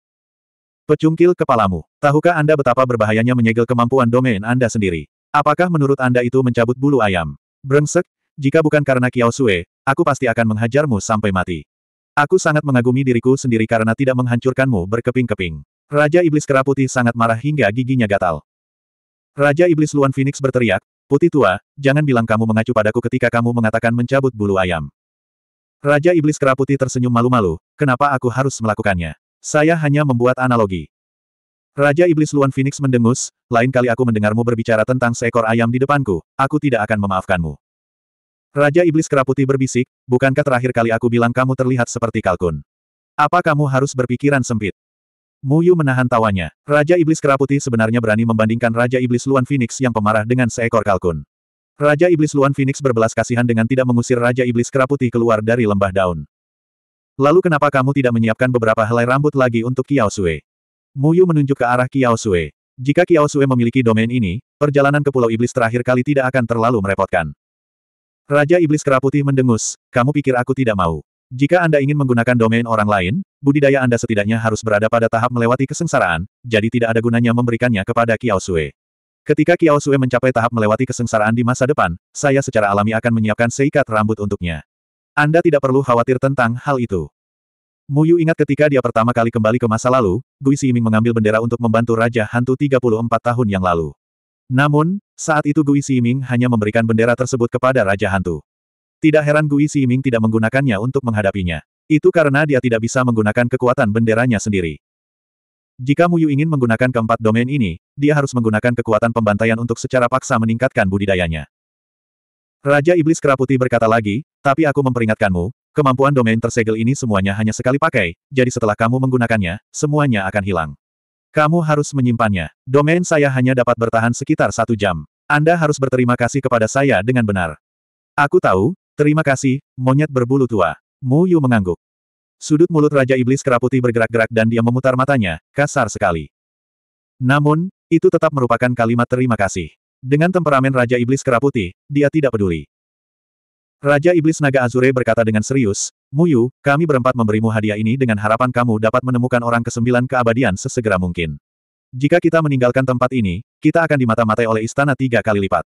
Pecungkil kepalamu. Tahukah Anda betapa berbahayanya menyegel kemampuan domain Anda sendiri? Apakah menurut Anda itu mencabut bulu ayam? Brengsek, jika bukan karena Kiao Sue, aku pasti akan menghajarmu sampai mati. Aku sangat mengagumi diriku sendiri karena tidak menghancurkanmu berkeping-keping. Raja Iblis Kera Putih sangat marah hingga giginya gatal. Raja Iblis Luan Phoenix berteriak, Putih tua, jangan bilang kamu mengacu padaku ketika kamu mengatakan mencabut bulu ayam. Raja Iblis Kera Putih tersenyum malu-malu, kenapa aku harus melakukannya? Saya hanya membuat analogi. Raja Iblis Luan Phoenix mendengus, lain kali aku mendengarmu berbicara tentang seekor ayam di depanku, aku tidak akan memaafkanmu. Raja Iblis Keraputi berbisik, bukankah terakhir kali aku bilang kamu terlihat seperti kalkun? Apa kamu harus berpikiran sempit? Muyu menahan tawanya. Raja Iblis Keraputi sebenarnya berani membandingkan Raja Iblis Luan Phoenix yang pemarah dengan seekor kalkun. Raja Iblis Luan Phoenix berbelas kasihan dengan tidak mengusir Raja Iblis Keraputi keluar dari lembah daun. Lalu kenapa kamu tidak menyiapkan beberapa helai rambut lagi untuk Kiao Sue? Muyu menunjuk ke arah Kiao Sui. Jika Kiao Sui memiliki domain ini, perjalanan ke Pulau Iblis terakhir kali tidak akan terlalu merepotkan. Raja Iblis Keraputih mendengus, kamu pikir aku tidak mau. Jika Anda ingin menggunakan domain orang lain, budidaya Anda setidaknya harus berada pada tahap melewati kesengsaraan, jadi tidak ada gunanya memberikannya kepada Kiao Sui. Ketika Kiao Sui mencapai tahap melewati kesengsaraan di masa depan, saya secara alami akan menyiapkan seikat rambut untuknya. Anda tidak perlu khawatir tentang hal itu. Muyu ingat ketika dia pertama kali kembali ke masa lalu, Gui Siming mengambil bendera untuk membantu Raja Hantu 34 tahun yang lalu. Namun, saat itu Gui Siming hanya memberikan bendera tersebut kepada Raja Hantu. Tidak heran Gui Siming tidak menggunakannya untuk menghadapinya. Itu karena dia tidak bisa menggunakan kekuatan benderanya sendiri. Jika Muyu ingin menggunakan keempat domain ini, dia harus menggunakan kekuatan pembantaian untuk secara paksa meningkatkan budidayanya. Raja Iblis Keraputi berkata lagi, tapi aku memperingatkanmu, kemampuan domain tersegel ini semuanya hanya sekali pakai, jadi setelah kamu menggunakannya, semuanya akan hilang. Kamu harus menyimpannya. Domain saya hanya dapat bertahan sekitar satu jam. Anda harus berterima kasih kepada saya dengan benar. Aku tahu, terima kasih, monyet berbulu tua. Mu Yu mengangguk. Sudut mulut Raja Iblis Keraputi bergerak-gerak dan dia memutar matanya, kasar sekali. Namun, itu tetap merupakan kalimat terima kasih. Dengan temperamen Raja Iblis Keraputi, dia tidak peduli. Raja Iblis Naga Azure berkata dengan serius, Muyu, kami berempat memberimu hadiah ini dengan harapan kamu dapat menemukan orang kesembilan keabadian sesegera mungkin. Jika kita meninggalkan tempat ini, kita akan dimata-matai oleh istana tiga kali lipat.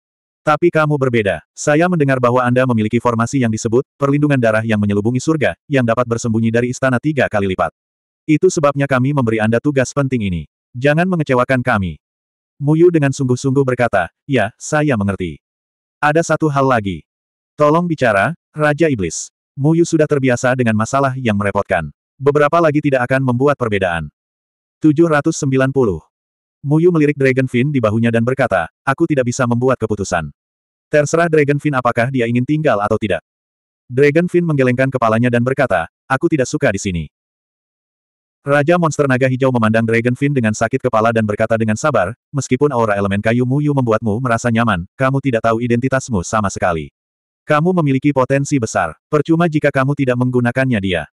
Tapi kamu berbeda. Saya mendengar bahwa Anda memiliki formasi yang disebut, perlindungan darah yang menyelubungi surga, yang dapat bersembunyi dari istana tiga kali lipat. Itu sebabnya kami memberi Anda tugas penting ini. Jangan mengecewakan kami. Muyu dengan sungguh-sungguh berkata, ya, saya mengerti. Ada satu hal lagi. Tolong bicara, Raja Iblis. Muyu sudah terbiasa dengan masalah yang merepotkan. Beberapa lagi tidak akan membuat perbedaan. 790. Muyu melirik Dragon Fin di bahunya dan berkata, aku tidak bisa membuat keputusan. Terserah Dragon Fin apakah dia ingin tinggal atau tidak. Dragon Fin menggelengkan kepalanya dan berkata, aku tidak suka di sini. Raja monster naga hijau memandang Dragonfin dengan sakit kepala dan berkata dengan sabar, meskipun aura elemen kayu Muyu membuatmu merasa nyaman, kamu tidak tahu identitasmu sama sekali. Kamu memiliki potensi besar, percuma jika kamu tidak menggunakannya dia.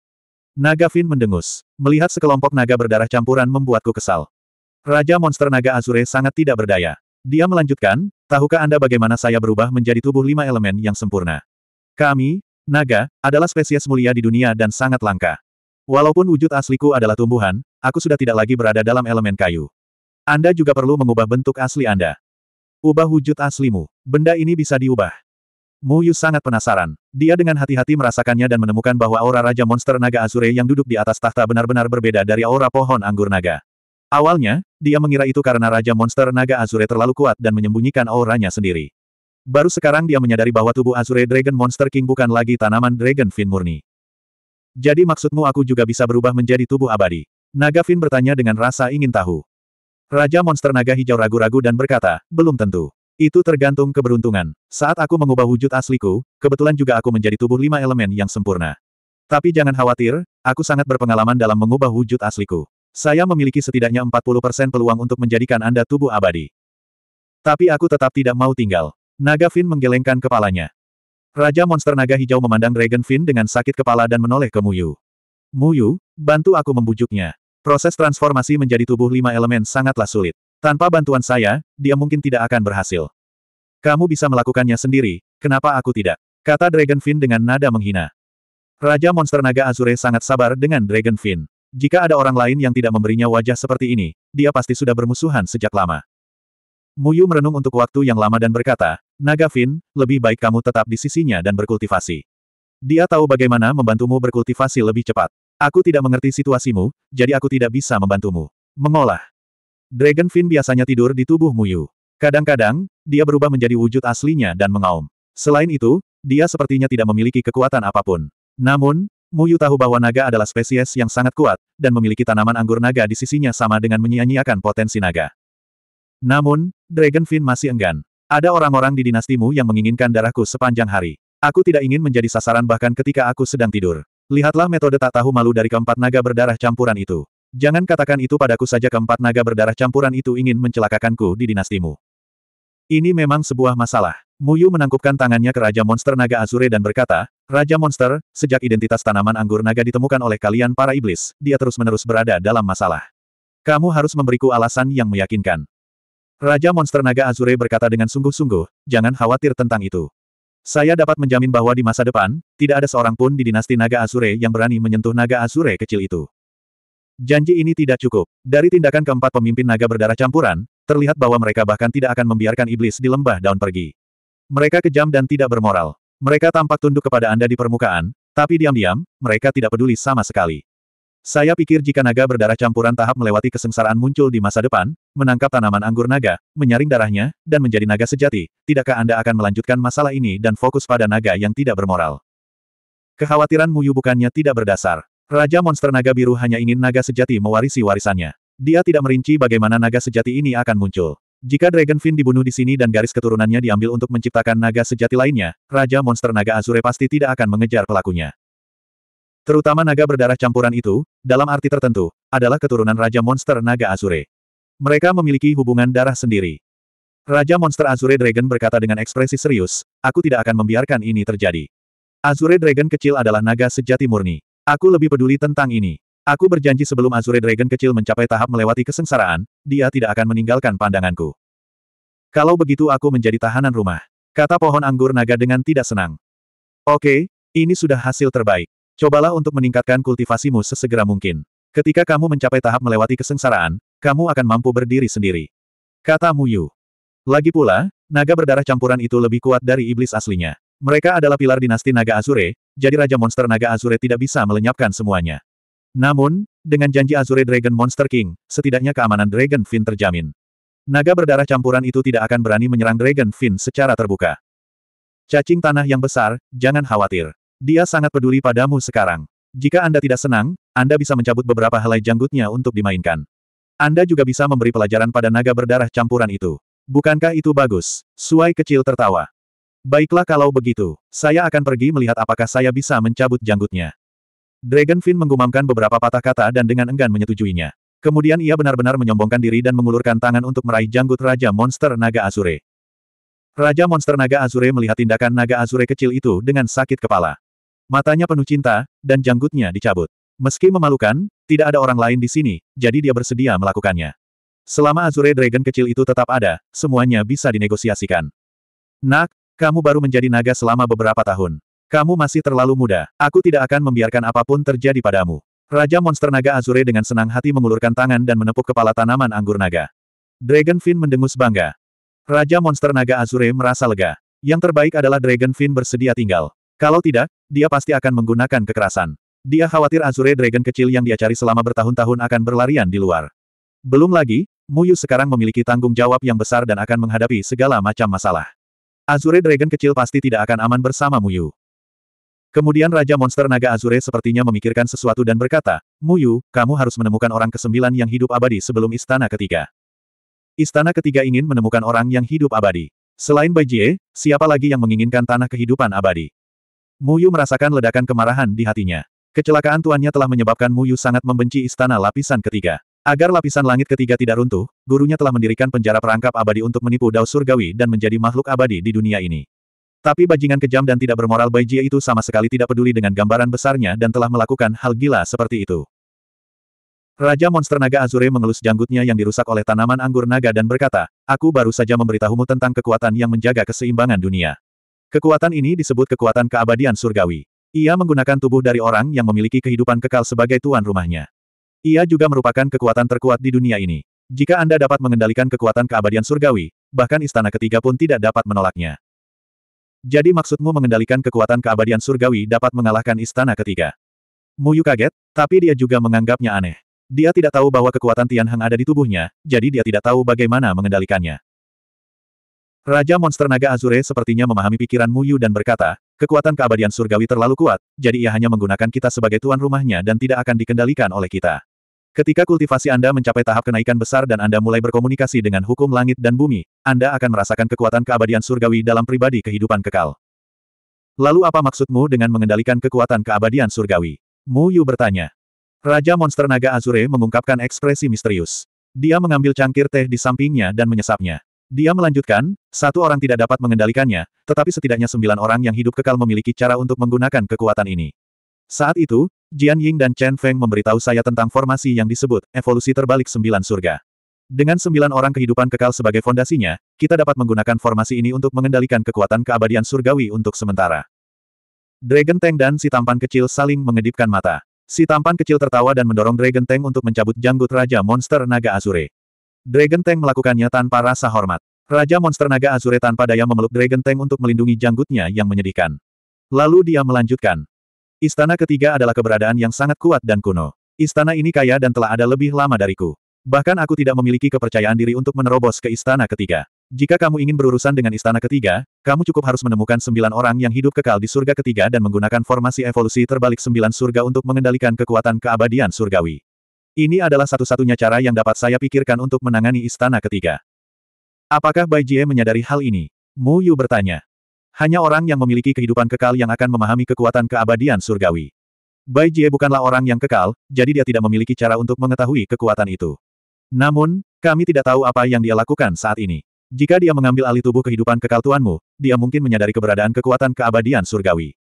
Naga Fin mendengus. Melihat sekelompok naga berdarah campuran membuatku kesal. Raja monster naga Azure sangat tidak berdaya. Dia melanjutkan, tahukah Anda bagaimana saya berubah menjadi tubuh lima elemen yang sempurna? Kami, naga, adalah spesies mulia di dunia dan sangat langka. Walaupun wujud asliku adalah tumbuhan, aku sudah tidak lagi berada dalam elemen kayu. Anda juga perlu mengubah bentuk asli Anda. Ubah wujud aslimu. Benda ini bisa diubah. Mu Yu sangat penasaran. Dia dengan hati-hati merasakannya dan menemukan bahwa aura Raja Monster Naga Azure yang duduk di atas tahta benar-benar berbeda dari aura pohon anggur naga. Awalnya, dia mengira itu karena Raja Monster Naga Azure terlalu kuat dan menyembunyikan auranya sendiri. Baru sekarang dia menyadari bahwa tubuh Azure Dragon Monster King bukan lagi tanaman Dragon Fin murni. Jadi maksudmu aku juga bisa berubah menjadi tubuh abadi? Naga Fin bertanya dengan rasa ingin tahu. Raja monster naga hijau ragu-ragu dan berkata, belum tentu. Itu tergantung keberuntungan. Saat aku mengubah wujud asliku, kebetulan juga aku menjadi tubuh lima elemen yang sempurna. Tapi jangan khawatir, aku sangat berpengalaman dalam mengubah wujud asliku. Saya memiliki setidaknya 40% peluang untuk menjadikan Anda tubuh abadi. Tapi aku tetap tidak mau tinggal. Naga Fin menggelengkan kepalanya. Raja monster naga hijau memandang Dragonfin dengan sakit kepala dan menoleh ke Muyu. Muyu, bantu aku membujuknya. Proses transformasi menjadi tubuh lima elemen sangatlah sulit. Tanpa bantuan saya, dia mungkin tidak akan berhasil. Kamu bisa melakukannya sendiri, kenapa aku tidak? Kata Dragonfin dengan nada menghina. Raja monster naga Azure sangat sabar dengan Dragonfin. Jika ada orang lain yang tidak memberinya wajah seperti ini, dia pasti sudah bermusuhan sejak lama. Muyu merenung untuk waktu yang lama dan berkata, Naga Fin, lebih baik kamu tetap di sisinya dan berkultivasi. Dia tahu bagaimana membantumu berkultivasi lebih cepat. Aku tidak mengerti situasimu, jadi aku tidak bisa membantumu. Mengolah. Dragon Fin biasanya tidur di tubuh Muyu. Kadang-kadang, dia berubah menjadi wujud aslinya dan mengaum. Selain itu, dia sepertinya tidak memiliki kekuatan apapun. Namun, Muyu tahu bahwa naga adalah spesies yang sangat kuat, dan memiliki tanaman anggur naga di sisinya sama dengan menyia-nyiakan potensi naga. Namun, Dragonfin masih enggan. Ada orang-orang di dinastimu yang menginginkan darahku sepanjang hari. Aku tidak ingin menjadi sasaran bahkan ketika aku sedang tidur. Lihatlah metode tak tahu malu dari keempat naga berdarah campuran itu. Jangan katakan itu padaku saja keempat naga berdarah campuran itu ingin mencelakakanku di dinastimu. Ini memang sebuah masalah. Muyu menangkupkan tangannya ke Raja Monster Naga Azure dan berkata, Raja Monster, sejak identitas tanaman anggur naga ditemukan oleh kalian para iblis, dia terus-menerus berada dalam masalah. Kamu harus memberiku alasan yang meyakinkan. Raja Monster Naga Azure berkata dengan sungguh-sungguh, jangan khawatir tentang itu. Saya dapat menjamin bahwa di masa depan, tidak ada seorang pun di dinasti Naga Azure yang berani menyentuh Naga Azure kecil itu. Janji ini tidak cukup. Dari tindakan keempat pemimpin naga berdarah campuran, terlihat bahwa mereka bahkan tidak akan membiarkan iblis di lembah daun pergi. Mereka kejam dan tidak bermoral. Mereka tampak tunduk kepada Anda di permukaan, tapi diam-diam, mereka tidak peduli sama sekali. Saya pikir jika naga berdarah campuran tahap melewati kesengsaraan muncul di masa depan, menangkap tanaman anggur naga, menyaring darahnya, dan menjadi naga sejati, tidakkah Anda akan melanjutkan masalah ini dan fokus pada naga yang tidak bermoral? Kekhawatiran Muyu bukannya tidak berdasar. Raja Monster Naga Biru hanya ingin naga sejati mewarisi warisannya. Dia tidak merinci bagaimana naga sejati ini akan muncul. Jika Dragonfin dibunuh di sini dan garis keturunannya diambil untuk menciptakan naga sejati lainnya, Raja Monster Naga Azure pasti tidak akan mengejar pelakunya. Terutama naga berdarah campuran itu, dalam arti tertentu, adalah keturunan Raja Monster Naga Azure. Mereka memiliki hubungan darah sendiri. Raja Monster Azure Dragon berkata dengan ekspresi serius, aku tidak akan membiarkan ini terjadi. Azure Dragon kecil adalah naga sejati murni. Aku lebih peduli tentang ini. Aku berjanji sebelum Azure Dragon kecil mencapai tahap melewati kesengsaraan, dia tidak akan meninggalkan pandanganku. Kalau begitu aku menjadi tahanan rumah. Kata pohon anggur naga dengan tidak senang. Oke, ini sudah hasil terbaik. Cobalah untuk meningkatkan kultivasimu sesegera mungkin. Ketika kamu mencapai tahap melewati kesengsaraan, kamu akan mampu berdiri sendiri. Kata Mu Yu. Lagi pula, naga berdarah campuran itu lebih kuat dari iblis aslinya. Mereka adalah pilar dinasti naga Azure, jadi Raja Monster Naga Azure tidak bisa melenyapkan semuanya. Namun, dengan janji Azure Dragon Monster King, setidaknya keamanan Dragon Fin terjamin. Naga berdarah campuran itu tidak akan berani menyerang Dragon Fin secara terbuka. Cacing tanah yang besar, jangan khawatir. Dia sangat peduli padamu sekarang. Jika Anda tidak senang, Anda bisa mencabut beberapa helai janggutnya untuk dimainkan. Anda juga bisa memberi pelajaran pada naga berdarah campuran itu. Bukankah itu bagus? Suai kecil tertawa. Baiklah kalau begitu, saya akan pergi melihat apakah saya bisa mencabut janggutnya. Dragonfin menggumamkan beberapa patah kata dan dengan enggan menyetujuinya. Kemudian ia benar-benar menyombongkan diri dan mengulurkan tangan untuk meraih janggut Raja Monster Naga Azure. Raja Monster Naga Azure melihat tindakan Naga Azure kecil itu dengan sakit kepala. Matanya penuh cinta, dan janggutnya dicabut. Meski memalukan, tidak ada orang lain di sini, jadi dia bersedia melakukannya. Selama Azure Dragon kecil itu tetap ada, semuanya bisa dinegosiasikan. Nak, kamu baru menjadi naga selama beberapa tahun. Kamu masih terlalu muda, aku tidak akan membiarkan apapun terjadi padamu. Raja Monster Naga Azure dengan senang hati mengulurkan tangan dan menepuk kepala tanaman anggur naga. Dragon Fin mendengus bangga. Raja Monster Naga Azure merasa lega. Yang terbaik adalah Dragon Fin bersedia tinggal. Kalau tidak, dia pasti akan menggunakan kekerasan. Dia khawatir Azure Dragon kecil yang dia cari selama bertahun-tahun akan berlarian di luar. Belum lagi, Muyu sekarang memiliki tanggung jawab yang besar dan akan menghadapi segala macam masalah. Azure Dragon kecil pasti tidak akan aman bersama Muyu. Kemudian Raja Monster Naga Azure sepertinya memikirkan sesuatu dan berkata, Muyu, kamu harus menemukan orang kesembilan yang hidup abadi sebelum istana ketiga. Istana ketiga ingin menemukan orang yang hidup abadi. Selain Bajie, siapa lagi yang menginginkan tanah kehidupan abadi? Muyu merasakan ledakan kemarahan di hatinya. Kecelakaan tuannya telah menyebabkan Muyu sangat membenci istana lapisan ketiga. Agar lapisan langit ketiga tidak runtuh, gurunya telah mendirikan penjara perangkap abadi untuk menipu Dao Surgawi dan menjadi makhluk abadi di dunia ini. Tapi bajingan kejam dan tidak bermoral Bai Jie itu sama sekali tidak peduli dengan gambaran besarnya dan telah melakukan hal gila seperti itu. Raja Monster Naga Azure mengelus janggutnya yang dirusak oleh tanaman anggur naga dan berkata, Aku baru saja memberitahumu tentang kekuatan yang menjaga keseimbangan dunia. Kekuatan ini disebut kekuatan keabadian surgawi. Ia menggunakan tubuh dari orang yang memiliki kehidupan kekal sebagai tuan rumahnya. Ia juga merupakan kekuatan terkuat di dunia ini. Jika Anda dapat mengendalikan kekuatan keabadian surgawi, bahkan istana ketiga pun tidak dapat menolaknya. Jadi maksudmu mengendalikan kekuatan keabadian surgawi dapat mengalahkan istana ketiga? Muyu kaget, tapi dia juga menganggapnya aneh. Dia tidak tahu bahwa kekuatan Tian Heng ada di tubuhnya, jadi dia tidak tahu bagaimana mengendalikannya. Raja Monster Naga Azure sepertinya memahami pikiran Mu Yu dan berkata, kekuatan keabadian surgawi terlalu kuat, jadi ia hanya menggunakan kita sebagai tuan rumahnya dan tidak akan dikendalikan oleh kita. Ketika kultivasi Anda mencapai tahap kenaikan besar dan Anda mulai berkomunikasi dengan hukum langit dan bumi, Anda akan merasakan kekuatan keabadian surgawi dalam pribadi kehidupan kekal. Lalu apa maksudmu dengan mengendalikan kekuatan keabadian surgawi? Mu Yu bertanya. Raja Monster Naga Azure mengungkapkan ekspresi misterius. Dia mengambil cangkir teh di sampingnya dan menyesapnya. Dia melanjutkan, satu orang tidak dapat mengendalikannya, tetapi setidaknya sembilan orang yang hidup kekal memiliki cara untuk menggunakan kekuatan ini. Saat itu, Jian Ying dan Chen Feng memberitahu saya tentang formasi yang disebut evolusi terbalik sembilan surga. Dengan sembilan orang kehidupan kekal sebagai fondasinya, kita dapat menggunakan formasi ini untuk mengendalikan kekuatan keabadian surgawi untuk sementara. Dragon Tank dan si tampan kecil saling mengedipkan mata. Si tampan kecil tertawa dan mendorong Dragon Tank untuk mencabut janggut Raja Monster Naga Azure. Dragon Tank melakukannya tanpa rasa hormat. Raja Monster Naga Azure tanpa daya memeluk Dragon Tank untuk melindungi janggutnya yang menyedihkan. Lalu dia melanjutkan. Istana ketiga adalah keberadaan yang sangat kuat dan kuno. Istana ini kaya dan telah ada lebih lama dariku. Bahkan aku tidak memiliki kepercayaan diri untuk menerobos ke istana ketiga. Jika kamu ingin berurusan dengan istana ketiga, kamu cukup harus menemukan sembilan orang yang hidup kekal di surga ketiga dan menggunakan formasi evolusi terbalik sembilan surga untuk mengendalikan kekuatan keabadian surgawi. Ini adalah satu-satunya cara yang dapat saya pikirkan untuk menangani istana ketiga. Apakah Bai Jie menyadari hal ini? Mu Yu bertanya. Hanya orang yang memiliki kehidupan kekal yang akan memahami kekuatan keabadian surgawi. Bai Jie bukanlah orang yang kekal, jadi dia tidak memiliki cara untuk mengetahui kekuatan itu. Namun, kami tidak tahu apa yang dia lakukan saat ini. Jika dia mengambil alih tubuh kehidupan kekal tuanmu, dia mungkin menyadari keberadaan kekuatan keabadian surgawi.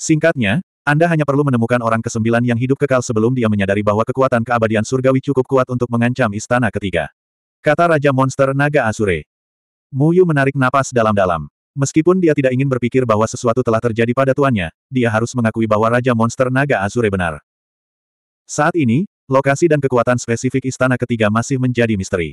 Singkatnya, anda hanya perlu menemukan orang kesembilan yang hidup kekal sebelum dia menyadari bahwa kekuatan keabadian surgawi cukup kuat untuk mengancam istana ketiga. Kata Raja Monster Naga Asure. Muyu menarik napas dalam-dalam. Meskipun dia tidak ingin berpikir bahwa sesuatu telah terjadi pada tuannya, dia harus mengakui bahwa Raja Monster Naga Asure benar. Saat ini, lokasi dan kekuatan spesifik istana ketiga masih menjadi misteri.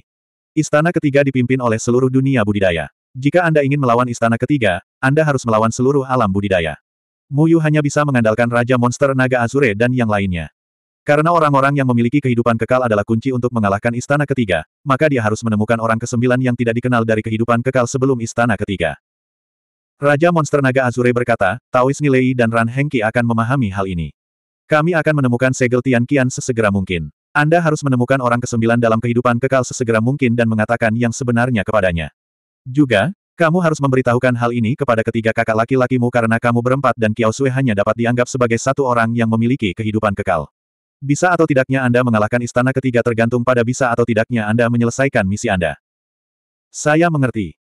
Istana ketiga dipimpin oleh seluruh dunia budidaya. Jika Anda ingin melawan istana ketiga, Anda harus melawan seluruh alam budidaya. Muyu hanya bisa mengandalkan Raja Monster Naga Azure dan yang lainnya. Karena orang-orang yang memiliki kehidupan kekal adalah kunci untuk mengalahkan istana ketiga, maka dia harus menemukan orang kesembilan yang tidak dikenal dari kehidupan kekal sebelum istana ketiga. Raja Monster Naga Azure berkata, Taois Nilei dan Ran Hengki akan memahami hal ini. Kami akan menemukan segel Tian Qian sesegera mungkin. Anda harus menemukan orang kesembilan dalam kehidupan kekal sesegera mungkin dan mengatakan yang sebenarnya kepadanya. Juga, kamu harus memberitahukan hal ini kepada ketiga kakak laki-lakimu karena kamu berempat dan Kiao Sui hanya dapat dianggap sebagai satu orang yang memiliki kehidupan kekal. Bisa atau tidaknya Anda mengalahkan istana ketiga tergantung pada bisa atau tidaknya Anda menyelesaikan misi Anda. Saya mengerti.